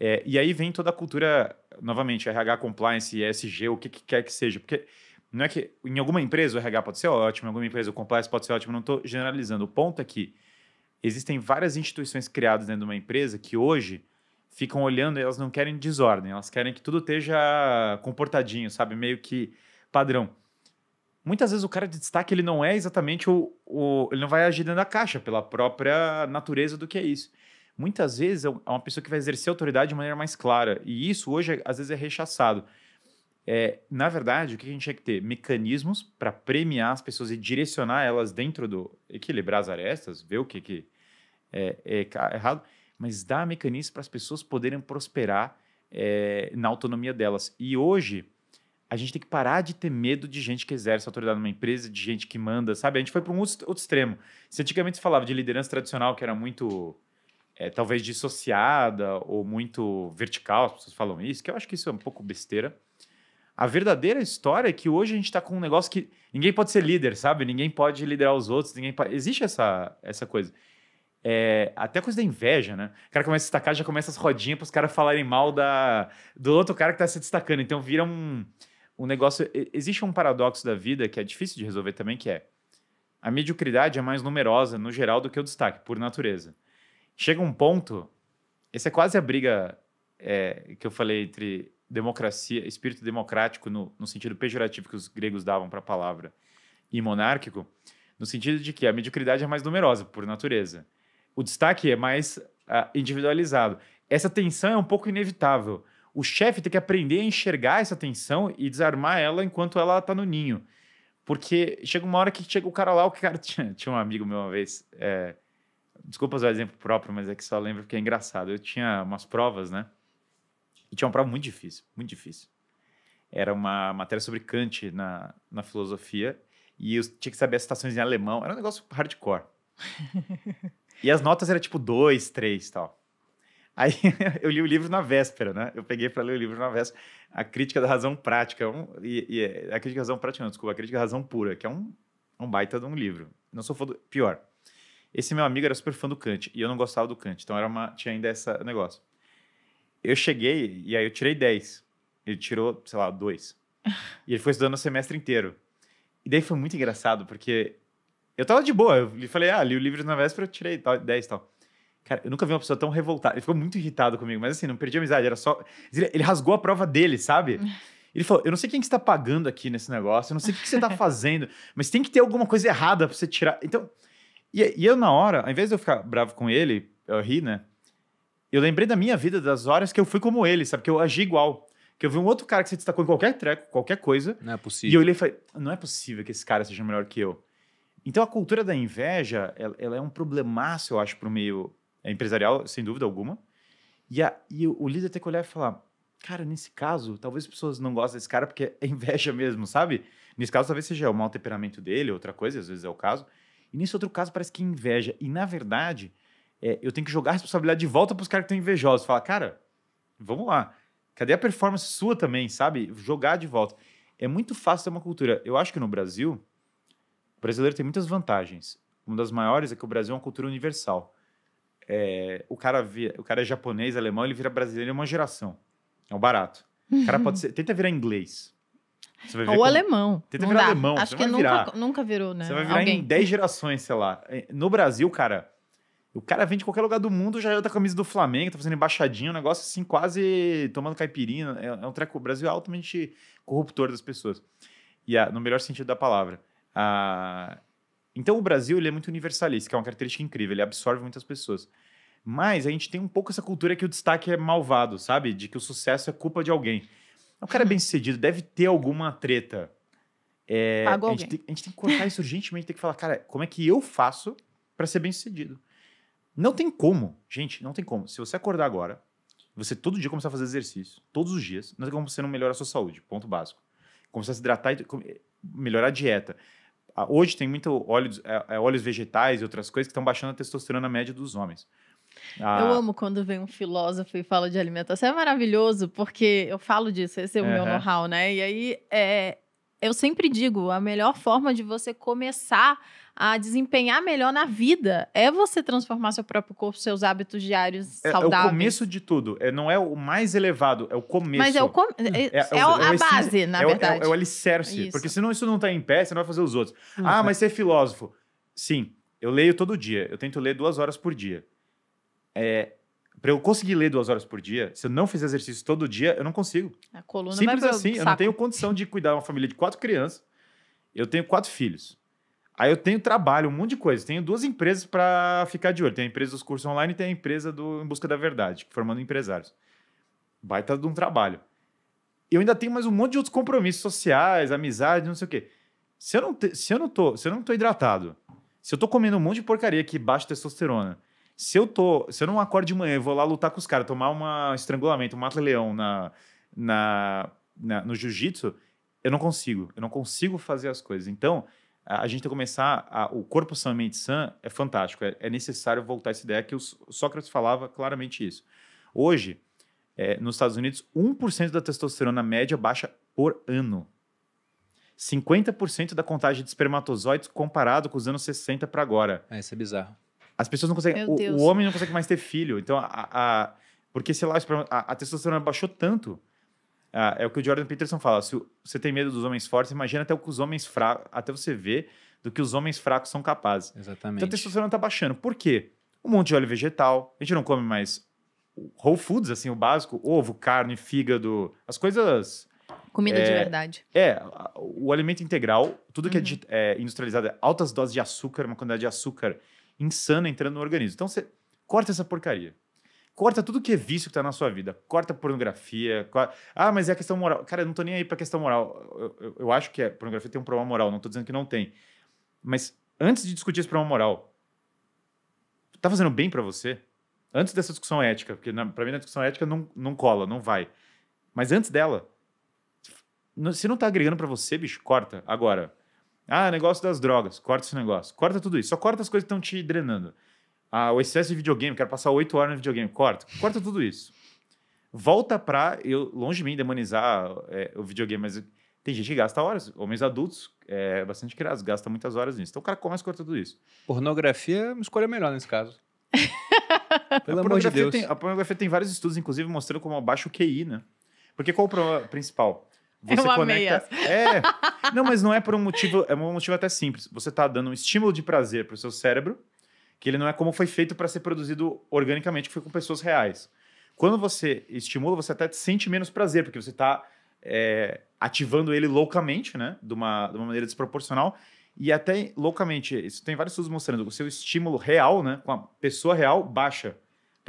é, e aí vem toda a cultura, novamente, RH compliance, ESG, o que, que quer que seja. Porque não é que em alguma empresa o RH pode ser ótimo, em alguma empresa o compliance pode ser ótimo, não estou generalizando. O ponto é que existem várias instituições criadas dentro de uma empresa que hoje ficam olhando e elas não querem desordem, elas querem que tudo esteja comportadinho, sabe? Meio que padrão. Muitas vezes o cara de destaque ele não é exatamente o, o. Ele não vai agir dentro da caixa, pela própria natureza do que é isso muitas vezes é uma pessoa que vai exercer autoridade de maneira mais clara. E isso hoje, às vezes, é rechaçado. É, na verdade, o que a gente tinha que ter? Mecanismos para premiar as pessoas e direcionar elas dentro do. equilibrar as arestas, ver o que, que é, é errado, mas dar mecanismos para as pessoas poderem prosperar é, na autonomia delas. E hoje, a gente tem que parar de ter medo de gente que exerce autoridade numa empresa, de gente que manda, sabe? A gente foi para um outro, outro extremo. Se antigamente falava de liderança tradicional, que era muito é, talvez dissociada ou muito vertical, as pessoas falam isso, que eu acho que isso é um pouco besteira. A verdadeira história é que hoje a gente está com um negócio que ninguém pode ser líder, sabe? Ninguém pode liderar os outros, ninguém pode... Existe essa, essa coisa. É, até a coisa da inveja, né? O cara começa a destacar, já começa as rodinhas para os caras falarem mal da, do outro cara que está se destacando. Então vira um, um negócio. Existe um paradoxo da vida que é difícil de resolver também, que é a mediocridade é mais numerosa no geral do que o destaque, por natureza chega um ponto. Essa é quase a briga é, que eu falei entre democracia, espírito democrático no, no sentido pejorativo que os gregos davam para a palavra e monárquico, no sentido de que a mediocridade é mais numerosa por natureza. O destaque é mais uh, individualizado. Essa tensão é um pouco inevitável. O chefe tem que aprender a enxergar essa tensão e desarmar ela enquanto ela está no ninho. Porque chega uma hora que chega o cara lá, o cara tinha, tinha um amigo meu uma vez, é, Desculpa usar o exemplo próprio, mas é que só lembro porque é engraçado. Eu tinha umas provas, né? E tinha uma prova muito difícil, muito difícil. Era uma matéria sobre Kant na, na filosofia e eu tinha que saber as citações em alemão. Era um negócio hardcore. e as notas eram tipo dois três e tal. Aí eu li o livro na véspera, né? Eu peguei para ler o livro na véspera. A Crítica da Razão Prática. Um, e, e, a Crítica da Razão Prática, não, desculpa. A Crítica da Razão Pura, que é um, um baita de um livro. Não sou foda. Pior. Esse meu amigo era super fã do Kant e eu não gostava do Kant, então era uma, tinha ainda esse negócio. Eu cheguei e aí eu tirei 10. Ele tirou, sei lá, 2. E ele foi estudando o semestre inteiro. E daí foi muito engraçado, porque eu tava de boa. Eu falei, ah, li o livro na véspera, eu tirei 10 e tal. Cara, eu nunca vi uma pessoa tão revoltada. Ele ficou muito irritado comigo, mas assim, não perdi a amizade, era só. Ele rasgou a prova dele, sabe? Ele falou: Eu não sei quem que está pagando aqui nesse negócio, eu não sei o que, que você está fazendo, mas tem que ter alguma coisa errada para você tirar. Então, e, e eu, na hora, ao invés de eu ficar bravo com ele, eu ri, né? Eu lembrei da minha vida, das horas que eu fui como ele, sabe? Que eu agi igual. Que eu vi um outro cara que se destacou em qualquer treco, qualquer coisa. Não é possível. E eu olhei e falei, não é possível que esse cara seja melhor que eu. Então a cultura da inveja, ela, ela é um problemaço, eu acho, para o meio empresarial, sem dúvida alguma. E, a, e o, líder tem que olhar e falar, cara, nesse caso, talvez as pessoas não gostem desse cara porque é inveja mesmo, sabe? Nesse caso, talvez seja o mau temperamento dele, outra coisa, às vezes é o caso. E nesse outro caso parece que inveja. E na verdade, é, eu tenho que jogar a responsabilidade de volta para os caras que estão invejosos. Falar, cara, vamos lá. Cadê a performance sua também, sabe? Jogar de volta. É muito fácil ter uma cultura. Eu acho que no Brasil, o brasileiro tem muitas vantagens. Uma das maiores é que o Brasil é uma cultura universal. É, o, cara via, o cara é japonês, alemão, ele vira brasileiro em é uma geração. É o um barato. O cara pode ser, tenta virar inglês. Ou como... alemão. Tenta não virar dá. alemão. Acho que nunca, virar. nunca virou, né? Você vai virar Alguém. em 10 gerações, sei lá. É, no Brasil, cara, o cara vem de qualquer lugar do mundo, já é da camisa do Flamengo, tá fazendo embaixadinha, um negócio assim, quase tomando caipirinha. É, é um treco. O Brasil é altamente corruptor das pessoas. E no melhor sentido da palavra. então o Brasil ele é muito universalista, que é uma característica incrível, ele absorve muitas pessoas. Mas a gente tem um pouco essa cultura que o destaque é malvado, sabe? De que o sucesso é culpa de alguém. O é cara é bem sucedido, deve ter alguma treta. É, a, gente tem, a, gente tem, que cortar isso urgentemente, tem que falar, cara, como é que eu faço para ser bem sucedido? Não tem como, gente, não tem como. Se você acordar agora, você todo dia começar a fazer exercício, todos os dias, não tem como você não melhorar a sua saúde, ponto básico. Começar a se hidratar e melhorar a dieta. Ah, hoje tem muito óleo, é, é, óleos vegetais e outras coisas que estão baixando a testosterona média dos homens. Ah. Eu amo quando vem um filósofo e fala de alimentação. É maravilhoso, porque eu falo disso, esse é o uhum. meu know-how, né? E aí, é, eu sempre digo, a melhor forma de você começar a desempenhar melhor na vida é você transformar seu próprio corpo, seus hábitos diários saudáveis. É, é o começo de tudo. É, não é o mais elevado, é o começo. Mas é, o com... é, é, é o, é é a base, na verdade. É, o alicerce. Isso. Porque senão isso não está em pé, você não vai fazer os outros. Uhum. Ah, mas você é filósofo. Sim, eu leio todo dia. Eu tento ler duas horas por dia. É, para eu conseguir ler duas horas por dia, se eu não fizer exercício todo dia, eu não consigo. A coluna Simples vai assim, eu não tenho condição de cuidar de uma família de quatro crianças. Eu tenho quatro filhos. Aí eu tenho trabalho, um monte de coisa. Tenho duas empresas para ficar de olho. Tem a empresa dos cursos online e tem a empresa do Em Busca da Verdade, formando empresários. Baita de um trabalho. Eu ainda tenho mais um monte de outros compromissos sociais, amizades, não sei o quê. Se eu não, estou se eu não, se eu não hidratado, se eu estou comendo um monte de porcaria que baixa testosterona, se eu tô, se eu não acordo de manhã e vou lá lutar com os caras, tomar um estrangulamento, um mata-leão na, na, na, no jiu-jitsu, eu não consigo. Eu não consigo fazer as coisas. Então, a, a gente tem que começar. A, o corpo sã, mente sã é fantástico. É, é necessário voltar a essa ideia que o Sócrates falava claramente isso. Hoje, é, nos Estados Unidos, 1% da testosterona média baixa por ano. 50% da contagem de espermatozoides comparado com os anos 60 para agora. É, isso é bizarro. As pessoas não conseguem. O, o, homem não consegue mais ter filho. Então, a, a porque, sei lá, a, a testosterona baixou tanto. Ah, é o que o Jordan Peterson fala. Se você tem medo dos homens fortes, imagina até o que os homens fracos, até você ver do que os homens fracos são capazes. Exatamente. Então a testosterona está baixando. Por quê? Um monte de óleo vegetal. A gente não come mais whole foods, assim, o básico, ovo, carne, fígado, as coisas. Comida é, de verdade. É, o alimento integral, tudo que é uhum. é industrializado, é altas doses de açúcar, uma quantidade de açúcar insana entrando no organismo. Então você corta essa porcaria. Corta tudo que é vício que está na sua vida. Corta pornografia. Corta... Ah, mas é a questão moral. Cara, eu não tô nem aí a questão moral. Eu, eu, eu acho que a é, pornografia tem um problema moral, não estou dizendo que não tem. Mas antes de discutir esse problema moral, tá fazendo bem para você? Antes dessa discussão ética, porque para mim a discussão ética não, não cola, não vai. Mas antes dela, se não está agregando para você, bicho, corta. Agora, ah, negócio das drogas, corta esse negócio. Corta tudo isso, só corta as coisas que estão te drenando. Ah, o excesso de videogame, quero passar oito horas no videogame, corta. Corta tudo isso. Volta pra, eu, longe de mim demonizar é, o videogame, mas tem gente que gasta horas, homens adultos, é, bastante criados, gasta muitas horas nisso. Então o cara começa a cortar tudo isso. Pornografia é uma escolha melhor nesse caso. Pelo amor de Deus. Tem, a pornografia tem vários estudos, inclusive, mostrando como abaixa o QI, né? Porque qual o problema principal? Você eu conecta. É. Não, mas não é por um motivo. É um motivo até simples. Você está dando um estímulo de prazer para o seu cérebro, que ele não é como foi feito para ser produzido organicamente, que foi com pessoas reais. Quando você estimula, você até sente menos prazer, porque você está é, ativando ele loucamente, né? De uma, de uma maneira desproporcional. E até loucamente, isso tem vários estudos mostrando, o seu estímulo real, né? Com a pessoa real, baixa.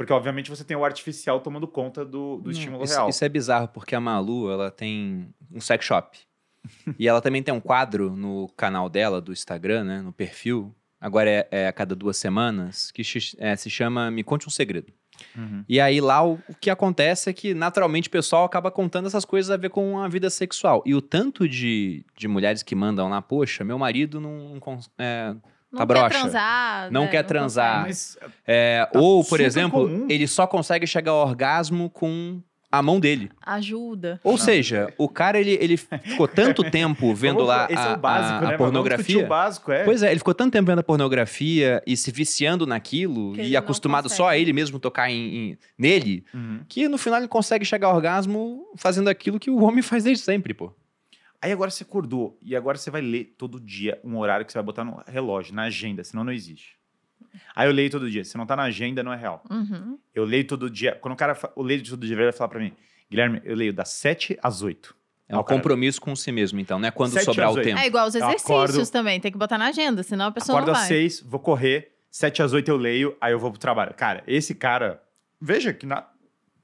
Porque, obviamente, você tem o artificial tomando conta do, do estímulo isso, real. Isso é bizarro, porque a Malu, ela tem um sex shop. e ela também tem um quadro no canal dela, do Instagram, né? No perfil. Agora é, é a cada duas semanas, que é, se chama Me Conte um Segredo. Uhum. E aí lá o, o, que acontece é que naturalmente o pessoal acaba contando essas coisas a ver com a vida sexual. E o tanto de, de mulheres que mandam lá, poxa, meu marido não, não é, não tá broxa. Transar, não né? quer não transar. é, tá ou, por exemplo, comum. ele só consegue chegar ao orgasmo com a mão dele. Ajuda. Ou não. seja, o cara ele, ele ficou tanto tempo vendo lá é a, é básico, a, a né? pornografia. Básico, é. Pois é, ele ficou tanto tempo vendo a pornografia e se viciando naquilo que e acostumado só a ele mesmo tocar em, em nele, uhum. que no final ele consegue chegar ao orgasmo fazendo aquilo que o homem faz desde sempre, pô. Aí agora você acordou e agora você vai ler todo dia um horário que você vai botar no relógio, na agenda, senão não existe. Aí eu leio todo dia. Se não tá na agenda, não é real. Uhum. Eu leio todo dia. Quando o cara eu leio todo dia, ele vai falar para mim, Guilherme, eu leio das 7 às 8. É um cara... compromisso com si mesmo, então, né? Quando sobrar o tempo. É igual os exercícios acordo, também, tem que botar na agenda, senão a pessoa não vai. Acordo às 6, vou correr, 7 às 8 eu leio, aí eu vou pro trabalho. Cara, esse cara, veja que na,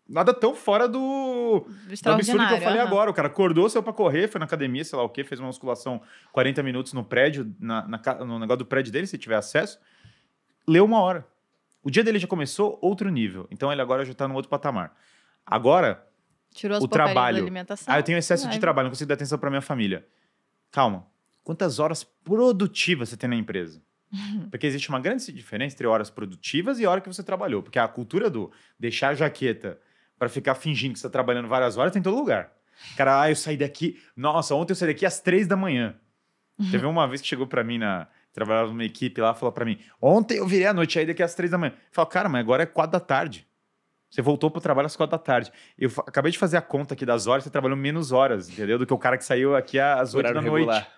nada tão fora do, do absurdo que eu falei uhum. agora. O cara acordou, saiu pra correr, foi na academia, sei lá o quê, fez uma musculação 40 minutos no prédio, na, na, no negócio do prédio dele, se tiver acesso. Leu uma hora. O dia dele já começou outro nível. Então ele agora já tá num outro patamar. Agora, Tirou o trabalho. Ah, eu tenho excesso Ai. de trabalho, não consigo dar atenção pra minha família. Calma. Quantas horas produtivas você tem na empresa? Porque existe uma grande diferença entre horas produtivas e hora que você trabalhou. Porque a cultura do deixar a jaqueta para ficar fingindo que você tá trabalhando várias horas, tem tá em todo lugar. Cara, ah, eu saí daqui. Nossa, ontem eu saí daqui às três da manhã. Uhum. Teve uma vez que chegou para mim na. Trabalhava numa equipe lá, falou para mim: Ontem eu virei à noite, aí daqui às três da manhã. Falei, cara, mas agora é quatro da tarde. Você voltou pro trabalho às quatro da tarde. Eu acabei de fazer a conta aqui das horas, você trabalhou menos horas, entendeu? Do que o cara que saiu aqui às oito da regular. noite.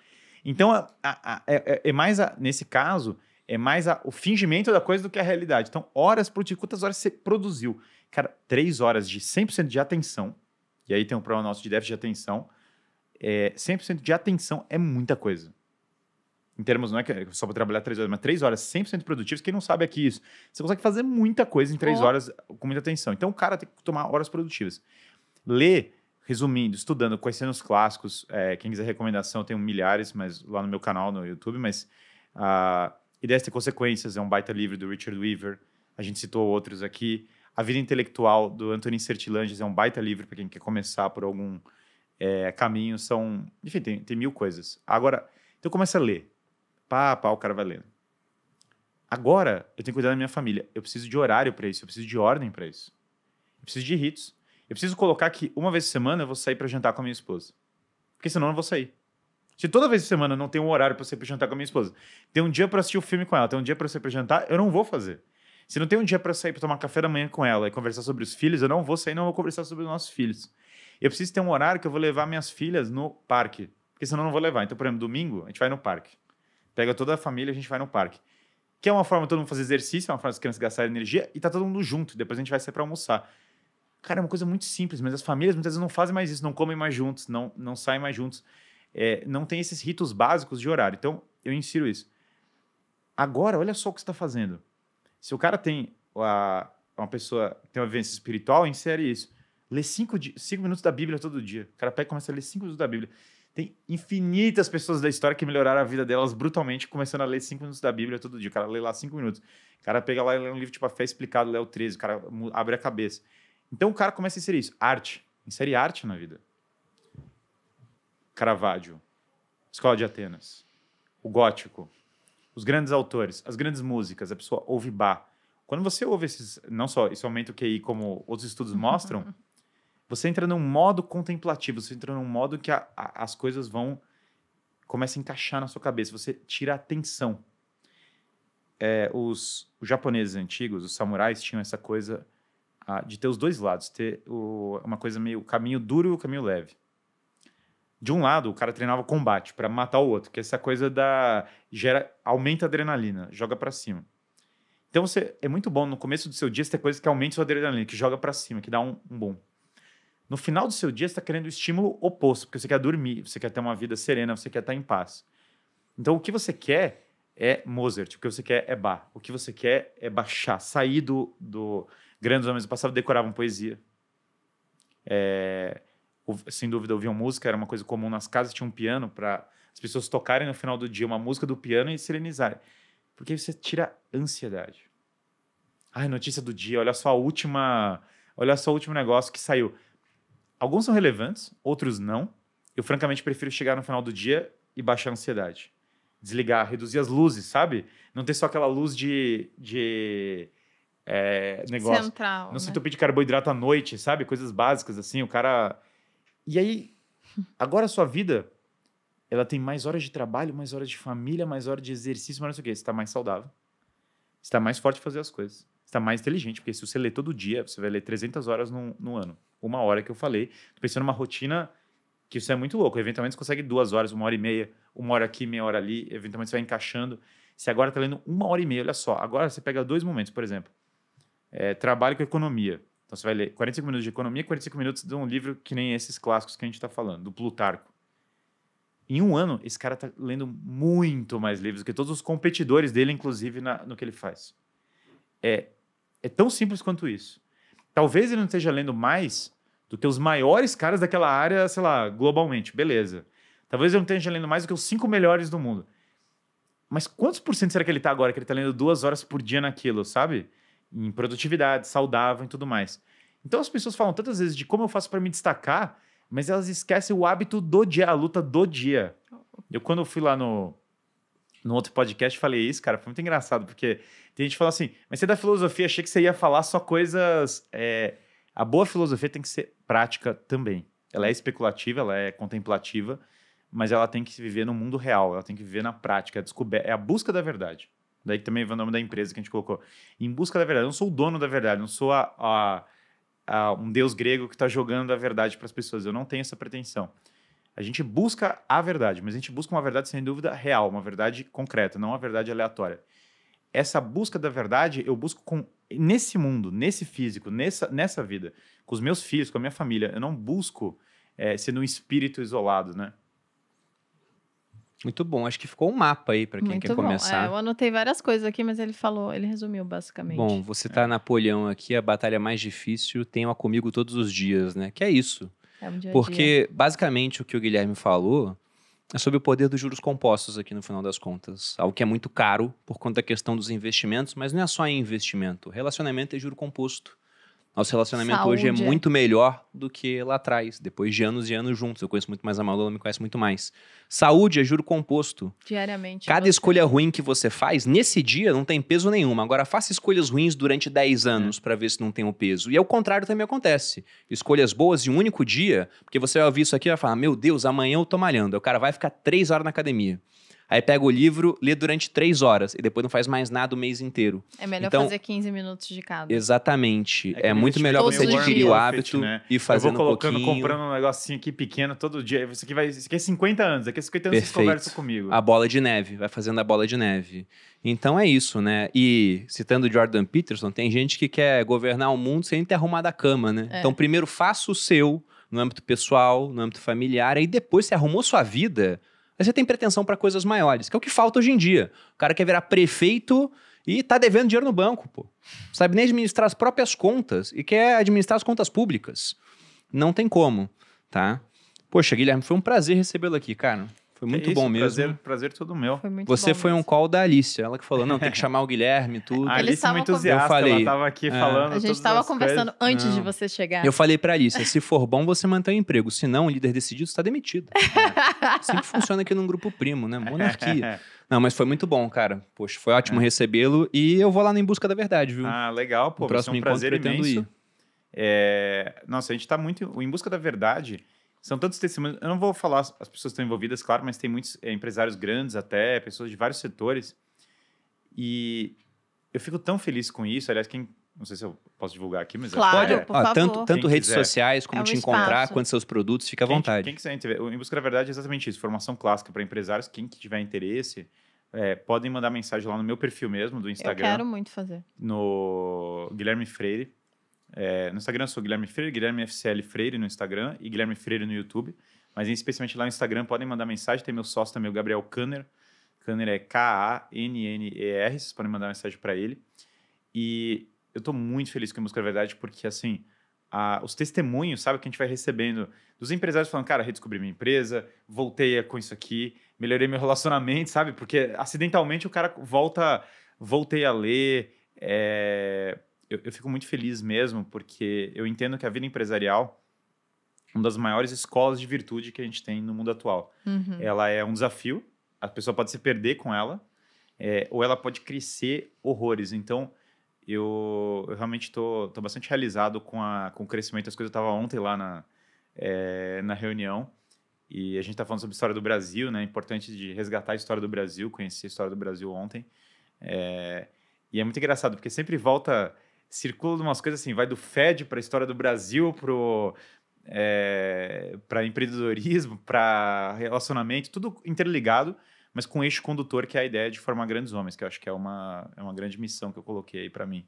Então, a, a, a, é, é, é mais, nesse caso, é mais o fingimento da coisa do que a realidade. Então, horas produtivas, quantas horas você produziu? Cara, três horas de 100% de atenção, e aí tem um problema nosso de déficit de atenção, é, 100% de atenção é muita coisa. Em termos, não é, é só para trabalhar três horas, mas três horas 100% produtivas, quem não sabe aqui é isso. Você consegue fazer muita coisa em três oh. horas com muita atenção. Então o cara tem que tomar horas produtivas. Ler, resumindo, estudando, conhecendo os clássicos. É, quem quiser recomendação, tem milhares, mas lá no meu canal, no YouTube, mas. Uh, Ideias e Consequências é um baita livro do Richard Weaver. A gente citou outros aqui. A Vida Intelectual, do Antônio Sertilanges, é um baita livro para quem quer começar por algum é, caminho. São, enfim, tem, tem mil coisas. Agora, então começa a ler. Pá, pá, o cara vai lendo. Agora, eu tenho que cuidar da minha família. Eu preciso de horário para isso, eu preciso de ordem para isso. Eu preciso de ritos. Eu preciso colocar que uma vez por semana eu vou sair para jantar com a minha esposa. Porque senão eu não vou sair. Se toda vez por semana não tem um horário para sair para jantar com a minha esposa, tem um dia para assistir o um filme com ela, tem um dia para sair para jantar, eu não vou fazer. Se não tem um dia para sair para tomar café da manhã com ela e conversar sobre os filhos, eu não vou sair, não vou conversar sobre os nossos filhos. Eu preciso ter um horário que eu vou levar minhas filhas no parque, porque senão eu não vou levar. Então, por exemplo, domingo a gente vai no parque. Pega toda a família, a gente vai no parque. Que é uma forma de todo mundo fazer exercício, é uma forma das crianças gastarem energia e tá todo mundo junto. Depois a gente vai sair para almoçar. Cara, é uma coisa muito simples, mas as famílias muitas vezes não fazem mais isso, não comem mais juntos, não, não saem mais juntos. É, não tem esses ritos básicos de horário. Então, eu insiro isso. Agora, olha só o que você está fazendo. Se o cara tem a, uma pessoa tem uma vivência espiritual, insere isso. Lê cinco, cinco minutos da Bíblia todo dia. O cara pega e começa a ler cinco minutos da Bíblia. Tem infinitas pessoas da história que melhoraram a vida delas brutalmente começando a ler cinco minutos da Bíblia todo dia. O cara lê lá cinco minutos. O cara pega lá e lê um livro tipo A Fé Explicado, lê o 13. O cara abre a cabeça. Então o cara começa a inserir isso. Arte. Insere arte na vida. Caravaggio. Escola de Atenas. O gótico os grandes autores, as grandes músicas, a pessoa ouve Bach. Quando você ouve esses, não só isso aumenta o QI como outros estudos mostram, você entra num modo contemplativo, você entra num modo que a, a, as coisas vão começa a encaixar na sua cabeça, você tira a atenção. É, os, os, japoneses antigos, os samurais tinham essa coisa ah, de ter os dois lados, ter o, uma coisa meio caminho duro e o caminho leve de um lado, o cara treinava combate para matar o outro, que é essa coisa da gera aumenta a adrenalina, joga para cima. Então você é muito bom no começo do seu dia você ter coisas que aumentam sua adrenalina, que joga para cima, que dá um, um bom. No final do seu dia você está querendo o estímulo oposto, porque você quer dormir, você quer ter uma vida serena, você quer estar tá em paz. Então o que você quer é Mozart, o que você quer é Bach, o que você quer é baixar, sair do, do grandes homens do passado decoravam poesia. É, sem dúvida ouviam música, era uma coisa comum nas casas, tinha um piano para as pessoas tocarem no final do dia uma música do piano e serenizarem. Porque você tira ansiedade. Ai, notícia do dia, olha só a última, olha só o último negócio que saiu. Alguns são relevantes, outros não. Eu francamente prefiro chegar no final do dia e baixar a ansiedade. Desligar, reduzir as luzes, sabe? Não ter só aquela luz de, de é, negócio. Central, não né? se entupir de carboidrato à noite, sabe? Coisas básicas assim, o cara e aí, agora a sua vida, ela tem mais horas de trabalho, mais horas de família, mais horas de exercício, mais não sei o quê. Você está mais saudável. Você está mais forte de fazer as coisas. Você está mais inteligente, porque se você ler todo dia, você vai ler 300 horas no, no ano. Uma hora que eu falei. Tô pensando numa rotina que isso é muito louco. Eventualmente você consegue duas horas, uma hora e meia, uma hora aqui, meia hora ali. Eventualmente você vai encaixando. Se agora está lendo uma hora e meia, olha só. Agora você pega dois momentos, por exemplo. É, trabalho com economia. Então você vai ler 45 minutos de economia, 45 minutos de um livro que nem esses clássicos que a gente está falando, do Plutarco. Em um ano, esse cara está lendo muito mais livros que todos os competidores dele, inclusive na, no que ele faz. É, é tão simples quanto isso. Talvez ele não esteja lendo mais do que os maiores caras daquela área, sei lá, globalmente, beleza. Talvez ele não esteja lendo mais do que os cinco melhores do mundo. Mas quantos por cento será que ele está agora, que ele está lendo duas horas por dia naquilo, sabe? em produtividade, saudável e tudo mais. Então as pessoas falam tantas vezes de como eu faço para me destacar, mas elas esquecem o hábito do dia, a luta do dia. Eu, quando fui lá no, no outro podcast, falei isso, cara, foi muito engraçado, porque tem gente fala assim, mas você é da filosofia, achei que você ia falar só coisas. É... A boa filosofia tem que ser prática também. Ela é especulativa, ela é contemplativa, mas ela tem que se viver no mundo real, ela tem que viver na prática, é, é a busca da verdade. Daí também é o nome da empresa que a gente colocou. Em busca da verdade. Eu não sou o dono da verdade, eu não sou a, a, a um deus grego que está jogando a verdade para as pessoas. Eu não tenho essa pretensão. A gente busca a verdade, mas a gente busca uma verdade, sem dúvida, real, uma verdade concreta, não uma verdade aleatória. Essa busca da verdade eu busco com nesse mundo, nesse físico, nessa, nessa vida, com os meus filhos, com a minha família. Eu não busco é, ser um espírito isolado, né? Muito bom, acho que ficou um mapa aí para quem Muito quer bom. começar. É, eu anotei várias coisas aqui, mas ele falou, ele resumiu basicamente. Bom, você tá é. Napoleão aqui, a batalha mais difícil, tenho-a comigo todos os dias, né? Que é isso. É um dia Porque dia. basicamente o que o Guilherme falou é sobre o poder dos juros compostos aqui no final das contas. Algo que é muito caro por conta da questão dos investimentos, mas não é só em investimento. Relacionamento é juro composto. Nosso relacionamento é Saúde. hoje é muito melhor do que lá atrás, depois de anos e anos juntos. Eu conheço muito mais a Malu, ela me conhece muito mais. Saúde é juro composto. Diariamente. Cada você... escolha ruim que você faz, nesse dia não tem peso nenhum. Agora faça escolhas ruins durante 10 é. anos é. para ver se não tem o um peso. E ao é contrário também acontece. Escolhas boas em um único dia, porque você vai ouvir isso aqui e vai falar: "Meu Deus, amanhã eu tô malhando". O cara vai ficar 3 horas na academia. Aí pega o livro, lê durante três horas e depois não faz mais nada o mês inteiro. É melhor então, fazer 15 minutos de cada. Exatamente. É, é muito melhor você adquirir o hábito né? e fazer um pouquinho. Eu vou colocando, comprando um negocinho aqui pequeno todo dia. Isso aqui, vai, isso aqui é 50 anos, daqui a 50 anos Perfeito. você conversa comigo. A bola de neve, vai fazendo a bola de neve. Então é isso, né? E citando Jordan Peterson, tem gente que quer governar o mundo sem ter arrumado a cama, né? É. Então primeiro faça o seu no âmbito pessoal, no âmbito familiar, e depois você arrumou sua vida, Aí você tem pretensão para coisas maiores, que é o que falta hoje em dia. O cara quer virar prefeito e tá devendo dinheiro no banco, pô. Sabe nem administrar as próprias contas e quer administrar as contas públicas. Não tem como, tá? Poxa, Guilherme, foi um prazer recebê-lo aqui, cara. Foi muito é isso, bom mesmo. Prazer, prazer todo meu. Foi Você foi mesmo. um call da Alice, ela que falou: não, tem que chamar o Guilherme e tudo. a Alice é muito entusiasta, eu falei, ela tava aqui é. falando. A gente estava conversando coisas. antes não. de você chegar. Eu falei pra Alice: se for bom, você mantém o emprego. Se não, o líder decidido está demitido. Sempre assim funciona aqui num grupo primo, né? Monarquia. Não, mas foi muito bom, cara. Poxa, foi ótimo é. recebê-lo e eu vou lá no Em Busca da Verdade, viu? Ah, legal, pô. No próximo um encontro prazer pretendo imenso. ir. É... Nossa, a gente tá muito. O Em Busca da Verdade são tantos testemunhos. Eu não vou falar as pessoas que estão envolvidas, claro, mas tem muitos é, empresários grandes até, pessoas de vários setores. E eu fico tão feliz com isso. Aliás, quem. Não sei se eu posso divulgar aqui, mas é claro, é. por ah, Tanto, tanto redes quiser. sociais, como é um te espaço. encontrar, quanto seus produtos, fica à quem, vontade. Quem quiser, em busca da verdade é exatamente isso. Formação clássica para empresários. Quem tiver interesse, é, podem mandar mensagem lá no meu perfil mesmo, do Instagram. Eu quero muito fazer. No Guilherme Freire. É, no Instagram eu sou Guilherme Freire, Guilherme FCL Freire no Instagram e Guilherme Freire no YouTube. Mas especialmente lá no Instagram podem mandar mensagem. Tem meu sócio também, o Gabriel Kanner. Kanner é K-A-N-N-E-R. Vocês podem mandar mensagem para ele. E eu estou muito feliz com a Música da Verdade porque, assim, a, os testemunhos, sabe, que a gente vai recebendo dos empresários falando, cara, redescobri minha empresa, voltei com isso aqui, melhorei meu relacionamento, sabe? Porque acidentalmente o cara volta, voltei a ler, é, eu, eu fico muito feliz mesmo, porque eu entendo que a vida empresarial é uma das maiores escolas de virtude que a gente tem no mundo atual. Uhum. Ela é um desafio, a pessoa pode se perder com ela, é, ou ela pode crescer horrores. Então, eu, eu realmente estou bastante realizado com, a, com o crescimento das coisas. Eu estava ontem lá na, é, na reunião e a gente está falando sobre a história do Brasil, né? É importante de resgatar a história do Brasil, conhecer a história do Brasil ontem. É, e é muito engraçado, porque sempre volta circula umas coisas assim, vai do Fed para a história do Brasil, para é, para empreendedorismo, para relacionamento, tudo interligado, mas com eixo condutor que é a ideia de formar grandes homens, que eu acho que é uma, é uma grande missão que eu coloquei aí para mim.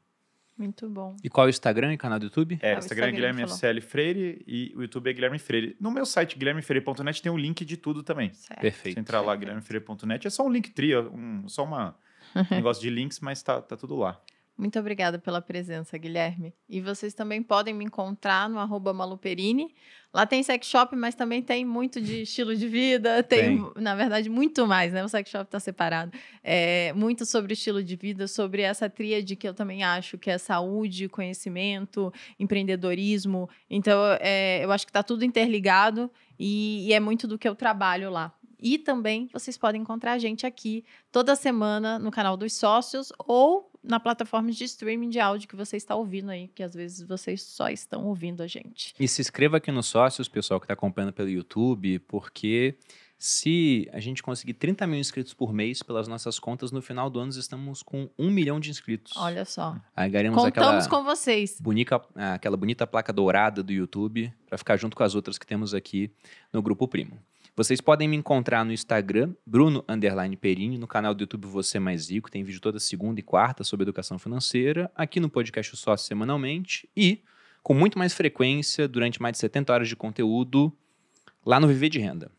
Muito bom. E qual é o Instagram e canal do YouTube? É, ah, Instagram, Instagram é Guilherme Freire e o YouTube é Guilherme Freire. No meu site, guilhermefreire.net, tem um link de tudo também. Certo. Perfeito. Você entrar lá, guilhermefreire.net, é só um link trio um, só uma, um negócio de links, mas tá, tá tudo lá. Muito obrigada pela presença, Guilherme. E vocês também podem me encontrar no arroba maluperini. Lá tem sex shop, mas também tem muito de estilo de vida. Tem, tem. na verdade, muito mais, né? O sex shop está separado. É, muito sobre estilo de vida, sobre essa tríade que eu também acho que é saúde, conhecimento, empreendedorismo. Então, é, eu acho que está tudo interligado e, e é muito do que eu trabalho lá. E também vocês podem encontrar a gente aqui toda semana no canal dos sócios ou na plataforma de streaming de áudio que você está ouvindo aí, que às vezes vocês só estão ouvindo a gente. E se inscreva aqui nos sócios, pessoal que está acompanhando pelo YouTube, porque se a gente conseguir 30 mil inscritos por mês pelas nossas contas, no final do ano estamos com um milhão de inscritos. Olha só. Aí ganharemos Contamos aquela com vocês. Bonita, ah, aquela bonita placa dourada do YouTube para ficar junto com as outras que temos aqui no Grupo Primo. Vocês podem me encontrar no Instagram, Bruno Underline Perini, no canal do YouTube Você Mais Rico, tem vídeo toda segunda e quarta sobre educação financeira, aqui no podcast Sócio semanalmente e com muito mais frequência, durante mais de 70 horas de conteúdo, lá no Viver de Renda.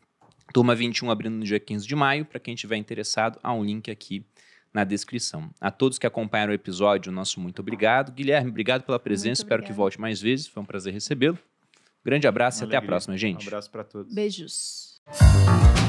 Turma 21 abrindo no dia 15 de maio, para quem estiver interessado, há um link aqui na descrição. A todos que acompanharam o episódio, nosso muito obrigado. Guilherme, obrigado pela presença, espero que volte mais vezes, foi um prazer recebê-lo. Grande abraço Uma e alegria. até a próxima, gente. Um abraço para todos. Beijos. Thank you.